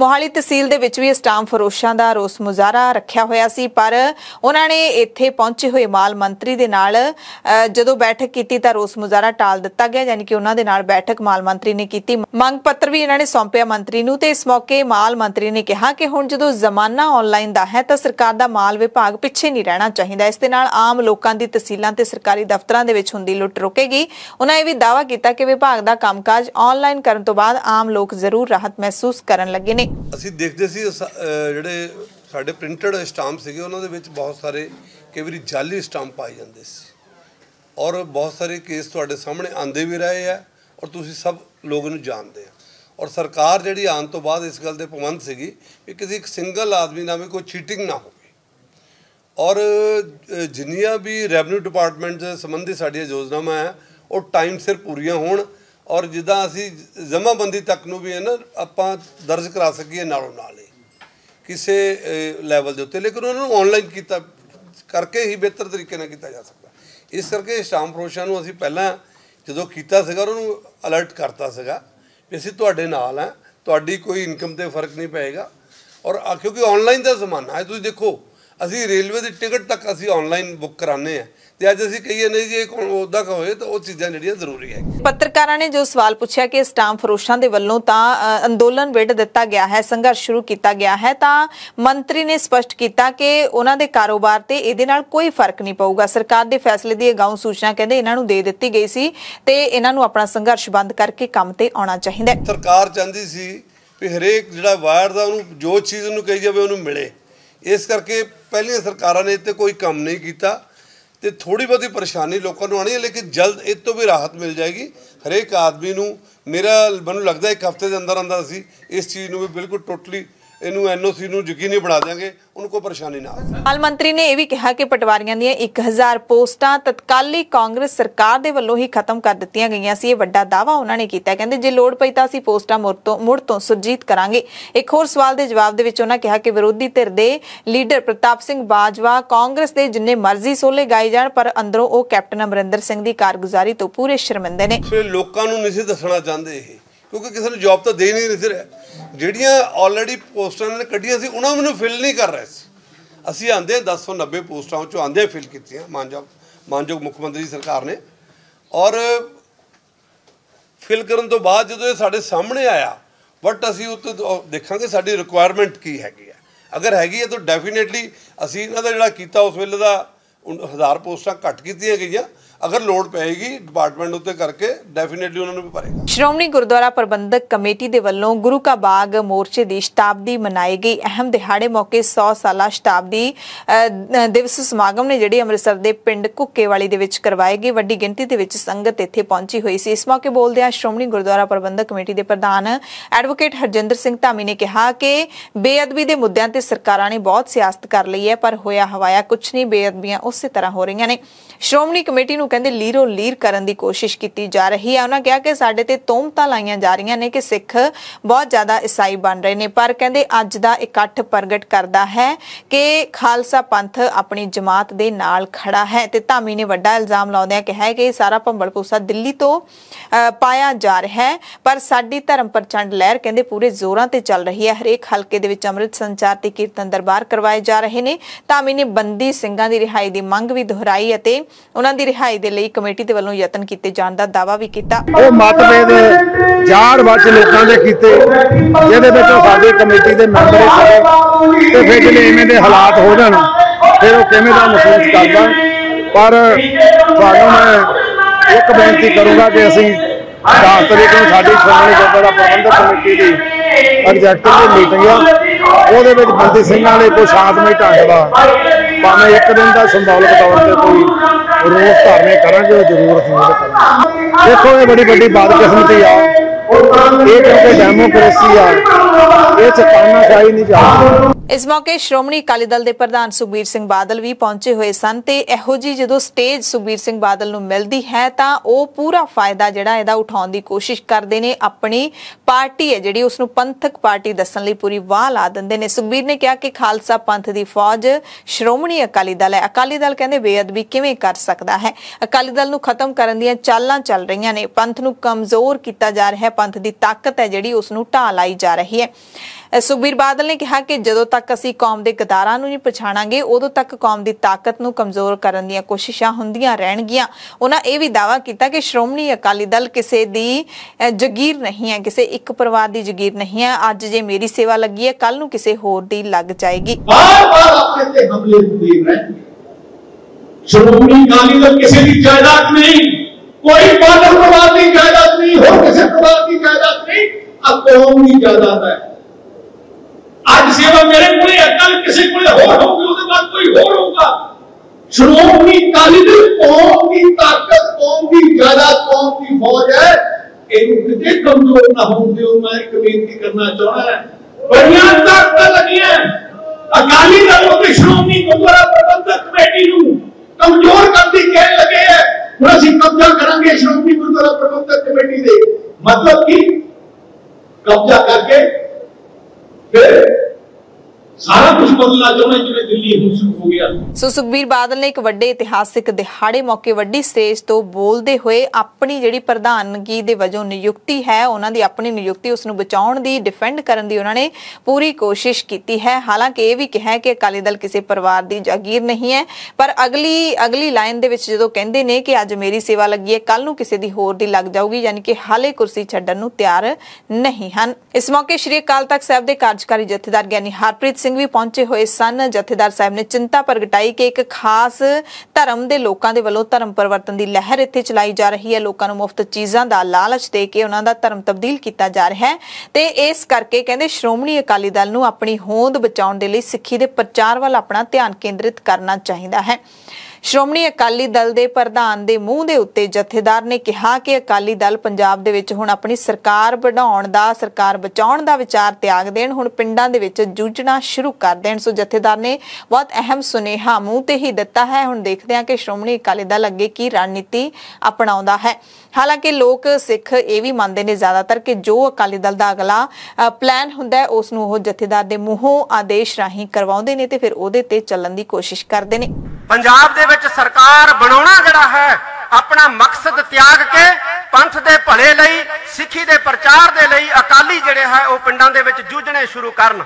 ਮੋਹਾਲੀ ਤਹਿਸੀਲ ਦੇ ਵਿੱਚ ਵੀ ਸਟਾਮ ਫਰੋਸ਼ਾਂ ਦਾ ਰੋਸ ਮੁਜ਼ਾਹਰਾ ਰੱਖਿਆ ਹੋਇਆ ਸੀ ਪਰ ਉਹਨਾਂ ਨੇ ਇੱਥੇ ਪਹੁੰਚੇ ਹੋਏ ਮਾਲ ਮੰਤਰੀ ਦੇ ਨਾਲ ਜਦੋਂ ਬੈਠਕ ਕੀਤੀ ਤਾਂ ਰੋਸ ਮੁਜ਼ਾਹਰਾ ਟਾਲ ਦਿੱਤਾ ਗਿਆ ਯਾਨੀ ਕਿ ਉਹਨਾਂ ਦੇ ਨਾਲ ਬੈਠਕ ਮਾਲ ਮੰਤਰੀ ਨੇ ਕੀਤੀ ਮੰਗ ਪੱਤਰ ਵੀ ਇਹਨਾਂ ਨੇ ਸੌਂਪਿਆ ਮੰਤਰੀ ਨੂੰ ਤੇ ਇਸ ਮੌਕੇ ਮਾਲ ਮੰਤਰੀ ਨੇ ਕਿਹਾ ਕਿ ਹੁਣ ਜਦੋਂ ਜ਼ਮਾਨਾ ਆਨਲਾਈਨ ਦਾ ਹੈ ਤਾਂ ਸਰਕਾਰ ਦਾ ਮਾਲ ਵਿਭਾਗ ਪਿੱਛੇ ਨਹੀਂ ਰਹਿਣਾ ਚਾਹੀਦਾ ਇਸ ਦੇ ਨਾਲ ਆਮ ਲੋਕਾਂ ਦੀ ਤਹਿਸੀਲਾਂ ਤੇ ਸਰਕਾਰੀ ਦਫ਼ਤਰਾਂ ਦੇ ਵਿੱਚ ਹੁੰਦੀ ਲੁੱਟ ਰੁਕੇਗੀ ਉਹਨਾਂ ਇਹ ਵੀ ਦਾਅਵਾ ਕੀਤਾ ਕਿ ਵਿਭਾਗ ਦਾ ਕੰਮਕਾਜ ਆਨਲਾਈਨ ਕਰਨ ਤੋਂ ਬਾਅਦ ਆਮ ਲੋਕ ਜ਼ਰੂਰ ਰਾਹਤ ਮਹਿਸੂਸ ਕਰਨ ਲੱਗੇ ਨੇ ਨੇ ਅਸੀਂ ਦੇਖਦੇ ਸੀ ਜਿਹੜੇ ਸਾਡੇ ਪ੍ਰਿੰਟਡ ਸਟਾਂਪ ਸੀਗੇ ਉਹਨਾਂ ਦੇ ਵਿੱਚ ਬਹੁਤ ਸਾਰੇ ਕਈ ਵਾਰੀ ਜਾਲੀ ਸਟਾਂਪ ਆ ਜਾਂਦੇ ਸੀ ਔਰ ਬਹੁਤ ਸਾਰੇ ਕੇਸ ਤੁਹਾਡੇ ਸਾਹਮਣੇ ਆਂਦੇ ਵੀ ਰਹੇ ਆ ਔਰ ਤੁਸੀਂ ਸਭ ਲੋਕ ਨੂੰ ਜਾਣਦੇ ਆ ਔਰ ਸਰਕਾਰ ਜਿਹੜੀ ਆਨ ਤੋਂ ਬਾਅਦ ਇਸ ਗੱਲ ਦੇ ਪਵੰਦ ਸੀਗੀ ਕਿ ਕਿਸੇ ਇੱਕ ਸਿੰਗਲ ਆਦਮੀ ਨਾਲ ਵੀ ਕੋਈ ਚੀਟਿੰਗ ਨਾ ਹੋਵੇ ਔਰ ਜਿੰਨੀਆਂ ਵੀ ਰੈਵਨਿਊ ਡਿਪਾਰਟਮੈਂਟ ਦੇ ਸੰਬੰਧੀ ਸਾਡੀਆਂ ਯੋਜਨਾਵਾਂ ਆ ਉਹ ਟਾਈਮ ਸਿਰ ਪੂਰੀਆਂ ਹੋਣ ਔਰ ਜਿੱਦਾਂ ਅਸੀਂ ਜ਼ਮਾਬੰਦੀ ਤੱਕ ਨੂੰ ਵੀ ਹੈ ਨਾ ਆਪਾਂ ਦਰਜ ਕਰਾ ਸਕੀਏ ਨਾਲੋਂ ਨਾਲ ਹੀ ਕਿਸੇ ਲੈਵਲ ਦੇ ਉੱਤੇ ਲੇਕਿਨ ਉਹਨਾਂ ਨੂੰ ਆਨਲਾਈਨ ਕੀਤਾ ਕਰਕੇ ਹੀ ਬਿਹਤਰ ਤਰੀਕੇ ਨਾਲ ਕੀਤਾ ਜਾ ਸਕਦਾ ਇਸ ਕਰਕੇ ਸ਼ਾਮ ਪ੍ਰੋਸ਼ਾ ਨੂੰ ਅਸੀਂ ਪਹਿਲਾਂ ਜਦੋਂ ਕੀਤਾ ਸੀਗਾ ਉਹਨੂੰ ਅਲਰਟ ਕਰਤਾ ਸੀਗਾ ਵੀ ਅਸੀਂ ਤੁਹਾਡੇ ਨਾਲ ਆ ਤੁਹਾਡੀ ਕੋਈ ਇਨਕਮ ਤੇ ਫਰਕ ਨਹੀਂ ਪਏਗਾ ਔਰ ਕਿਉਂਕਿ ਆਨਲਾਈਨ ਦਾ ਜ਼ਮਾਨਾ ਹੈ ਤੁਸੀਂ ਦੇਖੋ ਅਸੀਂ ਰੇਲਵੇ ਦੀ ਟਿਕਟ ਤੱਕ ਅਸੀਂ ਆਨਲਾਈਨ ਬੁੱਕ ਕਰਾਣੇ ਆ ਤੇ ਅੱਜ ਅਸੀਂ ਕਹੀਏ ਨਹੀਂ ਜੀ ਇਹ ਕੋਣ ਉਹਦਾ ਹੋਏ ਤਾਂ ਉਹ ਚੀਜ਼ਾਂ ਜਿਹੜੀਆਂ ਜ਼ਰੂਰੀ ਹੈ ਪੱਤਰਕਾਰਾਂ ਨੇ ਜੋ ਸਵਾਲ ਪੁੱਛਿਆ ਕਿ ਸਟਾਮ ਫਰੋਸ਼ਾਂ ਦੇ ਵੱਲੋਂ ਤਾਂ ਅੰਦੋਲਨ ਵਿੱਢ ਦਿੱਤਾ ਗਿਆ ਹੈ ਸੰਘਰਸ਼ ਸ਼ੁਰੂ ਕੀਤਾ ਗਿਆ ਹੈ ਤਾਂ ਮੰਤਰੀ ਨੇ ਸਪਸ਼ਟ ਕੀਤਾ ਕਿ ਉਹਨਾਂ ਦੇ ਕਾਰੋਬਾਰ ਤੇ ਇਹਦੇ ਨਾਲ ਕੋਈ ਫਰਕ ਨਹੀਂ ਪਊਗਾ ਸਰਕਾਰ ਦੇ ਫੈਸਲੇ ਦੀ ਅਗਾਊਂ ਸੂਚਨਾ ਕਹਿੰਦੇ ਇਹਨਾਂ ਨੂੰ ਦੇ ਦਿੱਤੀ ਗਈ ਸੀ ਤੇ ਇਹਨਾਂ ਨੂੰ ਆਪਣਾ ਸੰਘਰਸ਼ ਬੰਦ ਕਰਕੇ ਕੰਮ ਤੇ ਆਉਣਾ ਚਾਹੀਦਾ ਸਰਕਾਰ ਚਾਹੁੰਦੀ ਸੀ ਕਿ ਹਰੇਕ ਜਿਹੜਾ ਵਾਰਡ ਦਾ ਉਹਨੂੰ ਜੋ ਚੀਜ਼ ਨੂੰ ਕਹੀ ਜਾਵੇ ਉਹਨੂੰ ਮਿਲੇ ਇਸ ਕਰਕੇ ਪਹਿਲੀਆਂ ਸਰਕਾਰਾਂ ਨੇ ਇੱਥੇ ਕੋਈ ਕੰਮ ਨਹੀਂ ਕੀਤਾ ਤੇ ਥੋੜੀ ਬਹੁਤੀ ਪਰੇਸ਼ਾਨੀ ਲੋਕਾਂ ਨੂੰ ਆਣੀ ਹੈ ਲੇਕਿਨ ਜਲਦ ਇਹ ਤੋਂ ਵੀ ਰਾਹਤ ਮਿਲ ਜਾਏਗੀ ਹਰੇਕ ਆਦਮੀ ਨੂੰ ਮੇਰਾ ਮੈਨੂੰ ਲੱਗਦਾ ਇੱਕ ਹਫਤੇ ਦੇ ਅੰਦਰ ਅੰਦਰ ਅਸੀਂ ਇਸ ਚੀਜ਼ ਨੂੰ ਵੀ ਬਿਲਕੁਲ ਟੋਟਲੀ ਇਹਨੂੰ ਐਨਓਸੀ ਨੂੰ ਯਕੀਨੀ ਬਣਾ ਦੇਾਂਗੇ ਉਹਨਾਂ ਕੋ ਪਰੇਸ਼ਾਨੀ ਨਾ ਆਵੇ ਮੰਤਰੀ ਨੇ ਇਹ ਵੀ ਕਿਹਾ ਕਿ ਪਟਵਾਰੀਆਂ ਦੀਆਂ 1000 ਪੋਸਟਾਂ ਤਤਕਾਲੀ ਕਾਂਗਰਸ ਸਰਕਾਰ ਦੇ ਵੱਲੋਂ ਹੀ ਖਤਮ ਕਰ ਦਿੱਤੀਆਂ ਗਈਆਂ ਸੀ ਇਹ ਵੱਡਾ ਦਾਵਾ ਉਹਨਾਂ ਨੇ ਕੀਤਾ ਕਹਿੰਦੇ ਜੇ ਲੋੜ ਪਈ ਤਾਂ ਅਸੀਂ ਪੋਸਟਾਂ ਮੁੜ ਤੋਂ ਮੁੜ ਤੋਂ ਸੁਰਜੀਤ ਕਰਾਂਗੇ ਇੱਕ ਹੋਰ ਸਵਾਲ ਦੇ ਜਵਾਬ ਦੇ ਵਿੱਚ ਉਹਨਾਂ ਕਿਹਾ ਕਿ ਵਿਰੋਧੀ ਧਿਰ ਦੇ ਲੀਡਰ ਪ੍ਰਤਾਪ ਸਿੰਘ ਬਾਜਵਾ ਕਾਂਗਰਸ ਦੇ ਜਿੰਨੇ ਮਰਜ਼ੀ ਸੋਲੇ ਗਾਏ ਜਾਣ ਪਰ ਅੰਦਰੋਂ ਉਹ ਕੈਪਟਨ ਅਮਰਿੰਦਰ ਸਿੰਘ ਦੀ ਕਾਰਗੁਜ਼ਾਰੀ ਤੋਂ ਪੂਰੇ ਸ਼ਰਮਿੰਦੇ ਨੇ ਲੋਕਾਂ ਨੂੰ ਨਹੀਂ ਦੱਸਣਾ ਚਾਹੁੰਦੇ ਇਹ ਕਿਉਂਕਿ ਕਿਸੇ ਨੂੰ ਜੌਬ ਤਾਂ ਦੇ ਨਹੀਂ ਰਿਹਾ ਜਿਹੜੀਆਂ ਆਲਰੇਡੀ ਪੋਸਟਾਂ ਨੇ ਕੱਢੀਆਂ ਸੀ ਉਹਨਾਂ ਨੂੰ ਫਿਲ ਨਹੀਂ ਕਰ ਰਹੇ ਸੀ ਅਸੀਂ ਆਂਦੇ 1090 ਪੋਸਟਾਂ ਚੋਂ ਆਂਦੇ ਫਿਲ ਕੀਤੀਆਂ ਮਾਨਯੋਗ ਮਾਨਯੋਗ ਮੁੱਖ ਮੰਤਰੀ ਸਰਕਾਰ ਨੇ ਔਰ ਫਿਲ ਕਰਨ ਤੋਂ ਬਾਅਦ ਜਦੋਂ ਇਹ ਸਾਡੇ ਸਾਹਮਣੇ ਆਇਆ ਬਟ ਅਸੀਂ ਉੱਤੇ ਦੇਖਾਂਗੇ ਸਾਡੀ ਰਿਕੁਆਇਰਮੈਂਟ ਕੀ ਹੈਗੀ ਹੈ ਅਗਰ ਹੈਗੀ ਹੈ ਤਾਂ ਡੈਫੀਨੇਟਲੀ ਅਸੀਂ ਇਹਨਾਂ ਦਾ ਜਿਹੜਾ ਕੀਤਾ ਉਸ ਵੇਲੇ ਦਾ 1000 ਪੋਸਟਾਂ ਘੱਟ ਕੀਤੀਆਂ ਗਈਆਂ ਅਗਰ ਲੋਡ ਪਏਗੀ ਡਿਪਾਰਟਮੈਂਟ ਉੱਤੇ ਕਰਕੇ ਡੈਫੀਨਿਟਲੀ ਉਹਨਾਂ ਨੂੰ ਵੀ ਭਰੇਗਾ ਸ਼੍ਰੋਮਣੀ ਗੁਰਦੁਆਰਾ ਪ੍ਰਬੰਧਕ ਕਮੇਟੀ ਦੇ ਵੱਲੋਂ ਗੁਰੂ ਕਾ ਬਾਗ ਮੋਰਚੇ ਦੀ ਸ਼ਤਾਬਦੀ ਮਨਾਈ ਗਈ ਅਹਿਮ ਦਿਹਾੜੇ ਮੌਕੇ 100 ਸਾਲਾ ਸ਼ਤਾਬਦੀ ਦਿਵਸ ਸਮਾਗਮ ਨੇ ਜਿਹੜੀ ਅੰਮ੍ਰਿਤਸਰ ਦੇ ਪਿੰਡ ਕੁੱਕੇਵਾਲੀ ਦੇ ਵਿੱਚ ਕਰਵਾਏ ਗਏ ਵੱਡੀ ਗਿਣਤੀ ਦੇ ਵਿੱਚ ਸੰਗਤ ਇੱਥੇ ਪਹੁੰਚੀ ਹੋਈ ਸੀ ਇਸ ਮੌਕੇ ਬੋਲਦਿਆਂ ਸ਼੍ਰੋਮਣੀ ਗੁਰਦੁਆਰਾ ਪ੍ਰਬੰਧਕ ਕਮੇਟੀ ਦੇ ਪ੍ਰਧਾਨ ਐਡਵੋਕੇਟ ਹਰਜਿੰਦਰ ਸਿੰਘ ਧਾਮੀ ਨੇ ਕਿਹਾ ਕਿ ਬੇਅਦਬੀ ਦੇ ਮੁੱਦਿਆਂ ਤੇ ਸਰਕਾਰਾਂ ਨੇ ਬਹੁਤ ਸਿਆਸਤ ਕਰ ਲਈ ਹੈ ਪਰ ਹੋਇਆ ਹਵਾਇਆ ਕੁਝ ਨਹੀਂ ਬੇਅਦਬੀਆਂ ਉਸੇ ਤਰ੍ਹਾਂ ਹੋ ਰਹੀਆਂ ਨੇ ਸ਼੍ਰੋਮਣੀ ਕਮੇਟੀ ਨੂੰ ਕਹਿੰਦੇ ਲੀਰੋ ਲੀਰ ਕਰਨ ਦੀ ਕੋਸ਼ਿਸ਼ ਕੀਤੀ ਜਾ ਰਹੀ ਹੈ ਉਹਨਾਂ ਕਿਹਾ ਕਿ ਸਾਡੇ ਤੇ ਤੋਮਤਾ ਲਾਈਆਂ ਜਾ ਰਹੀਆਂ ਨੇ ਕਿ ਸਿੱਖ ਬਹੁਤ ਜ਼ਿਆਦਾ ਈਸਾਈ ਬਣ ਰਹੇ ਨੇ ਪਰ ਕਹਿੰਦੇ ਅੱਜ ਦਾ ਇਕੱਠ ਪ੍ਰਗਟ ਕਰਦਾ ਹੈ ਕਿ ਖਾਲਸਾ ਪੰਥ ਆਪਣੀ ਜਮਾਤ ਦੇ ਨਾਲ ਖੜਾ ਹੈ ਤੇ ਧਾਮੀ ਨੇ ਵੱਡਾ ਇਲਜ਼ਾਮ ਲਾਉਂਦਿਆਂ ਕਿਹਾ ਕਿ ਇਹ ਸਾਰਾ ਭੰਬਲ ਪੂਸਾ ਦਿੱਲੀ ਤੋਂ ਪਾਇਆ ਜਾ ਰਿਹਾ ਹੈ ਪਰ ਸਾਡੀ ਧਰਮ ਪ੍ਰਚੰਡ ਲਹਿਰ ਕਹਿੰਦੇ ਪੂਰੇ ਜ਼ੋਰਾਂ ਤੇ ਚੱਲ ਰਹੀ ਹੈ ਹਰੇਕ ਹਲਕੇ ਦੇ ਵਿੱਚ ਅੰਮ੍ਰਿਤ ਸੰਚਾਰ ਤੇ ਕੀਰਤਨ ਦਰਬਾਰ ਕਰਵਾਏ ਜਾ ਰਹੇ ਨੇ ਧਾਮੀ ਨੇ ਬੰਦੀ ਸਿੰਘਾਂ ਦੀ ਰਿਹਾਈ ਦੀ ਮੰਗ ਵੀ ਦੁਹਰਾਈ ਅਤੇ ਉਹਨਾਂ ਦੀ ਰਿਹਾਈ ਦੇ ਲਈ ਕਮੇਟੀ ਦੇ ਵੱਲੋਂ ਯਤਨ ਕੀਤੇ ਜਾਣ ਦਾ ਦਾਵਾ ਵੀ ਕੀਤਾ ਉਹ ਮਤਭੇਦ ਜਾੜ ਵਿੱਚ ਲੋਕਾਂ ਦੇ ਕੀਤੇ ਜਿਹਦੇ ਵਿੱਚ ਸਾਡੇ ਕਮੇਟੀ ਦੇ ਮੈਂਬਰ ਤੇ ਫਿਰ ਜਿਹੜੇ ਇਵੇਂ ਦੇ ਹਾਲਾਤ ਹੋ ਜਾਣ ਫਿਰ ਉਹ ਕਿਵੇਂ ਦਾ ਮਹਿਸੂਸ ਕਰਦਾ ਪਰ ਤੁਹਾਨੂੰ ਮੈਂ ਇੱਕ ਬੇਨਤੀ ਕਰੂੰਗਾ ਕਿ ਅਸੀਂ ਸਾਫ ਤਰੀਕੇ ਨਾਲ ਸਾਡੀ ਸ਼੍ਰੋਮਣੀ ਦਾ ਪ੍ਰਬੰਧਕ ਕਮੇਟੀ ਦੀ ਦੀ ਮੀਟਿੰਗ ਆ ਉਹਦੇ ਵਿੱਚ ਬੰਦੀ ਸਿੰਘਾਂ ਨੇ ਕੋਈ ਸ਼ਾਂਤਮਈ ਢੰਗ ਦਾ ਭਾਵੇਂ ਇੱਕ ਦਿਨ ਦਾ ਸੰਭਾਲਕ ਤੌਰ ਤੇ ਕੋਈ ਰੋਸ ਧਾਰਨੇ ਕਰਾਂਗੇ ਜ਼ਰੂਰ ਹੋਵੇਗਾ ਦੇਖੋ ਇਹ ਬੜੀ ਵੱਡੀ ਬਾਤ ਕਿਸਮਤੀ ਆ ਇਹ ਡੈਮੋਕ੍ਰੇਸੀ ਆ ਇਹ ਨਹੀਂ ਇਸ ਮੌਕੇ ਸ਼੍ਰੋਮਣੀ ਅਕਾਲੀ ਦਲ ਦੇ ਪ੍ਰਧਾਨ ਸੁਖਬੀਰ ਸਿੰਘ ਬਾਦਲ ਵੀ ਪਹੁੰਚੇ ਹੋਏ ਸਨ ਤੇ ਇਹੋ ਜੀ ਜਦੋਂ ਸਟੇਜ ਸੁਖਬੀਰ ਸਿੰਘ ਬਾਦਲ ਨੂੰ ਮਿਲਦੀ ਹੈ ਤਾਂ ਉਹ ਪੂਰਾ ਫਾਇਦਾ ਜਿਹੜਾ ਇਹਦਾ ਉਠਾਉਣ ਦੀ ਕੋਸ਼ਿਸ਼ ਕਰਦੇ ਨੇ ਆਪਣੀ ਪਾਰਟੀ ਹੈ ਜਿਹੜੀ ਉਸ ਨੂੰ ਪੰਥਕ ਪਾਰਟੀ ਦੱਸਣ ਲਈ ਪੂਰੀ ਵਾਹ ਲਾ ਦਿੰਦੇ ਨੇ ਸੁਖਬੀਰ ਨੇ ਕਿਹਾ ਕਿ ਖਾਲਸਾ ਪੰਥ ਦੀ ਫੌਜ ਸ਼੍ਰੋਮਣੀ ਅਕਾਲੀ ਦਲ ਹੈ ਅਕਾਲੀ ਦਲ ਕਹਿੰਦੇ ਬੇਅਦਬੀ ਕਿਵੇਂ ਕਰ ਸਕਦਾ ਹੈ ਅਕਾਲੀ ਦਲ ਨੂੰ ਖਤਮ ਕਰਨ ਦੀਆਂ ਚਾਲਾਂ ਚੱਲ ਰਹੀਆਂ ਨੇ ਪੰਥ ਨੂੰ ਕਮਜ਼ੋਰ ਕੀਤਾ ਜਾ ਰਿਹਾ ਹੈ ਪੰਥ ਦੀ ਤਾਕਤ ਹੈ ਜਿਹੜੀ ਉਸ ਨੂੰ ਢਾਹ ਲਾਈ ਜਾ ਰਹੀ ਹੈ ਸੁਖਬੀਰ ਬਾਦਲ ਨੇ ਕਿਹਾ ਕਿ ਜਦੋਂ ਤੱਕ ਅਸੀਂ ਕੌਮ ਦੇ ਗਦਾਰਾਂ ਨੂੰ ਨਹੀਂ ਪਛਾਣਾਂਗੇ ਉਦੋਂ ਤੱਕ ਕੌਮ ਦੀ ਤਾਕਤ ਨੂੰ ਕਮਜ਼ੋਰ ਕਰਨ ਦੀਆਂ ਕੋਸ਼ਿਸ਼ਾਂ ਹੁੰਦੀਆਂ ਰਹਿਣਗੀਆਂ ਉਹਨਾਂ ਇਹ ਵੀ ਦਾਵਾ ਕੀਤਾ ਕਿ ਸ਼੍ਰੋਮਣੀ ਅਕਾਲੀ ਦਲ ਕਿਸੇ ਦੀ ਜਗੀਰ ਨਹੀਂ ਹੈ ਕਿਸੇ ਇੱਕ ਪਰਿਵਾਰ ਦੀ ਜਗੀਰ ਨਹੀਂ ਹੈ ਅੱਜ ਜੇ ਮੇਰੀ ਸੇਵਾ ਲੱਗੀ ਹੈ ਕੱਲ ਨੂੰ ਕਿਸੇ ਹੋਰ ਦੀ ਲੱਗ ਜਾਏਗੀ ਆਪਣੇ ਤੇ ਹਮਲੇ ਹੁੰਦੇ ਸ਼੍ਰੋਮਣੀ ਅਕਾਲੀ ਦਲ ਕਿਸੇ ਦੀ ਜਾਇਦਾਦ ਨਹੀਂ ਕੋਈ ਬਾਦਲ ਪਰਿਵਾਰ ਦੀ ਜਾਇਦਾਦ नहीं हो किसी प्रकार की जायदाद नहीं अब कौन की जायदाद है आज सेवा मेरे कोई अकल किसी को और होगी उसके बाद कोई और होगा श्रोम की तालिब कौम की ताकत कौम की जायदाद कौम की फौज है इनके कमजोर ना होंगे मैं एक बेनती करना चाहना है बड़िया ताकत लगी है अकाली दल के श्रोमणी गुरुद्वारा प्रबंधक कमेटी ਨੂੰ ਕਮਜ਼ੋਰ ਕਰਨ ਦੀ ਕਹਿਣ ਲੱਗੇ ਹੈ ਹੁਣ ਅਸੀਂ ਕਬਜ਼ਾ बेटी से मतलब कि कब्जा करके फिर सारा कुछ ਜਿਵੇਂ ਦਿੱਲੀ ਹੋ ਗਿਆ ਸੋ ਸੁਖਬੀਰ ਬਾਦਲ ਨੇ ਇੱਕ ਵੱਡੇ ਇਤਿਹਾਸਿਕ ਦਿਹਾੜੇ ਮੌਕੇ ਵੱਡੀ ਸਟੇਜ ਤੋਂ ਬੋਲਦੇ ਹੋਏ ਆਪਣੀ ਜਿਹੜੀ ਪ੍ਰਧਾਨਗੀ ਦੇ ਵਜੋਂ ਨਿਯੁਕਤੀ ਹੈ ਉਹਨਾਂ ਦੀ ਆਪਣੀ ਨਿਯੁਕਤੀ ਉਸ ਨੂੰ ਬਚਾਉਣ ਦੀ ਡਿਫੈਂਡ ਕਰਨ ਦੀ ਉਹਨਾਂ ਨੇ ਪੂਰੀ ਕੋਸ਼ਿਸ਼ ਕੀਤੀ ਹੈ ਹਾਲਾਂਕਿ ਇਹ ਵੀ ਕਿਹਾ ਕਿ ਅਕਾਲੀ ਦਲ ਕਿਸੇ ਪਰਿਵਾਰ ਦੀ ਜਾਗੀਰ ਨਹੀਂ ਹੈ ਪਰ ਅਗਲੀ ਅਗਲੀ ਲਾਈਨ ਦੇ ਵਿੱਚ ਜਦੋਂ ਕਹਿੰਦੇ ਨੇ ਕਿ ਅੱਜ ਮੇਰੀ ਸੇਵਾ ਲੱਗੀ ਹੈ ਕੱਲ ਨੂੰ ਕਿਸੇ ਦੀ ਹੋਰ ਦੀ ਲੱਗ ਜਾਊਗੀ ਯਾਨੀ ਕਿ ਹਾਲੇ ਕੁਰਸੀ ਛੱਡਣ ਨੂੰ ਤਿਆਰ ਨਹੀਂ ਹਨ ਇਸ ਮੌਕੇ ਸ਼੍ਰੀ ਅਕਾਲ ਤਖਤ ਸਾਹਿਬ ਦੇ ਕਾਰਜਕਾਰੀ ਜਥੇਦਾਰ ਗਿਆਨੀ ਹਰਪ੍ਰੀਤ ਸਿੰਘ ਵੀ ਪਹੁੰਚੇ ਹੋਏ ਸਨ ਜਥੇਦਾਰ ਸਾਹਿਬ ਨੇ ਚਿੰਤਾ ਪ੍ਰਗਟਾਈ ਕਿ ਇੱਕ ਖਾਸ ਧਰਮ ਦੇ ਲੋਕਾਂ ਦੇ ਵੱਲੋਂ ਧਰਮ ਪਰਿਵਰਤਨ ਦੀ ਲਹਿਰ ਇੱਥੇ ਚਲਾਈ ਜਾ ਰਹੀ ਹੈ ਲੋਕਾਂ ਨੂੰ ਮੁਫਤ ਚੀਜ਼ਾਂ ਦਾ ਲਾਲਚ ਦੇ ਕੇ ਉਹਨਾਂ ਦਾ ਧਰਮ ਤਬਦੀਲ ਕੀਤਾ ਜਾ ਰਿਹਾ ਹੈ ਤੇ ਇਸ ਕਰਕੇ ਕਹਿੰਦੇ ਸ਼੍ਰੋਮਣੀ ਅਕਾਲੀ ਦਲ ਨੂੰ ਆਪਣੀ ਹੋਂਦ ਬਚਾਉਣ ਦੇ ਲਈ ਸਿੱਖੀ ਦੇ ਪ੍ਰਚਾਰ ਵੱਲ ਆਪਣਾ ਧਿਆਨ ਕੇਂਦਰਿਤ ਕਰਨਾ ਚਾਹੀਦਾ ਹੈ ਸ਼੍ਰੋਮਣੀ ਅਕਾਲੀ ਦਲ ਦੇ ਪ੍ਰਧਾਨ ਦੇ ਮੂੰਹ ਦੇ ਉੱਤੇ ਜਥੇਦਾਰ ਨੇ ਕਿਹਾ ਕਿ ਅਕਾਲੀ ਦਲ ਪੰਜਾਬ ਦੇ ਵਿੱਚ ਹੁਣ ਆਪਣੀ ਸਰਕਾਰ ਬਣਾਉਣ ਦਾ ਸਰਕਾਰ ਬਚਾਉਣ ਦਾ ਵਿਚਾਰ ਤਿਆਗ ਦੇਣ ਹੁਣ ਪਿੰਡਾਂ ਦੇ ਵਿੱਚ ਜੂਝਣਾ ਸ਼ੁਰੂ ਕਰ ਦੇਣ ਸੋ ਜਥੇਦਾਰ ਨੇ ਬਹੁਤ ਅਹਿਮ ਸੁਨੇਹਾ ਮੂੰਹ ਤੇ ਹੀ ਦਿੱਤਾ ਹੈ ਹੁਣ ਦੇਖਦੇ ਹਾਂ ਕਿ ਸ਼੍ਰੋਮਣੀ ਅਕਾਲੀ ਦਲ ਅੱਗੇ ਕੀ ਰਣਨੀਤੀ ਅਪਣਾਉਂਦਾ ਹੈ ਹਾਲਾਂਕਿ ਲੋਕ ਸਿੱਖ ਇਹ ਵੀ ਮੰਨਦੇ ਨੇ ਜ਼ਿਆਦਾਤਰ ਕਿ ਜੋ ਅਕਾਲੀ ਦਲ ਦਾ ਅਗਲਾ ਪਲਾਨ ਹੁੰਦਾ ਉਸ ਨੂੰ ਉਹ ਜਥੇਦਾਰ ਦੇ ਮੂੰਹੋਂ ਆਦੇਸ਼ ਰਾਹੀਂ ਕਰਵਾਉਂਦੇ ਨੇ ਤੇ ਫਿਰ ਉਹਦੇ ਤੇ ਚੱਲਣ ਦੀ ਕੋਸ਼ਿਸ਼ ਕਰਦੇ ਨੇ ਪੰਜਾਬ ਦੇ ਵਿੱਚ ਸਰਕਾਰ ਬਣਾਉਣਾ ਜਿਹੜਾ ਹੈ ਆਪਣਾ ਮਕਸਦ ਤਿਆਗ ਕੇ ਪੰਥ ਦੇ ਭਲੇ ਲਈ ਸਿੱਖੀ ਦੇ ਪ੍ਰਚਾਰ ਦੇ ਲਈ ਅਕਾਲੀ ਜਿਹੜੇ ਹੈ ਉਹ ਪਿੰਡਾਂ ਦੇ ਵਿੱਚ ਜੂਝਣੇ ਸ਼ੁਰੂ ਕਰਨ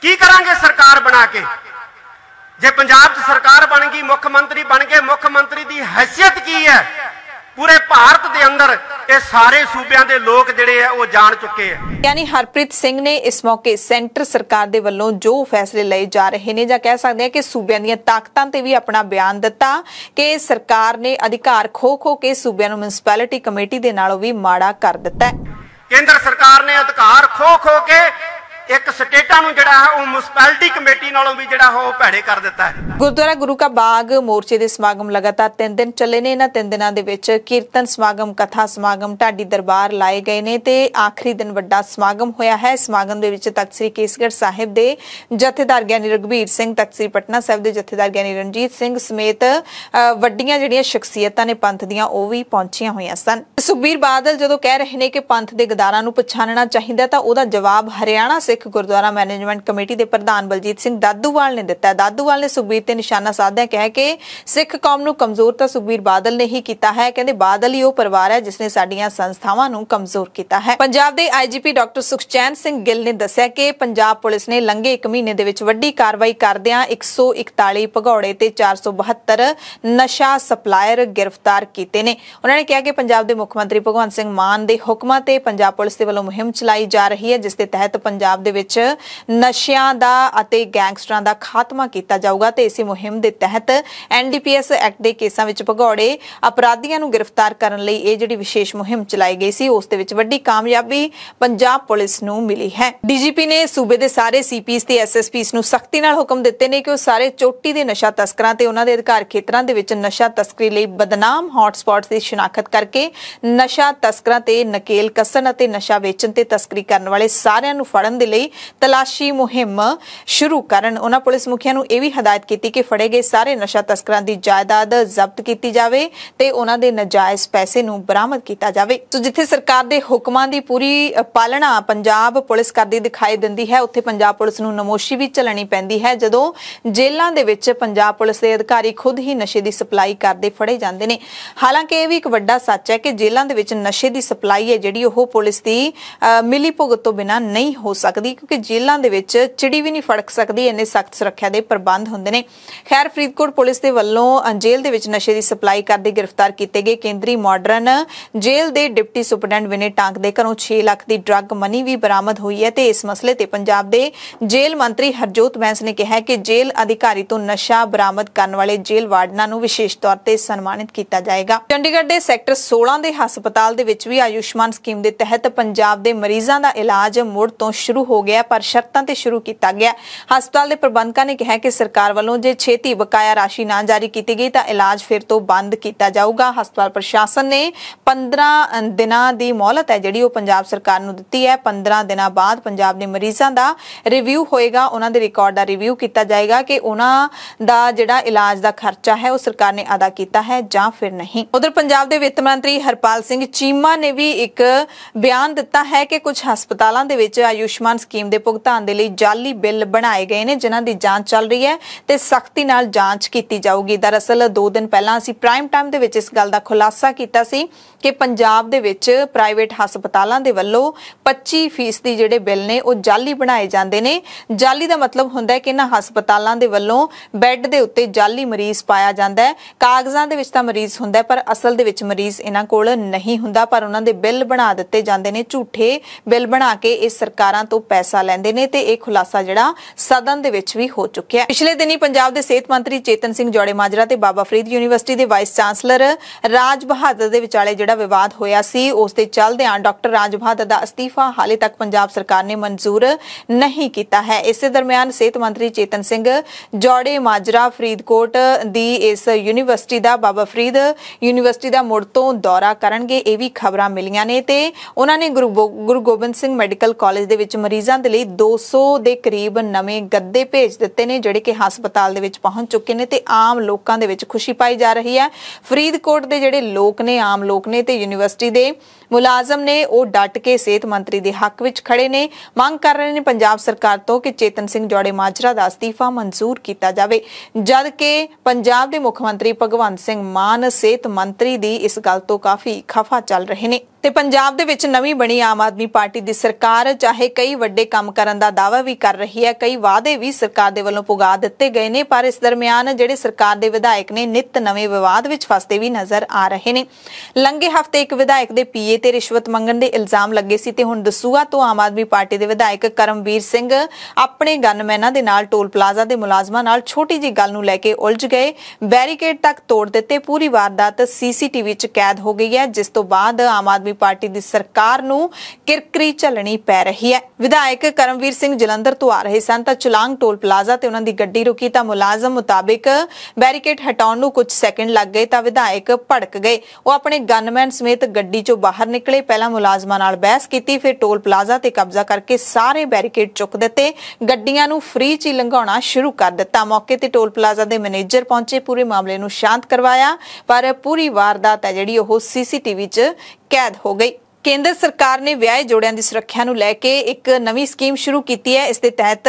ਕੀ ਕਰਾਂਗੇ ਸਰਕਾਰ ਬਣਾ ਕੇ ਜੇ ਪੰਜਾਬ 'ਚ ਸਰਕਾਰ ਬਣ ਗਈ ਮੁੱਖ ਮੰਤਰੀ ਬਣ ਕੇ ਮੁੱਖ ਮੰਤਰੀ ਦੀ ਹیثیت ਕੀ ਹੈ ਪੂਰੇ ਭਾਰਤ ਦੇ ਅੰਦਰ ਇਹ ਸਾਰੇ ਸੂਬਿਆਂ ਦੇ ਲੋਕ ਜਿਹੜੇ ਆ ਉਹ ਜਾਣ ਚੁੱਕੇ ਆ ਯਾਨੀ ਹਰਪ੍ਰੀਤ ਸਿੰਘ ਨੇ ਇਸ ਮੌਕੇ ਸੈਂਟਰ ਸਰਕਾਰ ਦੇ ਵੱਲੋਂ ਜੋ ਫੈਸਲੇ ਲਏ ਜਾ ਰਹੇ ਨੇ ਜਾਂ ਕਹਿ ਸਕਦੇ ਆ ਕਿ ਸੂਬਿਆਂ ਦੀਆਂ ਤਾਕਤਾਂ ਤੇ ਵੀ ਆਪਣਾ ਬਿਆਨ ਦਿੱਤਾ ਕਿ ਸਰਕਾਰ ਨੇ ਅਧਿਕਾਰ ਖੋ ਖੋ ਕੇ ਸੂਬਿਆਂ ਨੂੰ ਮਿਊਨਿਸਪੈਲਿਟੀ ਕਮੇਟੀ ਦੇ ਨਾਲੋਂ ਵੀ ਮਾੜਾ ਕਰ ਦਿੱਤਾ ਹੈ ਕੇਂਦਰ ਸਰਕਾਰ ਨੇ ਅਧਿਕਾਰ ਖੋ ਖੋ ਕੇ ਇੱਕ ਸਟੇਟਾਂ ਨੂੰ ਜਿਹੜਾ ਹੈ ਉਹ ਮਿਊਨਿਸਪੈਲਿਟੀ ਕਮੇਟੀ ਨਾਲੋਂ ਵੀ ਜਿਹੜਾ ਉਹ ਭੈੜੇ ਕਰ ਦਿੱਤਾ ਹੈ ਗੁਰਦੁਆਰਾ ਗੁਰੂ ਕਾ ਬਾਗ ਮੋਰਚੇ ਦੇ ਸਮਾਗਮ ਲਗਾਤਾਰ 3 ਦਿਨ ਚੱਲੇ ਨੇ ਇਹਨਾਂ 3 ਦਿਨਾਂ ਦੇ ਵਿੱਚ ਕੀਰਤਨ ਸਮਾਗਮ ਕਥਾ ਸਮਾਗਮ ਢਾਡੀ ਦਰਬਾਰ ਲਾਏ ਗਏ ਨੇ ਤੇ ਆਖਰੀ ਦਿਨ ਵੱਡਾ ਸਮਾਗਮ ਹੋਇਆ ਹੈ ਸਮਾਗਮ ਦੇ ਵਿੱਚ ਤਖਤ ਸ੍ਰੀ ਕੇਸਗੜ ਸਾਹਿਬ ਦੇ ਜਥੇਦਾਰ ਗਿਆਨੀ ਰਗਵੀਰ ਸਿੰਘ ਤਖਤ ਸ੍ਰੀ ਪਟਨਾ ਸਾਹਿਬ ਦੇ ਜਥੇਦਾਰ ਗਿਆਨੀ ਰਣਜੀਤ ਸਿੰਘ ਸਮੇਤ ਵੱਡੀਆਂ ਜਿਹੜੀਆਂ ਸ਼ਖਸੀਅਤਾਂ ਨੇ ਪੰਥ ਦੀਆਂ ਉਹ ਵੀ ਪਹੁੰਚੀਆਂ ਹੋਈਆਂ ਸਨ ਸੁਖਬੀਰ ਬਾਦਲ ਜਦੋਂ ਕਹਿ ਰਹੇ ਨੇ ਕਿ ਪੰਥ ਦੇ ਗਦਾਰਾਂ ਨੂੰ ਪਛਾਣਨਾ ਚਾਹੀਦਾ ਤਾਂ ਉਹਦਾ ਜਵਾਬ ਹਰਿਆਣਾ ਸਿੱਖ ਗੁਰਦੁਆਰਾ ਮੈਨੇਜਮੈਂਟ ਕਮੇਟੀ ਦੇ ਪ੍ਰਧਾਨ ਬਲਜੀਤ ਸਿੰਘ ਦਾਦੂਵਾਲ ਨੇ ਦਿੱਤਾ ਹੈ ਦਾਦੂਵਾਲ ਨੇ ਸੁਖਬੀਰ ਤੇ ਨਿਸ਼ਾਨਾ ਸਾਧਿਆ ਕਹਿ ਕੇ ਸਿੱਖ ਕੌਮ ਨੂੰ ਕਮਜ਼ੋਰ ਤਾਂ ਸੁਖਬੀਰ ਬਾਦਲ ਨੇ ਹੀ ਕੀਤਾ ਹੈ ਕਹਿੰਦੇ ਬਾਦਲ ਹੀ ਉਹ ਪਰਿਵਾਰ ਹੈ ਜਿਸ ਨੇ ਸਾਡੀਆਂ ਸੰਸਥਾਵਾਂ ਨੂੰ ਕਮਜ਼ੋਰ ਕੀਤਾ ਹੈ ਪੰਜਾਬ ਦੇ ਆਈਜੀਪੀ ਡਾਕਟਰ ਸੁਖਚੈਨ ਸਿੰਘ ਗਿੱਲ ਨੇ ਦੱਸਿਆ ਕਿ ਪੰਜਾਬ ਪੁਲਿਸ ਨੇ ਲੰਘੇ 1 ਮਹੀਨੇ ਦੇ ਵਿੱਚ ਵੱਡੀ ਕਾਰਵਾਈ ਕਰਦਿਆਂ 141 ਭਗੌੜੇ ਤੇ 472 ਨਸ਼ਾ ਸਪਲਾਇਰ ਗ੍ਰਿਫਤਾਰ ਕੀਤੇ ਨੇ ਉਹਨਾਂ ਨੇ ਕਿਹਾ ਕਿ ਪੰਜਾਬ ਦੇ ਮੁੱਖ ਮੰਤਰੀ ਭਗਵੰਤ ਸਿੰਘ ਮਾਨ ਦੇ ਹੁਕਮਾਂ ਤੇ ਪੰਜਾਬ ਪੁਲਿਸ ਦੇ ਵੱਲੋਂ ਮੁਹਿੰਮ ਚਲਾਈ ਜਾ ਰਹੀ ਹੈ ਜਿਸ ਦੇ ਤਹਿਤ ਪੰਜਾਬ ਦੇ ਵਿੱਚ ਨਸ਼ਿਆਂ ਦਾ ਅਤੇ ਗੈਂਗਸਟਰਾਂ ਦਾ ਖਾਤਮਾ ਕੀਤਾ ਜਾਊਗਾ ਤੇ ਇਸੇ ਮੁਹਿੰਮ ਦੇ ਤਹਿਤ ਐਨਡੀਪੀਐਸ ਐਕਟ ਦੇ ਕੇਸਾਂ ਵਿੱਚ ਭਗੌੜੇ ਅਪਰਾਧੀਆਂ ਨੂੰ ਗ੍ਰਿਫਤਾਰ ਕਰਨ ਲਈ ਇਹ ਜਿਹੜੀ ਵਿਸ਼ੇਸ਼ ਮੁਹਿੰਮ ਚਲਾਈ ਗਈ ਸੀ ਉਸ ਦੇ ਵਿੱਚ ਵੱਡੀ ਕਾਮਯਾਬੀ ਪੰਜਾਬ ਪੁਲਿਸ ਨੂੰ ਮਿਲੀ ਹੈ ਡੀਜੀਪੀ ਨੇ ਸੂਬੇ ਦੇ ਸਾਰੇ ਸੀਪੀਸ ਤੇ ਐਸਐਸਪੀਸ ਨੂੰ ਸਖਤੀ ਨਾਲ ਹੁਕਮ ਦਿੱਤੇ ਨੇ ਕਿ ਉਹ ਸਾਰੇ ਚੋਟੀ ਦੇ ਨਸ਼ਾ ਤਸਕਰਾਂ ਤੇ ਉਹਨਾਂ ਦੇ ਅਧਿਕਾਰ ਖੇਤਰਾਂ ਦੇ ਵਿੱਚ ਨਸ਼ਾ ਤਸਕਰੀ ਲਈ ਬਦਨਾਮ ਹੌਟਸਪੌਟਸ ਦੀ ਸ਼ਨਾਖਤ ਕਰਕੇ ਨਸ਼ਾ ਤਸਕਰਾਂ ਤੇ ਨਕੇਲ ਕਸਣ ਅਤੇ ਨਸ਼ਾ ਵੇਚਣ ਤੇ ਤਸਕਰੀ ਕਰਨ ਵਾਲੇ ਸਾਰਿਆਂ ਨੂੰ ਫੜਨ ਦੇ ਲਈ ਤਲਾਸ਼ੀ ਮੁਹਿੰਮ ਸ਼ੁਰੂ ਕਰਨ ਉਹਨਾਂ ਪੁਲਿਸ ਮੁਖੀਆਂ ਨੂੰ ਇਹ ਵੀ ਹਦਾਇਤ ਕੀਤੀ ਕਿ ਫੜੇ ਗਏ ਸਾਰੇ ਨਸ਼ਾ ਤਸਕਰਾਂ ਦੀ ਜਾਇਦਾਦ ਜ਼ਬਤ ਕੀਤੀ ਜਾਵੇ ਤੇ ਉਹਨਾਂ ਦੇ ਨਜਾਇਜ਼ ਪੈਸੇ ਨੂੰ ਬਰਾਮਦ ਕੀਤਾ ਜਾਵੇ ਸੋ ਜਿੱਥੇ ਸਰਕਾਰ ਦੇ ਹੁਕਮਾਂ ਦੀ ਪੂਰੀ ਪਾਲਣਾ ਪੰਜਾਬ ਪੁਲਿਸ ਕਰਦੀ ਦਿਖਾਈ ਦਿੰਦੀ ਹੈ ਉੱਥੇ ਪੰਜਾਬ ਪੁਲਿਸ ਨੂੰ ਨਮੋਸ਼ੀ ਵੀ ਚੱਲਣੀ ਪੈਂਦੀ ਹੈ ਜਦੋਂ ਜੇਲ੍ਹਾਂ ਦੇ ਵਿੱਚ ਪੰਜਾਬ ਪੁਲਿਸ ਦੇ ਅਧਿਕਾਰੀ ਖੁਦ ਹੀ ਨਸ਼ੇ ਦੀ ਸਪਲਾਈ ਕਰਦੇ ਫੜੇ ਜਾਂਦੇ ਨੇ ਹਾਲਾਂਕਿ ਇਹ ਵੀ ਇੱਕ ਵੱਡਾ ਸੱਚ ਹੈ ਕਿ ਜੇਲ੍ਹਾਂ ਦੇ ਵਿੱਚ ਨਸ਼ੇ ਦੀ ਸਪਲਾਈ ਹੈ ਜਿਹੜੀ ਉਹ ਪੁਲਿਸ ਦੀ ਮਿਲੀ ਭੁਗਤ ਤੋਂ ਬਿਨਾ ਨਹੀਂ ਹੋ ਸਕਦੀ ਸਕਦੀ ਕਿਉਂਕਿ ਜੇਲ੍ਹਾਂ ਦੇ ਵਿੱਚ ਚਿੜੀ ਵੀ ਨਹੀਂ ਫੜਕ ਸਕਦੀ ਇੰਨੇ ਸਖਤ ਸੁਰੱਖਿਆ ਦੇ ਪ੍ਰਬੰਧ ਹੁੰਦੇ ਨੇ ਖੈਰ ਫਰੀਦਕੋਟ ਪੁਲਿਸ ਦੇ ਵੱਲੋਂ ਜੇਲ੍ਹ ਦੇ ਵਿੱਚ ਨਸ਼ੇ ਦੀ ਸਪਲਾਈ ਕਰਦੇ ਗ੍ਰਿਫਤਾਰ ਕੀਤੇ ਗਏ ਕੇਂਦਰੀ ਮਾਡਰਨ ਜੇਲ੍ਹ ਦੇ ਡਿਪਟੀ ਸੁਪਰਡੈਂਟ ਵਿਨੇ ਟਾਂਕ ਦੇ ਘਰੋਂ 6 ਲੱਖ ਦੀ ਡਰੱਗ ਮਨੀ ਵੀ ਬਰਾਮਦ ਹੋਈ ਹੈ ਤੇ ਇਸ ਮਸਲੇ ਤੇ ਪੰਜਾਬ ਦੇ ਜੇਲ੍ਹ ਮੰਤਰੀ ਹਰਜੋਤ ਬੈਂਸ ਨੇ ਕਿਹਾ ਕਿ ਜੇਲ੍ਹ ਅਧਿਕਾਰੀ ਤੋਂ ਨਸ਼ਾ ਬਰਾਮਦ ਕਰਨ ਵਾਲੇ ਜੇਲ੍ਹ ਵਾਰਡਨਾਂ ਨੂੰ ਵਿਸ਼ੇਸ਼ ਤੌਰ ਤੇ ਸਨਮਾਨਿਤ ਕੀਤਾ ਜਾਏਗਾ ਚੰਡੀਗੜ੍ਹ ਦੇ ਸੈਕਟਰ 16 ਦੇ ਹਸਪਤਾਲ ਦੇ ਵਿੱਚ ਵੀ ਆਯੁਸ਼ਮਾਨ ਸਕੀਮ ਦੇ ਤਹਿਤ ਪੰਜਾਬ ਦੇ ਮਰੀਜ਼ਾਂ ਦਾ ਇਲਾਜ ਮੁੜ ਤੋਂ ਸ਼ੁਰੂ ਹੋ ਗਿਆ ਪਰ ਸ਼ਰਤਾਂ ਤੇ ਸ਼ੁਰੂ ਕੀਤਾ ਗਿਆ ਹਸਪਤਾਲ ਦੇ ਪ੍ਰਬੰਧਕਾਂ ਨੇ ਕਿਹਾ ਕਿ ਸਰਕਾਰ ਵੱਲੋਂ ਜੇ ਛੇਤੀ ਬਕਾਇਆ ਰਾਸ਼ੀ ਨਾ ਜਾਰੀ ਕੀਤੀ ਗਈ ਤਾਂ ਇਲਾਜ ਫਿਰ ਤੋਂ ਬੰਦ ਕੀਤਾ ਜਾਊਗਾ ਹਸਪਤਾਲ ਪ੍ਰਸ਼ਾਸਨ ਨੇ 15 ਦਿਨਾਂ ਦੀ ਮੌਲਤ ਹੈ ਜਿਹੜੀ ਉਹ ਪੰਜਾਬ ਸਰਕਾਰ ਨੂੰ ਦਿੱਤੀ ਹੈ 15 ਦਿਨਾਂ ਬਾਅਦ ਪੰਜਾਬ ਦੇ ਮਰੀਜ਼ਾਂ ਦਾ ਰਿਵਿਊ ਹੋਏਗਾ ਉਹਨਾਂ ਦੇ ਰਿਕਾਰਡ ਦਾ ਰਿਵਿਊ ਕੀਤਾ ਜਾਏਗਾ ਕਿ ਉਹਨਾਂ ਦਾ ਜਿਹੜਾ ਇਲਾਜ ਦਾ ਖਰਚਾ ਹੈ ਉਹ ਸਰਕਾਰ ਨੇ ਅਦਾ ਕੀਤਾ ਹੈ ਜਾਂ ਫਿਰ ਨਹੀਂ ਉਧਰ ਪੰਜਾਬ ਦੇ ਵਿੱਤ ਮੰਤਰੀ ਹਰਪਾਲ ਸਿੰਘ ਚੀਮਾ ਨੇ ਵੀ ਇੱਕ ਬਿਆਨ ਦਿੱਤਾ ਹੈ ਕਿ ਕੁਝ ਹਸਪਤਾਲਾਂ ਦੇ ਵਿੱਚ ਆਯੁਸ਼ਮਾਨ ਸਕੀਮ ਦੇ ਭੁਗਤਾਨ ਦੇ ਲਈ ਜਾਲੀ ਬਿੱਲ ਬਣਾਏ ਗਏ ਨੇ ਜਿਨ੍ਹਾਂ ਦੀ ਜਾਂਚ ਚੱਲ ਰਹੀ ਹੈ ਤੇ ਸਖਤੀ ਨਾਲ ਜਾਂਚ ਕੀਤੀ ਜਾਊਗੀ ਦਰਅਸਲ 2 ਦਿਨ ਪਹਿਲਾਂ ਅਸੀਂ ਪ੍ਰਾਈਮ ਟਾਈਮ ਦੇ ਵਿੱਚ ਇਸ ਗੱਲ ਦਾ ਖੁਲਾਸਾ ਕੀਤਾ ਸੀ ਕਿ ਪੰਜਾਬ ਦੇ ਵਿੱਚ ਪ੍ਰਾਈਵੇਟ ਹਸਪਤਾਲਾਂ ਦੇ ਵੱਲੋਂ 25% ਦੀ ਜਿਹੜੇ ਬਿੱਲ ਨੇ ਉਹ ਜਾਲੀ ਬਣਾਏ ਜਾਂਦੇ ਨੇ ਜਾਲੀ ਦਾ ਮਤਲਬ ਹੁੰਦਾ ਹੈ ਕਿ ਇਹਨਾਂ ਹਸਪਤਾਲਾਂ ਦੇ ਵੱਲੋਂ ਬੈੱਡ ਦੇ ਉੱਤੇ ਜਾਲੀ ਮਰੀਜ਼ ਪਾਇਆ ਜਾਂਦਾ ਹੈ ਕਾਗਜ਼ਾਂ ਦੇ ਵਿੱਚ ਤਾਂ ਮਰੀਜ਼ ਹੁੰਦਾ ਪਰ ਅਸਲ ਦੇ ਵਿੱਚ ਮਰੀਜ਼ ਇਹਨਾਂ ਕੋਲ ਨਹੀਂ ਹੁੰਦਾ ਪਰ ਉਹਨਾਂ ਦੇ ਬਿੱਲ ਬਣਾ ਦਿੱਤੇ ਜਾਂਦੇ ਨੇ ਝੂਠੇ ਬਿੱਲ ਬਣਾ ਕੇ ਇਹ ਸਰਕਾਰਾਂ ਤੋਂ ਪੈਸਾ ਲੈਂਦੇ ਨੇ ਤੇ ਇਹ ਖੁਲਾਸਾ ਜਿਹੜਾ ਸਦਨ ਦੇ ਵਿੱਚ ਵੀ ਹੋ ਚੁੱਕਿਆ ਪਿਛਲੇ ਦਿਨੀ ਪੰਜਾਬ ਦੇ ਸਿਹਤ ਮੰਤਰੀ ਚੇਤਨ ਸਿੰਘ ਜੋੜੇ ਮਾਜਰਾ ਤੇ ਬਾਬਾ ਫਰੀਦ ਯੂਨੀਵਰਸਿਟੀ ਦੇ ਵਾਈਸ ਚਾਂਸਲਰ ਰਾਜ ਬਹਾਦਰ ਦੇ ਵਿਚਾਲੇ ਜਿਹੜਾ ਦਾ ਵਿਵਾਦ ਹੋਇਆ ਸੀ ਉਸ ਦੇ ਚੱਲਦਿਆਂ ਡਾਕਟਰ ਰਾਜਭਾਦ ਦਾ ਅਸਤੀਫਾ ਹਾਲੇ ਤੱਕ ਪੰਜਾਬ ਸਰਕਾਰ ਨੇ ਮਨਜ਼ੂਰ ਨਹੀਂ ਕੀਤਾ ਹੈ ਇਸੇ ਦਰਮਿਆਨ ਸਿਹਤ ਮੰਤਰੀ ਚੇਤਨ ਸਿੰਘ ਜੋੜੇ ਮਾਜਰਾ ਫਰੀਦਕੋਟ ਦੀ ਇਸ ਯੂਨੀਵਰਸਿਟੀ ਦਾ ਬਾਬਾ ਫਰੀਦ ਯੂਨੀਵਰਸਿਟੀ ਦਾ ਮੁੜ ਤੋਂ ਦੌਰਾ ਕਰਨਗੇ ਇਹ ਵੀ ਖਬਰਾਂ ਮਿਲੀਆਂ ਨੇ ਤੇ ਉਹਨਾਂ ਨੇ ਗੁਰੂ ਗੋਬਿੰਦ ਸਿੰਘ ਮੈਡੀਕਲ ਕਾਲਜ ਦੇ ਵਿੱਚ ਮਰੀਜ਼ਾਂ ਦੇ ਲਈ 200 ਦੇ ਕਰੀਬ ਨਵੇਂ ਗੱਦੇ ਭੇਜ ਦਿੱਤੇ ਨੇ ਜਿਹੜੇ ਕਿ ਹਸਪਤਾਲ ਦੇ ਵਿੱਚ ਪਹੁੰਚ ਚੁੱਕੇ ਨੇ ਤੇ ਆਮ ਲੋਕਾਂ ਦੇ ਵਿੱਚ ਖੁਸ਼ੀ ਪਾਈ ਜਾ ਰਹੀ ਹੈ ਫਰੀਦਕੋਟ ਦੇ ਜਿਹੜੇ ਲੋਕ ਨੇ ਆਮ ਲੋਕ ਨੇ ਸਾਹਿਤ ਯੂਨੀਵਰਸਿਟੀ ਦੇ ਮੁਲਾਜ਼ਮ ਨੇ ਉਹ ਡਟ ਕੇ ਸਿਹਤ ਮੰਤਰੀ ਦੇ ਹੱਕ ਵਿੱਚ ਖੜੇ ਨੇ ਮੰਗ ਕਰ ਰਹੇ ਨੇ ਪੰਜਾਬ ਸਰਕਾਰ ਤੋਂ ਕਿ ਚੇਤਨ ਸਿੰਘ ਜੋੜੇ ਮਾਜਰਾ ਦਾ ਅਸਤੀਫਾ ਮਨਜ਼ੂਰ ਕੀਤਾ ਜਾਵੇ ਜਦ ਕਿ ਪੰਜਾਬ ਦੇ ਮੁੱਖ ਮੰਤਰੀ ਭਗਵੰਤ ਸਿੰਘ ਮਾਨ ਸਿਹਤ ਮੰਤਰੀ ਦੀ ਇਸ ਗੱਲ ਤੋਂ ਕਾਫੀ ਖਫਾ ਚੱਲ ਰਹੇ ਨੇ ਤੇ ਪੰਜਾਬ ਦੇ ਵਿੱਚ ਨਵੀਂ ਬਣੀ ਆਮ ਆਦਮੀ ਪਾਰਟੀ ਦੀ ਸਰਕਾਰ ਚਾਹੇ ਕਈ ਵੱਡੇ ਕੰਮ ਕਰਨ ਦਾ ਦਾਅਵਾ ਵੀ ਕਰ ਰਹੀ ਹੈ ਕਈ ਵਾਅਦੇ ਵੀ ਸਰਕਾਰ ਦੇ ਵੱਲੋਂ ਪੁਗਾ ਦਿੱਤੇ ਗਏ ਨੇ ਪਰ ਇਸ ਦਰਮਿਆਨ ਜਿਹੜੇ ਸਰਕਾਰ ਦੇ ਵਿਧਾਇਕ ਨੇ ਨਿਤ ਨਵੇਂ ਵਿਵਾਦ ਵਿੱਚ ਫਸਦੇ ਵੀ ਨਜ਼ਰ ਆ ਰਹੇ ਨੇ ਲੰਘੇ ਹਫ਼ਤੇ ਇੱਕ ਵਿਧਾਇਕ ਦੇ ਪੀਏ ਤੇ ਰਿਸ਼ਵਤ ਮੰਗਣ ਦੇ ਇਲਜ਼ਾਮ ਲੱਗੇ ਸੀ ਤੇ ਹੁਣ ਦਸੂਆ ਤੋਂ ਆਮ ਆਦਮੀ ਪਾਰਟੀ ਦੇ ਵਿਧਾਇਕ ਕਰਮਵੀਰ ਸਿੰਘ ਆਪਣੇ ਗਨਮੈਨਾਂ ਦੇ ਨਾਲ ਟੋਲ ਪਲਾਜ਼ਾ ਦੇ ਮੁਲਾਜ਼ਮਾਂ ਨਾਲ ਛੋਟੀ ਜੀ ਗੱਲ ਨੂੰ ਲੈ ਕੇ ਉਲਝ ਗਏ ਬੈਰੀਕੇਡ ਤੱਕ ਤੋੜ ਦਿੱਤੇ ਪੂਰੀ ਵਾਰਦਾਤ ਸੀਸੀਟੀਵੀ 'ਚ ਕੈਦ ਹੋ ਗਈ ਹੈ ਜਿਸ ਤੋਂ ਬਾਅਦ ਆਮ ਆਦਮੀ ਪਾਰਟੀ ਦੀ ਸਰਕਾਰ ਨੂੰ ਕਿਰਕਰੀ ਝੱਲਣੀ ਪੈ ਰਹੀ ਹੈ ਵਿਧਾਇਕ ਕਰਮਵੀਰ ਸਿੰਘ ਜਲੰਧਰ ਤੋਂ ਆ ਰਹੇ ਸਨ ਤਾਂ ਚੁਲਾਂਗ ਟੋਲ ਪਲਾਜ਼ਾ ਤੇ ਉਹਨਾਂ ਦੀ ਗੱਡੀ ਰੁਕੀ ਤਾਂ ਮੁਲਾਜ਼ਮ ਮੁਤਾਬਕ ਬੈਰੀਕੇਡ ਹਟਾਉਣ ਨੂੰ ਕੁਝ ਸੈਕਿੰਡ ਲੱਗ ਗਏ ਤਾਂ ਵਿਧਾਇਕ ਭੜਕ ਗਏ ਉਹ ਆਪਣੇ ਗਨਮੈਨ ਸਮੇਤ ਗੱਡੀ 'ਚੋਂ ਬਾਹਰ ਬਾਹਰ ਨਿਕਲੇ ਪਹਿਲਾਂ ਮੁਲਾਜ਼ਮਾਂ ਨਾਲ ਬਹਿਸ ਕੀਤੀ ਫਿਰ ਟੋਲ ਪਲਾਜ਼ਾ ਤੇ ਕਬਜ਼ਾ ਕਰਕੇ ਸਾਰੇ ਬੈਰੀਕੇਡ ਚੁੱਕ ਦਿੱਤੇ ਗੱਡੀਆਂ ਨੂੰ ਫ੍ਰੀ ਚ ਲੰਘਾਉਣਾ ਸ਼ੁਰੂ ਕਰ ਦਿੱਤਾ ਮੌਕੇ ਤੇ ਟੋਲ ਪਲਾਜ਼ਾ ਦੇ ਮੈਨੇਜਰ ਪਹੁੰਚੇ ਪੂਰੇ ਮਾਮਲੇ ਨੂੰ ਸ਼ਾਂਤ ਕਰਵਾਇਆ ਪਰ ਪੂਰੀ ਵਾਰਦਾਤ ਹੈ ਜਿਹੜੀ ਉਹ ਸੀਸੀਟੀਵੀ 'ਚ ਕੈਦ ਹੋ ਗਈ ਕੇਂਦਰ ਸਰਕਾਰ ਨੇ ਵਿਆਹੇ ਜੋੜਿਆਂ ਦੀ ਸੁਰੱਖਿਆ ਨੂੰ ਲੈ ਕੇ ਇੱਕ ਨਵੀਂ ਸਕੀਮ ਸ਼ੁਰੂ ਕੀਤੀ ਹੈ ਇਸ ਦੇ ਤਹਿਤ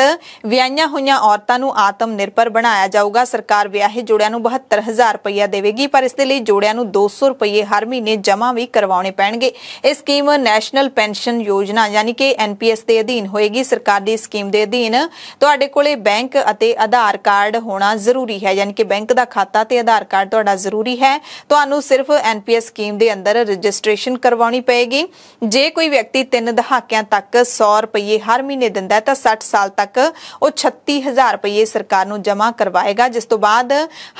ਵਿਆਹੀਆਂ ਹੋਈਆਂ ਔਰਤਾਂ ਨੂੰ ਆਤਮ ਨਿਰਭਰ ਬਣਾਇਆ ਜਾਊਗਾ ਸਰਕਾਰ ਵਿਆਹੇ ਜੋੜਿਆਂ ਨੂੰ 72000 ਰੁਪਇਆ ਦੇਵੇਗੀ ਪਰ ਇਸ ਦੇ ਲਈ ਜੋੜਿਆਂ ਨੂੰ 200 ਰੁਪਏ ਹਰ ਮਹੀਨੇ ਜਮ੍ਹਾਂ ਵੀ ਕਰਵਾਉਣੇ ਪੈਣਗੇ ਇਹ ਸਕੀਮ ਨੈਸ਼ਨਲ ਪੈਨਸ਼ਨ ਯੋਜਨਾ ਯਾਨੀ ਕਿ ਐਨਪੀਐਸ ਦੇ ਅਧੀਨ ਹੋਏਗੀ ਸਰਕਾਰ ਦੀ ਸਕੀਮ ਦੇ ਅਧੀਨ ਤੁਹਾਡੇ ਕੋਲੇ ਬੈਂਕ ਅਤੇ ਆਧਾਰ ਕਾਰਡ ਹੋਣਾ ਜ਼ਰੂਰੀ ਹੈ ਯਾਨੀ ਕਿ ਬੈਂਕ ਦਾ ਖਾਤਾ ਤੇ ਆਧਾਰ ਕਾਰਡ ਤੁਹਾਡਾ ਜ਼ਰੂਰੀ ਹੈ ਤੁਹਾਨੂੰ ਸਿਰਫ ਐਨਪੀਐਸ ਸਕੀਮ ਦੇ ਅੰਦਰ ਰਜਿਸਟ੍ਰੇਸ਼ਨ ਕਰਵਾਉਣੀ ਪਏਗੀ ਜੇ ਕੋਈ ਵਿਅਕਤੀ ਤਿੰਨ ਦਹਾਕਿਆਂ ਤੱਕ 100 ਰੁਪਏ ਹਰ ਮਹੀਨੇ ਦਿੰਦਾ ਤਾਂ 60 ਸਾਲ ਤੱਕ ਉਹ 36000 ਰੁਪਏ ਸਰਕਾਰ ਨੂੰ ਜਮ੍ਹਾਂ ਕਰਵਾਏਗਾ ਜਿਸ ਤੋਂ ਬਾਅਦ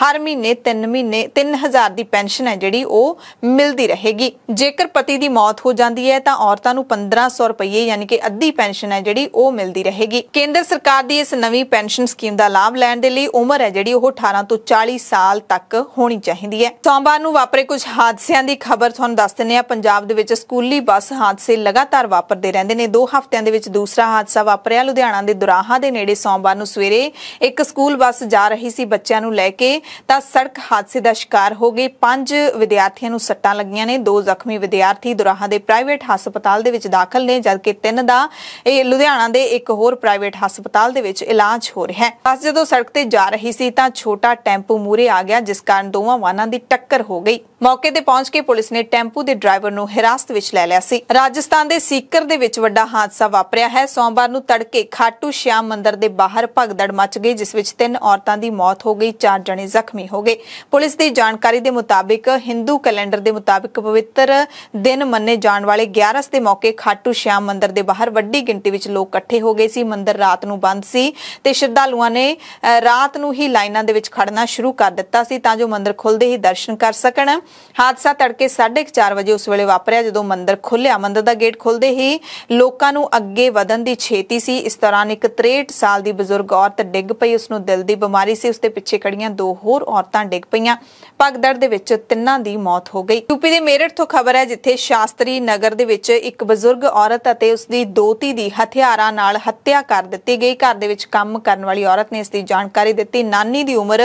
ਹਰ ਮਹੀਨੇ 3 ਮਹੀਨੇ 3000 ਦੀ ਪੈਨਸ਼ਨ ਹੈ ਜਿਹੜੀ ਉਹ ਮਿਲਦੀ ਰਹੇਗੀ ਜੇਕਰ ਪਤੀ ਦੀ ਮੌਤ ਹੋ ਜਾਂਦੀ ਹੈ ਤਾਂ ਔਰਤਾਂ ਨੂੰ 1500 ਰੁਪਏ ਯਾਨੀ ਕਿ ਅੱਧੀ ਪੈਨਸ਼ਨ ਹੈ ਜਿਹੜੀ ਉਹ ਮਿਲਦੀ ਰਹੇਗੀ ਕੇਂਦਰ ਸਰਕਾਰ ਦੀ ਇਸ ਨਵੀਂ ਪੈਨਸ਼ਨ ਸਕੀਮ ਦਾ ਲਾਭ ਲੈਣ ਦੇ ਲਈ ਉਮਰ ਹੈ ਜਿਹੜੀ ਉਹ 18 ਤੋਂ 40 ਸਾਲ ਤੱਕ ਹੋਣੀ ਚਾਹੀਦੀ ਹੈ ਸੋਮਵਾਰ ਨੂੰ ਵਾਪਰੇ ਕੁਝ ਹਾਦਸਿਆਂ ਦੀ ਖਬਰ ਤੁਹਾਨੂੰ ਦੱਸ ਦਿੰਨੇ ਆ ਪੰਜਾਬ ਦੇ ਵਿੱਚ ਸਕੂਲੀ ਬਿਜਲੀ ਬੱਸ ਹਾਦਸੇ ਲਗਾਤਾਰ ਵਾਪਰਦੇ ਰਹਿੰਦੇ ਨੇ 2 ਹਫ਼ਤਿਆਂ ਦੇ ਵਿੱਚ ਦੂਸਰਾ ਹਾਦਸਾ ਵਾਪਰਿਆ ਲੁਧਿਆਣਾ ਦੇ ਦੁਰਾਹਾ ਦੇ ਨੇੜੇ ਸੋਮਵਾਰ ਨੂੰ ਸਵੇਰੇ ਇੱਕ ਸਕੂਲ ਬੱਸ ਜਾ ਰਹੀ ਸੀ ਬੱਚਿਆਂ ਨੂੰ ਲੈ ਕੇ ਤਾਂ ਸੜਕ ਹਾਦਸੇ ਦਾ ਸ਼ਿਕਾਰ ਹੋ ਗਏ ਪੰਜ ਵਿਦਿਆਰਥੀਆਂ ਨੂੰ ਸੱਟਾਂ ਲੱਗੀਆਂ ਨੇ ਦੋ ਜ਼ਖਮੀ ਵਿਦਿਆਰਥੀ ਦੁਰਾਹਾ ਦੇ ਪ੍ਰਾਈਵੇਟ ਹਸਪਤਾਲ ਦੇ ਵਿੱਚ ਦਾਖਲ ਨੇ ਜਦਕਿ ਤਿੰਨ ਦਾ ਇਹ ਲੁਧਿਆਣਾ ਦੇ ਇੱਕ ਹੋਰ ਪ੍ਰਾਈਵੇਟ ਹਸਪਤਾਲ ਦੇ ਵਿੱਚ ਇਲਾਜ ਹੋ ਰਿਹਾ ਹੈ ਬੱਸ ਜਦੋਂ ਸੜਕ ਤੇ ਜਾ ਰਹੀ ਸੀ ਤਾਂ ਛੋਟਾ ਟੈਂਪੂ ਮੂਰੇ ਆ ਗਿਆ ਜਿਸ ਕਾਰਨ ਦੋਵਾਂ ਵਾਹਨਾਂ ਦੀ ਟੱਕਰ ਹੋ ਗਈ ਮੌਕੇ ਤੇ ਪਹੁੰਚ ਕੇ ਪੁਲਿਸ ਨੇ ਟੈਂਪੂ ਦੇ ਡਰਾਈਵਰ ਨੂੰ ਹਿਰਾਸਤ ਵਿੱਚ ਲੈ ਲੈ ਲਿਆ ਸੀ ਰਾਜਸਥਾਨ ਦੇ ਸੀਕਰ ਦੇ ਵਿੱਚ ਵੱਡਾ ਹਾਦਸਾ ਵਾਪਰਿਆ ਹੈ ਸੋਮਵਾਰ ਨੂੰ ਤੜਕੇ ਖਾਟੂ ਸ਼ਿਆਮ ਮੰਦਿਰ ਦੇ ਬਾਹਰ ਭਗਦੜ ਮਚ ਗਈ ਜਿਸ ਵਿੱਚ ਤਿੰਨ ਔਰਤਾਂ ਦੀ ਮੌਤ ਹੋ ਗਈ ਚਾਰ ਜਣੇ ਜ਼ਖਮੀ ਹੋ ਗਏ ਪੁਲਿਸ ਦੀ ਜਾਣਕਾਰੀ ਦੇ ਮੁਤਾਬਕ ਹਿੰਦੂ ਕੈਲੰਡਰ ਦੇ ਮੁਤਾਬਕ ਪਵਿੱਤਰ ਦਿਨ ਮੰਨੇ ਜਾਣ ਵਾਲੇ 11 ਦੇ ਮੌਕੇ ਖਾਟੂ ਸ਼ਿਆਮ ਮੰਦਿਰ ਦੇ ਬਾਹਰ ਵੱਡੀ ਗਿਣਤੀ ਵਿੱਚ ਲੋਕ ਇਕੱਠੇ ਹੋ ਗਏ ਸੀ ਮੰਦਿਰ ਰਾਤ ਨੂੰ ਬੰਦ ਸੀ ਤੇ ਸ਼ਰਧਾਲੂਆਂ ਨੇ ਰਾਤ ਨੂੰ ਹੀ ਲਾਈਨਾਂ ਦੇ ਵਿੱਚ ਖੜਨਾ ਸ਼ੁਰੂ ਕਰ ਦਿੱਤਾ ਸੀ ਤਾਂ ਜੋ ਮੰਦਿਰ ਖੁੱਲਦੇ ਹੀ ਦਰਸ਼ਨ ਕਰ ਸਕਣ ਹਾਦਸਾ ਤੜਕੇ 4:30 ਵਜੇ ਉਸ ਵੇਲੇ ਵਾਪਰਿਆ ਜਦੋਂ ਮੰਦਰ ਖੁੱਲਿਆ ਮੰਦਰ ਦਾ ਗੇਟ ਖੁੱਲਦੇ ਹੀ ਲੋਕਾਂ ਨੂੰ ਅੱਗੇ ਵਧਣ ਦੀ ਛੇਤੀ ਸੀ ਇਸ ਤਰ੍ਹਾਂ ਇੱਕ 63 ਸਾਲ ਦੀ ਬਜ਼ੁਰਗ ਔਰਤ ਡਿੱਗ ਪਈ ਉਸ ਨੂੰ ਦਿਲ ਦੀ ਬਿਮਾਰੀ ਸੀ ਉਸ ਦੇ ਪਿੱਛੇ ਖੜੀਆਂ ਦੋ ਹੋਰ ਔਰਤਾਂ ਡਿੱਗ ਪਈਆਂ ਭਗਦੜ ਦੇ ਵਿੱਚ ਤਿੰਨਾਂ ਦੀ ਮੌਤ ਹੋ ਗਈ ਯੂਪੀ ਦੇ ਮੇਰਠ ਤੋਂ ਖਬਰ ਹੈ ਜਿੱਥੇ ਸ਼ਾਸਤਰੀ ਨਗਰ ਦੇ ਵਿੱਚ ਇੱਕ ਬਜ਼ੁਰਗ ਔਰਤ ਅਤੇ ਉਸ ਦੀ ਦੋਤੀ ਦੀ ਹਥਿਆਰਾਂ ਨਾਲ ਹੱਤਿਆ ਕਰ ਦਿੱਤੀ ਗਈ ਘਰ ਦੇ ਵਿੱਚ ਕੰਮ ਕਰਨ ਵਾਲੀ ਔਰਤ ਨੇ ਇਸ ਦੀ ਜਾਣਕਾਰੀ ਦਿੱਤੀ ਨਾਨੀ ਦੀ ਉਮਰ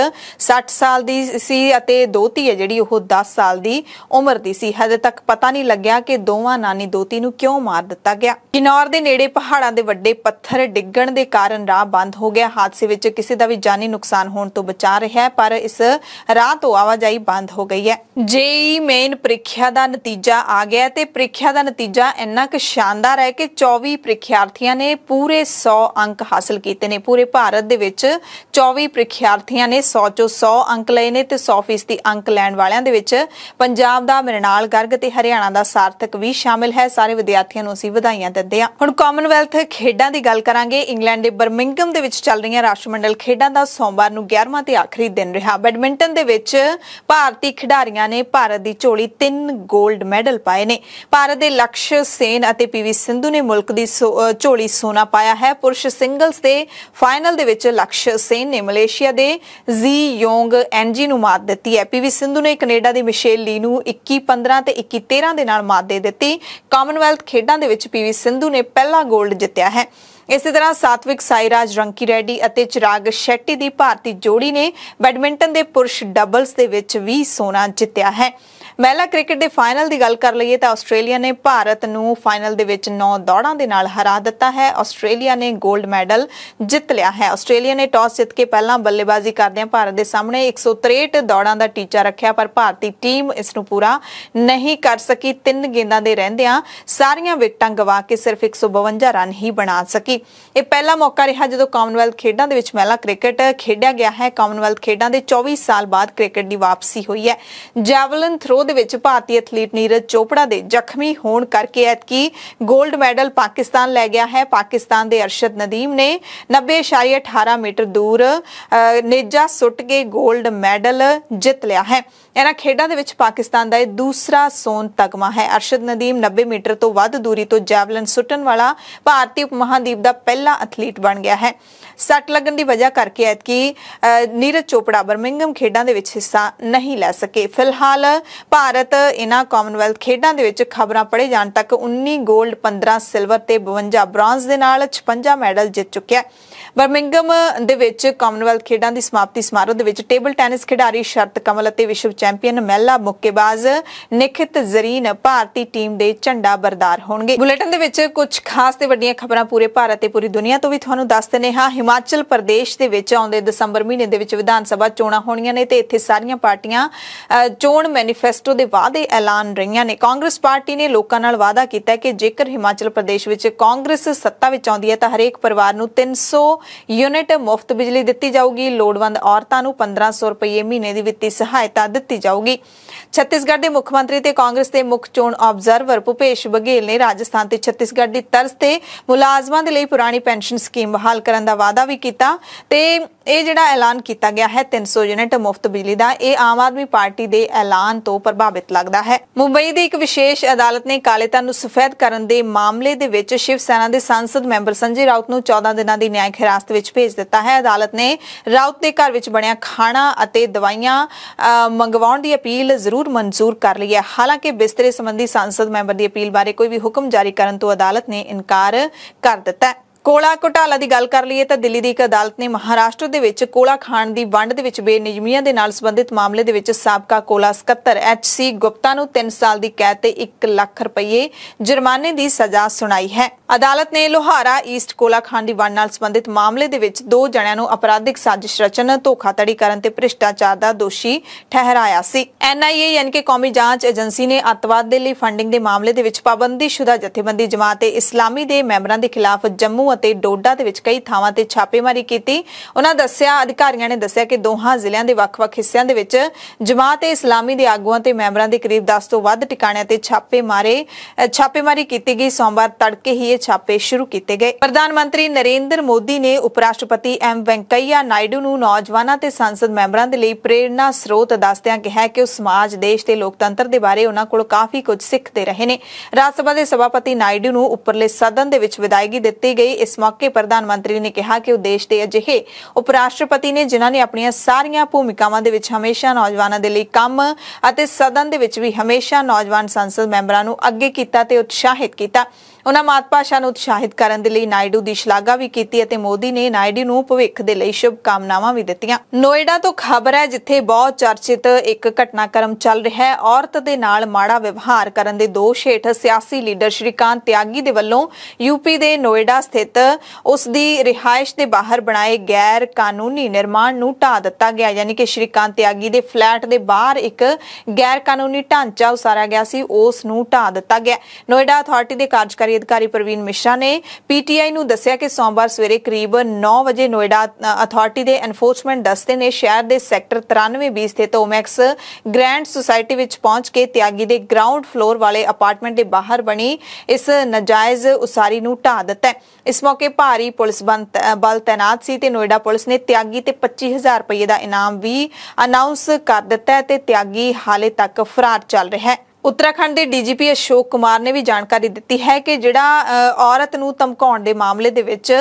60 ਸਾਲ ਦੀ ਸੀ ਅਤੇ ਦੋਤੀ ਹੈ ਜਿਹੜੀ ਉਹ 10 ਸਾਲ ਦੀ ਉਮਰ ਦੀ ਸੀ ਹਜੇ ਤੱਕ ਪਤਾ ਨਹੀਂ ਲੱਗਿਆ ਕਿ ਦੋਵਾਂ ਨਾਨੀ ਦੋਤੀ ਨੂੰ ਕਿਉਂ ਮਾਰ ਦਿੱਤਾ ਗਿਆ ਕਿਨੌਰ ਦੇ ਨੇੜੇ ਪਹਾੜਾਂ ਦੇ ਵੱਡੇ ਪੱਥਰ ਡਿੱਗਣ ਦੇ ਕਾਰਨ ਰਾਹ ਬੰਦ ਹੋ ਗਿਆ ਹਾਦਸੇ ਵਿੱਚ ਕਿਸੇ ਦਾ ਵੀ ਜਾਨੀ ਨੁਕਸਾਨ ਹੋਣ ਤੋਂ ਬਚਾ ਰਿਹਾ ਪਰ ਇਸ ਰਾਹ ਤੋਂ ਆਵਾਜਾਈ ਬੰਦ ਹੋ ਗਈ ਹੈ ਜੇਈ ਮੇਨ ਪ੍ਰੀਖਿਆ ਦਾ ਨਤੀਜਾ ਆ ਗਿਆ ਤੇ ਪ੍ਰੀਖਿਆ ਦਾ ਨਤੀਜਾ ਇੰਨਾ ਕਿ ਸ਼ਾਨਦਾਰ ਹੈ ਕਿ 24 ਪ੍ਰੀਖਿਆਰਥੀਆਂ ਨੇ ਪੂਰੇ 100 ਅੰਕ ਹਾਸਲ ਕੀਤੇ ਨੇ ਪੂਰੇ ਭਾਰਤ ਦੇ ਵਿੱਚ 24 ਪ੍ਰੀਖਿਆਰਥੀਆਂ ਨੇ 100 ਚੋਂ 100 ਅੰਕ ਲਏ ਨੇ ਤੇ 100% ਅੰਕ ਲੈਣ ਵਾਲਿਆਂ ਦੇ ਵਿੱਚ ਪੰਜਾਬ ਦਾ ਮਰਨਾਲ ਗਰਗ ਤੇ ਹਰਿਆਣਾ ਦਾ ਸਾਰਥਕ ਵੀ ਸ਼ਾਮਿਲ ਹੈ ਸਾਰੇ ਵਿਦਿਆਰਥੀਆਂ ਨੂੰ ਅਸੀਂ ਵਧਾਈਆਂ ਦਿੰਦੇ ਹਾਂ ਹੁਣ ਕਾਮਨਵੈਲਥ ਖੇਡਾਂ ਦੀ ਗੱਲ ਕਰਾਂਗੇ ਇੰਗਲੈਂਡ ਦੇ ਬਰਮਿੰਗਮ ਦੇ ਵਿੱਚ ਚੱਲ ਰਹੀਆਂ ਰਾਸ਼ਟਰਮੰਡਲ ਖੇਡਾਂ ਦਾ ਸੋਮਵਾਰ ਨੂੰ 11ਵਾਂ ਤੇ ਆਖਰੀ ਦਿਨ ਰਿਹਾ ਬੈਡਮਿੰਟਨ ਦੇ ਵਿੱਚ ਭਾਰਤੀ ਖਿਡਾਰੀਆਂ ਨੇ ਭਾਰਤ ਦੀ ਝੋਲੀ 3 골ਡ ਮੈਡਲ ਪਾਏ ਨੇ ਭਾਰਤ ਦੇ ਲਕਸ਼ ਸੇਨ ਅਤੇ ਪੀਵੀ ਸਿੰਧੂ ਨੇ ਮੁਲਕ ਦੀ ਝੋਲੀ ਸੋਨਾ ਪਾਇਆ ਹੈ ਪੁਰਸ਼ ਸਿੰਗਲਸ ਦੇ ਫਾਈਨਲ ਦੇ ਵਿੱਚ ਲਕਸ਼ ਸੇਨ ਨੇ ਮਲੇਸ਼ੀਆ ਦੇ ਜ਼ੀ ਯੋਂਗ ਐਨਜੀ ਨੂੰ ਮਾਤ ਦਿੱਤੀ ਹੈ ਪੀਵੀ ਸਿੰਧੂ ਨੇ ਕੈਨੇਡਾ ਦੀ ਮਿਸ਼ੇਲ ਲੀ ਨੂੰ 21 15 ਤੇ 21 13 ਦੇ ਨਾਲ ਮਾਤ ਦੇ ਦਿੱਤੀ ਕਾਮਨਵੈਲਥ ਖੇਡਾਂ ਦੇ ਵਿੱਚ ਪੀਵੀ ਸਿੰਧੂ ਨੇ ਪਹਿਲਾ 골ਡ ਜਿੱਤਿਆ ਹੈ ਇਸੇ ਤਰ੍ਹਾਂ ਸਾਤਵਿਕ ਸਾਈਰਾਜ ਰੰਕੀ ਰੈਡੀ ਅਤੇ ਚਿਰਾਗ ਸ਼ੈਟੀ ਦੀ ਭਾਰਤੀ ਜੋੜੀ ਨੇ ਬੈਡਮਿੰਟਨ ਦੇ ਪੁਰਸ਼ ਡਬਲਸ ਦੇ ਵਿੱਚ ਵੀ ਸੋਨਾ ਜਿੱਤਿਆ ਹੈ ਮਹਿਲਾ ਕ੍ਰਿਕਟ ਦੇ ਫਾਈਨਲ ਦੀ ਗੱਲ ਕਰ ਲਈਏ ਤਾਂ ਆਸਟ੍ਰੇਲੀਆ ਨੇ ਭਾਰਤ ਨੂੰ ਫਾਈਨਲ ਦੇ ਵਿੱਚ 9 ਦੌੜਾਂ ਦੇ ਨਾਲ ਹਰਾ ਦਿੱਤਾ ਹੈ ਆਸਟ੍ਰੇਲੀਆ ਨੇ 골ਡ ਮੈਡਲ ਜਿੱਤ ਲਿਆ ਹੈ ਆਸਟ੍ਰੇਲੀਆ ਨੇ ਟਾਸ ਜਿੱਤ ਕੇ ਪਹਿਲਾਂ ਬੱਲੇਬਾਜ਼ੀ ਕਰਦਿਆਂ ਭਾਰਤ ਦੇ ਸਾਹਮਣੇ 163 ਦੌੜਾਂ ਦਾ ਟੀਚਾ ਰੱਖਿਆ ਪਰ ਭਾਰਤੀ ਟੀਮ ਇਸ ਨੂੰ ਪੂਰਾ ਨਹੀਂ ਕਰ ਸਕੀ ਤਿੰਨ ਗੇਂਦਾਂ ਦੇ ਰਹਿੰਦਿਆਂ ਸਾਰੀਆਂ ਵਿਕਟਾਂ ਗਵਾ ਕੇ ਸਿਰਫ 152 ਰਨ ਹੀ ਬਣਾ ਸਕੀ ਇਹ ਪਹਿਲਾ ਮੌਕਾ ਰਿਹਾ ਜਦੋਂ ਕਾਮਨਵੈਲਥ ਖੇਡਾਂ ਦੇ ਵਿੱਚ ਮਹਿਲਾ ਕ੍ਰਿਕਟ ਖੇਡਿਆ ਗਿਆ ਹੈ ਕਾਮਨਵੈਲਥ ਖੇਡਾਂ ਦੇ 24 ਸਾਲ ਬਾਅਦ ਕ੍ਰਿਕਟ ਦੀ ਵਾਪਸੀ ਹੋਈ ਹੈ ਜੈਵਲਿਨ ਥਰੋ ਦੇ ਵਿੱਚ ਭਾਰਤੀ ਐਥਲੀਟ ਨੀਰਜ ਚੋਪੜਾ ਦੇ ਜ਼ਖਮੀ ਹੋਣ ਕਰਕੇ ਐਤਕੀ 골ਡ ਮੈਡਲ ਪਾਕਿਸਤਾਨ ਲੈ ਗਿਆ ਹੈ ਪਾਕਿਸਤਾਨ ਦੇ ਅਰਸ਼ਦ ਨਦੀਮ ਨੇ 90.18 ਮੀਟਰ ਦੂਰ ਨੇਜਾ ਸੁੱਟ ਕੇ 골ਡ ਮੈਡਲ ਜਿੱਤ ਲਿਆ ਹੈ ਇਹਨਾਂ ਖੇਡਾਂ ਦੇ ਵਿੱਚ ਪਾਕਿਸਤਾਨ ਦਾ ਇਹ ਦੂਸਰਾ ਸੋਨ ਤਗਮਾ ਹੈ ਅਰਸ਼ਦ ਨਦੀਮ 90 ਮੀਟਰ ਤੋਂ ਵੱਧ ਦੂਰੀ ਤੋਂ ਜੈਵਲਨ ਸੁੱਟਣ ਵਾਲਾ ਭਾਰਤੀ ਉਪ ਮਹਾਦੀਪ ਦਾ ਪਹਿਲਾ ਐਥਲੀਟ ਬਣ ਗਿਆ ਹੈ ਸੱਟ ਲੱਗਣ ਦੀ ਵਜ੍ਹਾ ਕਰਕੇ ਐਤਕੀ ਨੀਰਜ ਚੋਪੜਾ ਬਰਮਿੰਗਮ ਖੇਡਾਂ ਦੇ ਵਿੱਚ ਹਿੱਸਾ ਨਹੀਂ ਲੈ ਸਕੇ ਫਿਲਹਾਲ ਭਾਰਤ ਇਹਨਾਂ ਕਾਮਨਵੈਲਥ ਖੇਡਾਂ ਦੇ ਵਿੱਚ ਖਬਰਾਂ ਪੜੇ ਜਾਣ ਤੱਕ 19 골ਡ 15 ਸਿਲਵਰ ਤੇ 52 ਬ੍ਰਾਂਜ਼ ਦੇ ਨਾਲ 56 ਮੈਡਲ ਜਿੱਤ ਚੁੱਕਿਆ ਬਰਮਿੰਗਮ ਦੇ ਵਿੱਚ ਕਾਮਨਵੈਲਥ ਖੇਡਾਂ ਦੀ ਸਮਾਪਤੀ ਸਮਾਰੋਹ ਦੇ ਵਿੱਚ ਟੇਬਲ ਟੈਨਿਸ ਖਿਡਾਰੀ ਸ਼ਰਤ ਕਮਲ ਅਤੇ ਵਿਸ਼ਵ ਚੈਂਪੀਅਨ ਮਹਿਲਾ ਮੁੱਕੇਬਾਜ਼ ਨਿਖਿਤ ਜ਼ਰੀਨ ਭਾਰਤੀ ਟੀਮ ਦੇ ਝੰਡਾ ਬਰਦਾਰ ਹੋਣਗੇ ਬੁਲੇਟਿਨ ਦੇ ਵਿੱਚ ਕੁਝ ਖਾਸ ਤੇ ਵੱਡੀਆਂ ਖਬਰਾਂ ਪੂਰੇ ਭਾਰਤ ਤੇ ਪੂਰੀ ਦੁਨੀਆ ਤੋਂ ਵੀ ਤੁਹਾਨੂੰ ਦੱਸ ਦਿੰਨੇ ਹਾਂ ਹਿਮਾਚਲ ਪ੍ਰਦੇਸ਼ ਦੇ ਵਿੱਚ ਆਉਂਦੇ ਦਸੰਬਰ ਮਹੀਨੇ ਦੇ ਵਿੱਚ ਵਿਧਾਨ ਸਭਾ ਚੋਣਾਂ ਹੋਣੀਆਂ ਨੇ ਤੇ ਇੱਥੇ ਸਾਰੀਆਂ ਪਾਰਟੀਆਂ ਚੋਣ ਮੈਨੀਫੈਸਟੋ ਦੇ ਵਾਅਦੇ ਐਲਾਨ ਰਹੀਆਂ ਨੇ ਕਾਂਗਰਸ ਪਾਰਟੀ ਨੇ ਲੋਕਾਂ ਨਾਲ ਵਾਅਦਾ ਕੀਤਾ ਕਿ ਜੇਕਰ ਹਿਮਾਚਲ ਪ੍ਰਦੇਸ਼ ਵਿੱਚ ਕਾਂਗਰਸ ਸੱਤਾ ਵਿੱਚ ਆਉਂਦੀ ਹੈ ਤਾਂ ਹਰੇਕ ਪਰਿਵਾਰ ਨੂੰ 300 ਯੂਨਿਟ ਮੁਫਤ ਬਿਜਲੀ ਦਿੱਤੀ ਜਾਊਗੀ ਲੋੜਵੰਦ ਔਰਤਾਂ ਨੂੰ 1500 ਰੁਪਏ ਮਹੀਨੇ ਦੀ ਵਿੱਤੀ ਸਹਾਇਤਾ ਦਿੱਤੀ ਜਾਊਗੀ ਛੱਤੀਸਗੜ੍ਹ ਦੇ ਮੁੱਖ ਮੰਤਰੀ ਤੇ ਕਾਂਗਰਸ ਦੇ ਮੁੱਖ ਚੋਣ ਆਬਜ਼ਰਵਰ ਭੁਪੇਸ਼ ਬਗੇਲ ਨੇ ਰਾਜਸਥਾਨ ਤੇ ਛੱਤੀਸਗੜ੍ਹ ਦੀ ਤਰਜ਼ ਤੇ ਮੁਲਾਜ਼ਮਾਂ ਦੇ ਲਈ ਪੁਰਾਣੀ ਪੈਨਸ਼ਨ ਸਕੀਮ ਬਹਾਲ ਕਰਨ ਦਾ ਵਾਅਦਾ ਵੀ ਕੀਤਾ ਤੇ ਇਹ ਜਿਹੜਾ ਐਲਾਨ ਕੀਤਾ ਗਿਆ ਹੈ 300 ਯੂਨਿਟ ਮੁਫਤ ਬਿਜਲੀ ਦਾ ਇਹ ਆਮ ਆਦਮੀ ਪਾਰਟੀ ਦੇ ਐਲਾਨ ਤੋਂ ਪ੍ਰਭਾਵਿਤ ਲੱਗਦਾ ਹੈ ਮੁੰਬਈ ਦੀ ਇੱਕ ਵਿਸ਼ੇਸ਼ ਅਦਾਲਤ ਨੇ ਕਾਲੇ ਧਨ ਨੂੰ ਸਫੈਦ ਕਰਨ ਦੇ ਮਾਮਲੇ ਦੇ ਵਿੱਚ ਸ਼ਿਵ ਸੈਨਾ ਦੇ ਸੰਸਦ ਮੈਂਬਰ ਸੰਜੀ ਰਾਉਤ ਨੂੰ 14 ਦਿਨਾਂ ਦੀ ਨਿਆਂਇਕ ਹਿਰਾਸਤ ਵਿੱਚ ਭੇਜ ਦਿੱਤਾ ਹੈ ਅਦਾਲਤ ਨੇ ਰਾਉਤ ਦੇ ਘਰ ਵਿੱਚ ਬਣਿਆ ਖਾਣਾ ਅਤੇ ਦਵਾਈਆਂ ਮੰਗਵਾਉਣ ਦੀ ਅਪੀਲ ਜ਼ਰੂਰ ਜ਼ਰੂਰ ਮਨਜ਼ੂਰ ਕਰ ਲਈ ਹੈ ਹਾਲਾਂਕਿ ਬਿਸਤਰੇ ਸੰਬੰਧੀ ਸੰਸਦ ਮੈਂਬਰ ਦੀ ਅਪੀਲ ਬਾਰੇ ਕੋਈ ਵੀ ਹੁਕਮ ਜਾਰੀ ਕਰਨ ਤੋਂ ਅਦਾਲਤ ਨੇ ਇਨਕਾਰ ਕਰ ਦਿੱਤਾ ਹੈ ਕੋਲਾ ਘੁਟਾਲਾ ਦੀ ਗੱਲ ਕਰ ਲਈਏ ਤਾਂ ਦਿੱਲੀ ਦੀ ਇੱਕ ਅਦਾਲਤ ਨੇ ਮਹਾਰਾਸ਼ਟਰ ਦੇ ਵਿੱਚ ਕੋਲਾ ਖਾਣ ਦੀ ਵੰਡ ਦੇ ਵਿੱਚ ਬੇਨਿਯਮੀਆਂ ਦੇ ਨਾਲ ਸੰਬੰਧਿਤ ਮਾਮਲੇ ਦੇ ਵਿੱਚ ਸਾਬਕਾ ਕੋਲਾ ਸਕੱਤਰ ਐਚ ਸੀ ਗੁਪਤਾ ਨੂੰ 3 ਸਾਲ ਦੀ ਕੈਦ ਤੇ 1 ਲੱਖ ਰੁਪਏ ਜੁਰਮਾਨੇ ਦੀ ਸਜ਼ਾ ਸੁਣਾਈ ਹੈ ਅਦਾਲਤ ਨੇ ਲੋਹਾਰਾ ਈਸਟ ਕੋਲਾ ਖਾਣ ਦੀ ਵੰਡ ਨਾਲ ਸੰਬੰਧਿਤ ਮਾਮਲੇ ਦੇ ਵਿੱਚ ਦੋ ਜਣਿਆਂ ਨੂੰ ਅਪਰਾਧਿਕ ਸਾਜ਼ਿਸ਼ ਰਚਨ ਧੋਖਾਧੜੀ ਕਰਨ ਤੇ ਭ੍ਰਿਸ਼ਟਾਚਾਰ ਦਾ ਦੋਸ਼ੀ ਠਹਿਰਾਇਆ ਸੀ ਐਨਆਈਏ ਯਾਨੀ ਕਿ ਕੌਮੀ ਜਾਂਚ ਏਜੰਸੀ ਨੇ ਅਤਵਾਦ ਦੇ ਲਈ ਫੰਡਿੰਗ ਦੇ ਮਾਮਲੇ ਦੇ ਵਿੱਚ ਸ਼ੁਦਾ ਜਥੇਬੰਦੀ ਜਮਾਤ ਤੇ ਇਸਲਾਮੀ ਦੇ ਮੈਂਬਰਾਂ ਦੇ ਖਿਲਾਫ ਜੰਮੂ ਅਤੇ ਡੋਡਾ ਦੇ ਵਿੱਚ ਕਈ ਥਾਵਾਂ ਤੇ ਛਾਪੇਮਾਰੀ ਕੀਤੀ ਉਹਨਾਂ ਦੱਸਿਆ ਅਧਿਕਾਰੀਆਂ ਨੇ ਦੱਸਿਆ ਕਿ ਦੋਹਾਂ ਜ਼ਿਲ੍ਹਿਆਂ ਦੇ ਵੱਖ-ਵੱਖ ਹਿੱਸਿਆਂ ਦੇ ਵਿੱਚ ਜਮਾਤ ਏ ਇਸਲਾਮੀ ਦੇ ਆਗੂਆਂ ਤੇ ਮੈਂਬਰਾਂ ਦੇ ਕਰੀਬ 10 ਤੋਂ ਵੱਧ ਟਿਕਾਣਿਆਂ ਤੇ ਛਾਪੇ ਮਾਰੇ ਛਾਪੇਮਾਰੀ ਕੀਤੀ ਗਈ ਸੋਮਵਾਰ ਤੜਕੇ ਹੀ ਇਹ ਛਾਪੇ ਸ਼ੁਰੂ ਕੀਤੇ ਗਏ ਪ੍ਰਧਾਨ ਮੰਤਰੀ ਨਰਿੰਦਰ ਮੋਦੀ ਨੇ ਉਪ ਰਾਸ਼ਟਰਪਤੀ ਐਮ ਵੈਂਕਈਆ ਨਾਇਡੂ ਨੂੰ ਨੌਜਵਾਨਾਂ ਤੇ ਸੰਸਦ ਮੈਂਬਰਾਂ ਦੇ ਲਈ ਪ੍ਰੇਰਣਾ ਸਰੋਤ ਦੱਸਦਿਆਂ ਕਿਹਾ ਕਿ ਉਹ ਸਮਾਜ ਦੇਸ਼ ਤੇ ਲੋਕਤੰਤਰ ਦੇ ਬਾਰੇ ਉਹਨਾਂ ਕੋਲ ਕਾਫੀ ਕੁਝ ਸਿੱਖਦੇ ਰਹੇ ਨੇ ਰਾਜ ਸਭਾ ਦੇ ਸਭਾਪਤੀ ਨਾਇਡੂ ਨੂੰ ਉੱਪਰਲੇ ਸਦਨ ਦੇ ਵਿੱਚ ਵਿਦਾਇਗੀ ਦਿੱਤੀ ਗਈ ਇਸ ਮੌਕੇ ਪ੍ਰਧਾਨ ਮੰਤਰੀ ਨੇ ਕਿਹਾ ਕਿ ਉਹ ਦੇਸ਼ ਦੇ ਅਜਿਹੇ ਉਪ ਰਾਸ਼ਟਰਪਤੀ ਨੇ ਜਿਨ੍ਹਾਂ ਨੇ ਆਪਣੀਆਂ ਸਾਰੀਆਂ ਭੂਮਿਕਾਵਾਂ ਦੇ ਵਿੱਚ ਹਮੇਸ਼ਾ ਨੌਜਵਾਨਾਂ ਦੇ ਲਈ ਕੰਮ ਅਤੇ ਸਦਨ ਦੇ ਵਿੱਚ ਵੀ ਹਮੇਸ਼ਾ ਨੌਜਵਾਨ ਸੰਸਦ ਮੈਂਬਰਾਂ ਨੂੰ ਅੱਗੇ ਕੀਤਾ ਤੇ ਉਤਸ਼ਾਹਿਤ ਕੀਤਾ ਉਹਨਾਂ ਮਾਤ ਭਾਸ਼ਾ ਨੂੰ ਉਤਸ਼ਾਹਿਤ ਕਰਨ ਦੇ ਲਈ ਨਾਇਡੂ ਦੀ ਸ਼ਲਾਘਾ ਵੀ ਕੀਤੀ ਅਤੇ ਮੋਦੀ ਨੇ ਨਾਇਡੂ ਨੂੰ ਭਵਿੱਖ ਦੇ ਲਈ ਸ਼ੁਭ ਕਾਮਨਾਵਾਂ ਵੀ ਦਿੱਤੀਆਂ ਨੋਇਡਾ ਤੋਂ ਖਬਰ ਹੈ ਜਿੱਥੇ ਬਹੁਤ ਚਰਚਿਤ ਇੱਕ ਘਟਨਾਕ੍ਰਮ ਚੱਲ ਰਿਹਾ ਹੈ ਔਰਤ ਦੇ ਨਾਲ ਮਾੜਾ ਵਿਵਹਾਰ ਕਰਨ ਦੇ ਦੋਸ਼ ਹੇਠ ਸਿਆਸੀ ਲੀਡਰ ਸ਼੍ਰੀਕਾਂਤ ਤਿਆਗੀ ਦੇ ਵੱਲੋਂ ਯੂਪੀ ਦੇ ਨੋਇਡਾ ਸਥਿਤ ਉਸ ਦੀ ਰਿਹਾਇਸ਼ ਦੇ ਬਾਹਰ ਬਣਾਏ ਗੈਰ ਕਾਨੂੰਨੀ ਨਿਰਮਾਣ ਨੂੰ ਢਾ ਦਿੱਤਾ ਗਿਆ ਯਾਨੀ ਕਿ ਸ਼੍ਰੀਕਾਂਤ ਤਿਆਗੀ ਦੇ ਫਲੈਟ ਦੇ ਬਾਹਰ ਇੱਕ ਗੈਰ ਕਾਨੂੰਨੀ ਢਾਂਚਾ ਉਸਾਰਿਆ ਗਿਆ ਸੀ ਉਸ ਨੂੰ ਢਾ ਦਿੱਤਾ ਗਿਆ ਨੋਇਡਾ ਅਥਾਰਟੀ ਦੇ ਕਾਰਜਕਾਰੀ ਕਾਰਜਕਾਰੀ ਅਧਿਕਾਰੀ ਪ੍ਰਵੀਨ ਮਿਸ਼ਰਾ ਨੇ ਪੀਟੀਆਈ ਨੂੰ ਦੱਸਿਆ ਕਿ ਸੋਮਵਾਰ ਸਵੇਰੇ ਕਰੀਬ 9 ਵਜੇ ਨੋਇਡਾ ਅਥਾਰਟੀ ਦੇ ਐਨਫੋਰਸਮੈਂਟ ਦਸਤੇ ਨੇ ਸ਼ਹਿਰ ਦੇ ਸੈਕਟਰ 93 ਬੀ ਸਥਿਤ ਓਮੈਕਸ ਗ੍ਰੈਂਡ ਸੁਸਾਇਟੀ ਵਿੱਚ ਪਹੁੰਚ ਕੇ ਤਿਆਗੀ ਦੇ ਗਰਾਊਂਡ ਫਲੋਰ ਵਾਲੇ ਅਪਾਰਟਮੈਂਟ ਦੇ ਬਾਹਰ ਬਣੀ ਇਸ ਨਜਾਇਜ਼ ਉਸਾਰੀ ਨੂੰ ਢਾ ਦਿੱਤਾ ਇਸ ਮੌਕੇ ਭਾਰੀ ਪੁਲਿਸ ਬਲ ਤੈਨਾਤ ਸੀ ਤੇ ਨੋਇਡਾ ਪੁਲਿਸ ਨੇ ਤਿਆਗੀ ਤੇ 25000 ਰੁਪਏ ਦਾ ਇਨਾਮ ਵੀ ਅਨਾਉਂਸ ਕਰ ਦਿੱਤਾ ਤੇ ਤਿਆਗੀ ਹਾਲੇ ਤੱਕ ਫਰਾਰ ਚੱਲ ਰਿਹਾ ਹੈ ਉੱਤਰਾਖੰਡ ਦੇ ਡੀਜੀਪੀ ਅਸ਼ੋਕ ਕੁਮਾਰ ਨੇ ਵੀ ਜਾਣਕਾਰੀ ਦਿੱਤੀ ਹੈ ਕਿ ਜਿਹੜਾ ਔਰਤ ਨੂੰ ਧਮਕਾਉਣ ਦੇ ਮਾਮਲੇ ਦੇ ਵਿੱਚ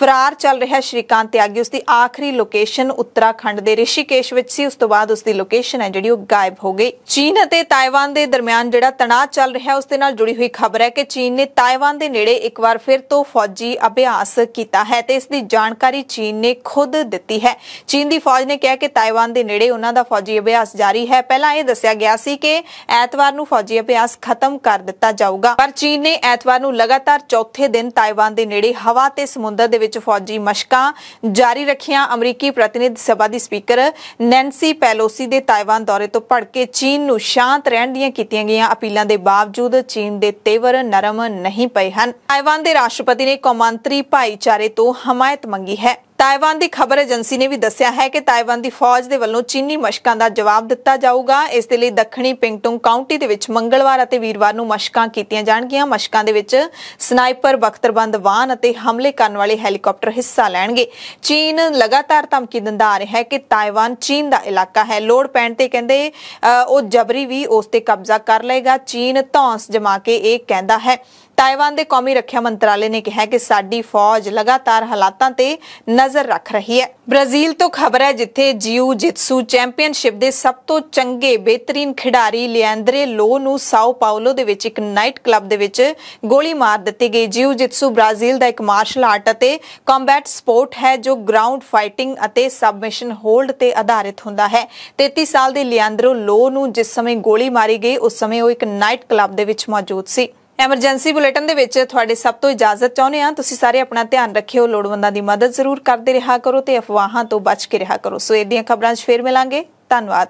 ਫਰਾਰ ਚੱਲ ਰਿਹਾ ਸ਼੍ਰੀਕਾਂਤ ਤਿਆਗੀ ਉਸ ਦੀ ਆਖਰੀ ਲੋਕੇਸ਼ਨ ਉੱਤਰਾਖੰਡ ਦੇ ਰਿਸ਼ੀਕੇਸ਼ ਵਿੱਚ ਸੀ ਉਸ ਤੋਂ ਬਾਅਦ ਉਸ ਦੀ ਲੋਕੇਸ਼ਨ ਹੈ ਜਿਹੜੀ ਉਹ ਗਾਇਬ ਹੋ ਗਈ ਚੀਨ ਅਤੇ ਤਾਈਵਾਨ ਦੇ ਦਰਮਿਆਨ ਜਿਹੜਾ ਤਣਾਅ ਚੱਲ ਰਿਹਾ ਉਸ ਦੇ ਨਾਲ ਜੁੜੀ ਹੋਈ ਖਬਰ ਹੈ ਕਿ ਚੀਨ ਨੇ ਤਾਈਵਾਨ ਦੇ ਨੇੜੇ ਇੱਕ ਵਾਰ ਫਿਰ ਤੋਂ ਫੌਜੀ ਅਭਿਆਸ ਕੀਤਾ ਹੈ ਤੇ ਇਸ ਦੀ ਜਾਣਕਾਰੀ ਚੀਨ ਨੇ ਖੁਦ ਦਿੱਤੀ ਹੈ ਚੀਨ ਦੀ ਫੌਜ ਨੇ ਕਿਹਾ ਕਿ ਤਾਈਵਾਨ ਦੇ ਨੇੜੇ ਉਹਨਾਂ ਦਾ ਫੌਜੀ ਅਭਿਆਸ ਜਾਰੀ ਹੈ ਪਹਿਲਾਂ ਇਹ ਦੱਸਿਆ ਗਿਆ ਸੀ ਕਿ ਐਤਵਾਰ ਨੂੰ ਨੂੰ ਫੌਜੀ ਅਭਿਆਸ ਖਤਮ ਕਰ ਦਿੱਤਾ ਜਾਊਗਾ ਪਰ ਚੀਨ ਨੇ ਐਤਵਾਰ ਨੂੰ ਲਗਾਤਾਰ ਚੌਥੇ ਦਿਨ ਤਾਈਵਾਨ ਦੇ ਨੇੜੇ ਹਵਾ ਤੇ ਸਮੁੰਦਰ ਦੇ ਵਿੱਚ ਫੌਜੀ ਮਸ਼ਕਾਂ ਜਾਰੀ ਰੱਖੀਆਂ ਅਮਰੀਕੀ ਪ੍ਰਤੀਨਿਧ ਸਭਾ ਦੀ ਸਪੀਕਰ ਨੈਂਸੀ ਪੈਲੋਸੀ ਦੇ ਤਾਈਵਾਨ ਦੌਰੇ ਤੋਂ ਕੇ ਚੀਨ ਨੂੰ ਸ਼ਾਂਤ ਰਹਿਣ ਦੀਆਂ ਕੀਤੀਆਂ ਗਈਆਂ ਅਪੀਲਾਂ ਦੇ ਬਾਵਜੂਦ ਚੀਨ ਦੇ ਤੇਵਰ ਨਰਮ ਨਹੀਂ ਪਏ ਹਨ ਤਾਈਵਾਨ ਦੇ ਰਾਸ਼ਟਰਪਤੀ ਨੇ ਕੌਮਾਂਤਰੀ ਭਾਈਚਾਰੇ ਤੋਂ ਹਮਾਇਤ ਮੰਗੀ ਹੈ ਤਾਇਵਾਨ ਦੀ ਖਬਰ ਏਜੰਸੀ ਨੇ ਵੀ ਦੱਸਿਆ ਹੈ ਕਿ ਤਾਇਵਾਨ ਦੀ ਫੌਜ ਦੇ ਵੱਲੋਂ ਚੀਨੀ ਮਸ਼ਕਾਂ ਦਾ ਜਵਾਬ ਦਿੱਤਾ ਜਾਊਗਾ ਇਸ ਦੇ ਲਈ ਦੱਖਣੀ ਪਿੰਗਟੋਂਗ ਕਾਉਂਟੀ ਦੇ ਵਿੱਚ ਮੰਗਲਵਾਰ ਅਤੇ ਵੀਰਵਾਰ ਨੂੰ ਮਸ਼ਕਾਂ ਕੀਤੀਆਂ ਜਾਣਗੀਆਂ ਮਸ਼ਕਾਂ ਦੇ ਵਿੱਚ ਸਨਾਈਪਰ ਬਖਤਰਬੰਦ ਵਾਹਨ ਅਤੇ ਹਮਲੇ ਕਰਨ ਵਾਲੇ ਹੈਲੀਕਾਪਟਰ ਹਿੱਸਾ ਲੈਣਗੇ ਚੀਨ ਲਗਾਤਾਰ ਧਮਕੀ ਦਿੰਦਾ ਆ ਰਿਹਾ ਹੈ ਕਿ ਤਾਇਵਾਨ ਚੀਨ ਦਾ ਇਲਾਕਾ ਹੈ ਲੋੜ ਪੈਣ ਤੇ ਕਹਿੰਦੇ ਉਹ ਜਬਰੀ ਵੀ ਉਸ ਤੇ ਕਬਜ਼ਾ ਕਰ ਲਏਗਾ ਚੀਨ ਧੌਂਸ ਜਮਾ ਕੇ ਇਹ ਕਹਿੰਦਾ ਹੈ ਤਾਇਵਾਨ ਦੇ ਕੌਮੀ ਰੱਖਿਆ ਮੰਤਰਾਲੇ ਨੇ ਕਿਹਾ ਕਿ ਸਾਡੀ ਫੌਜ ਲਗਾਤਾਰ ਹਾਲਾਤਾਂ ਤੇ ਨਜ਼ਰ ਰੱਖ ਰਹੀ ਹੈ ਬ੍ਰਾਜ਼ੀਲ ਤੋਂ ਖਬਰ ਹੈ ਜਿੱਥੇ ਜੀਊ ਜਿਤਸੂ ਚੈਂਪੀਅਨਸ਼ਿਪ ਦੇ ਸਭ ਤੋਂ ਚੰਗੇ ਬਿਹਤਰੀਨ ਖਿਡਾਰੀ ਲਿਆਂਦਰੇ ਲੋ ਨੂੰ ਸਾਓ ਪਾਉਲੋ ਦੇ ਵਿੱਚ ਇੱਕ ਨਾਈਟ ਕਲੱਬ ਦੇ ਵਿੱਚ ਗੋਲੀ ਮਾਰ ਦਿੱਤੀ ਗਈ ਜੀਊ ਜਿਤਸੂ ਬ੍ਰਾਜ਼ੀਲ ਦਾ ਇੱਕ ਮਾਰਸ਼ਲ ਆਰਟ ਅਤੇ ਕੰਬੈਟ ਸਪੋਰਟ ਹੈ ਜੋ ਗਰਾਊਂਡ ਫਾਈਟਿੰਗ ਅਤੇ ਸਬਮਿਸ਼ਨ ਹੋਲਡ ਤੇ ਆਧਾਰਿਤ ਹੁੰਦਾ ਹੈ 33 ਸਾਲ ਦੇ ਲਿਆਂਦਰੋ ਲੋ ਨੂੰ ਜਿਸ ਸਮੇਂ ਗੋਲੀ ਮਾਰੀ ਗਈ ਉਸ ਸਮੇਂ ਉਹ ਇੱਕ ਨਾਈਟ ਕਲੱਬ ਦੇ ਵਿੱਚ ਮੌਜੂਦ ਸੀ ਐਮਰਜੈਂਸੀ ਬੁਲੇਟਿਨ ਦੇ ਵਿੱਚ ਤੁਹਾਡੇ ਸਭ ਤੋਂ ਇਜਾਜ਼ਤ ਚਾਹੁੰਦੇ ਆ ਤੁਸੀਂ ਸਾਰੇ ਆਪਣਾ ਧਿਆਨ ਰੱਖਿਓ ਲੋੜਵੰਦਾਂ ਦੀ ਮਦਦ ਜ਼ਰੂਰ ਕਰਦੇ ਰਿਹਾ ਕਰੋ ਤੇ ਅਫਵਾਹਾਂ ਤੋਂ ਬਚ ਕੇ ਰਿਹਾ ਕਰੋ ਸੋ ਇਹਦੀਆਂ ਖਬਰਾਂ 'ਚ ਫੇਰ ਮਿਲਾਂਗੇ ਧੰਨਵਾਦ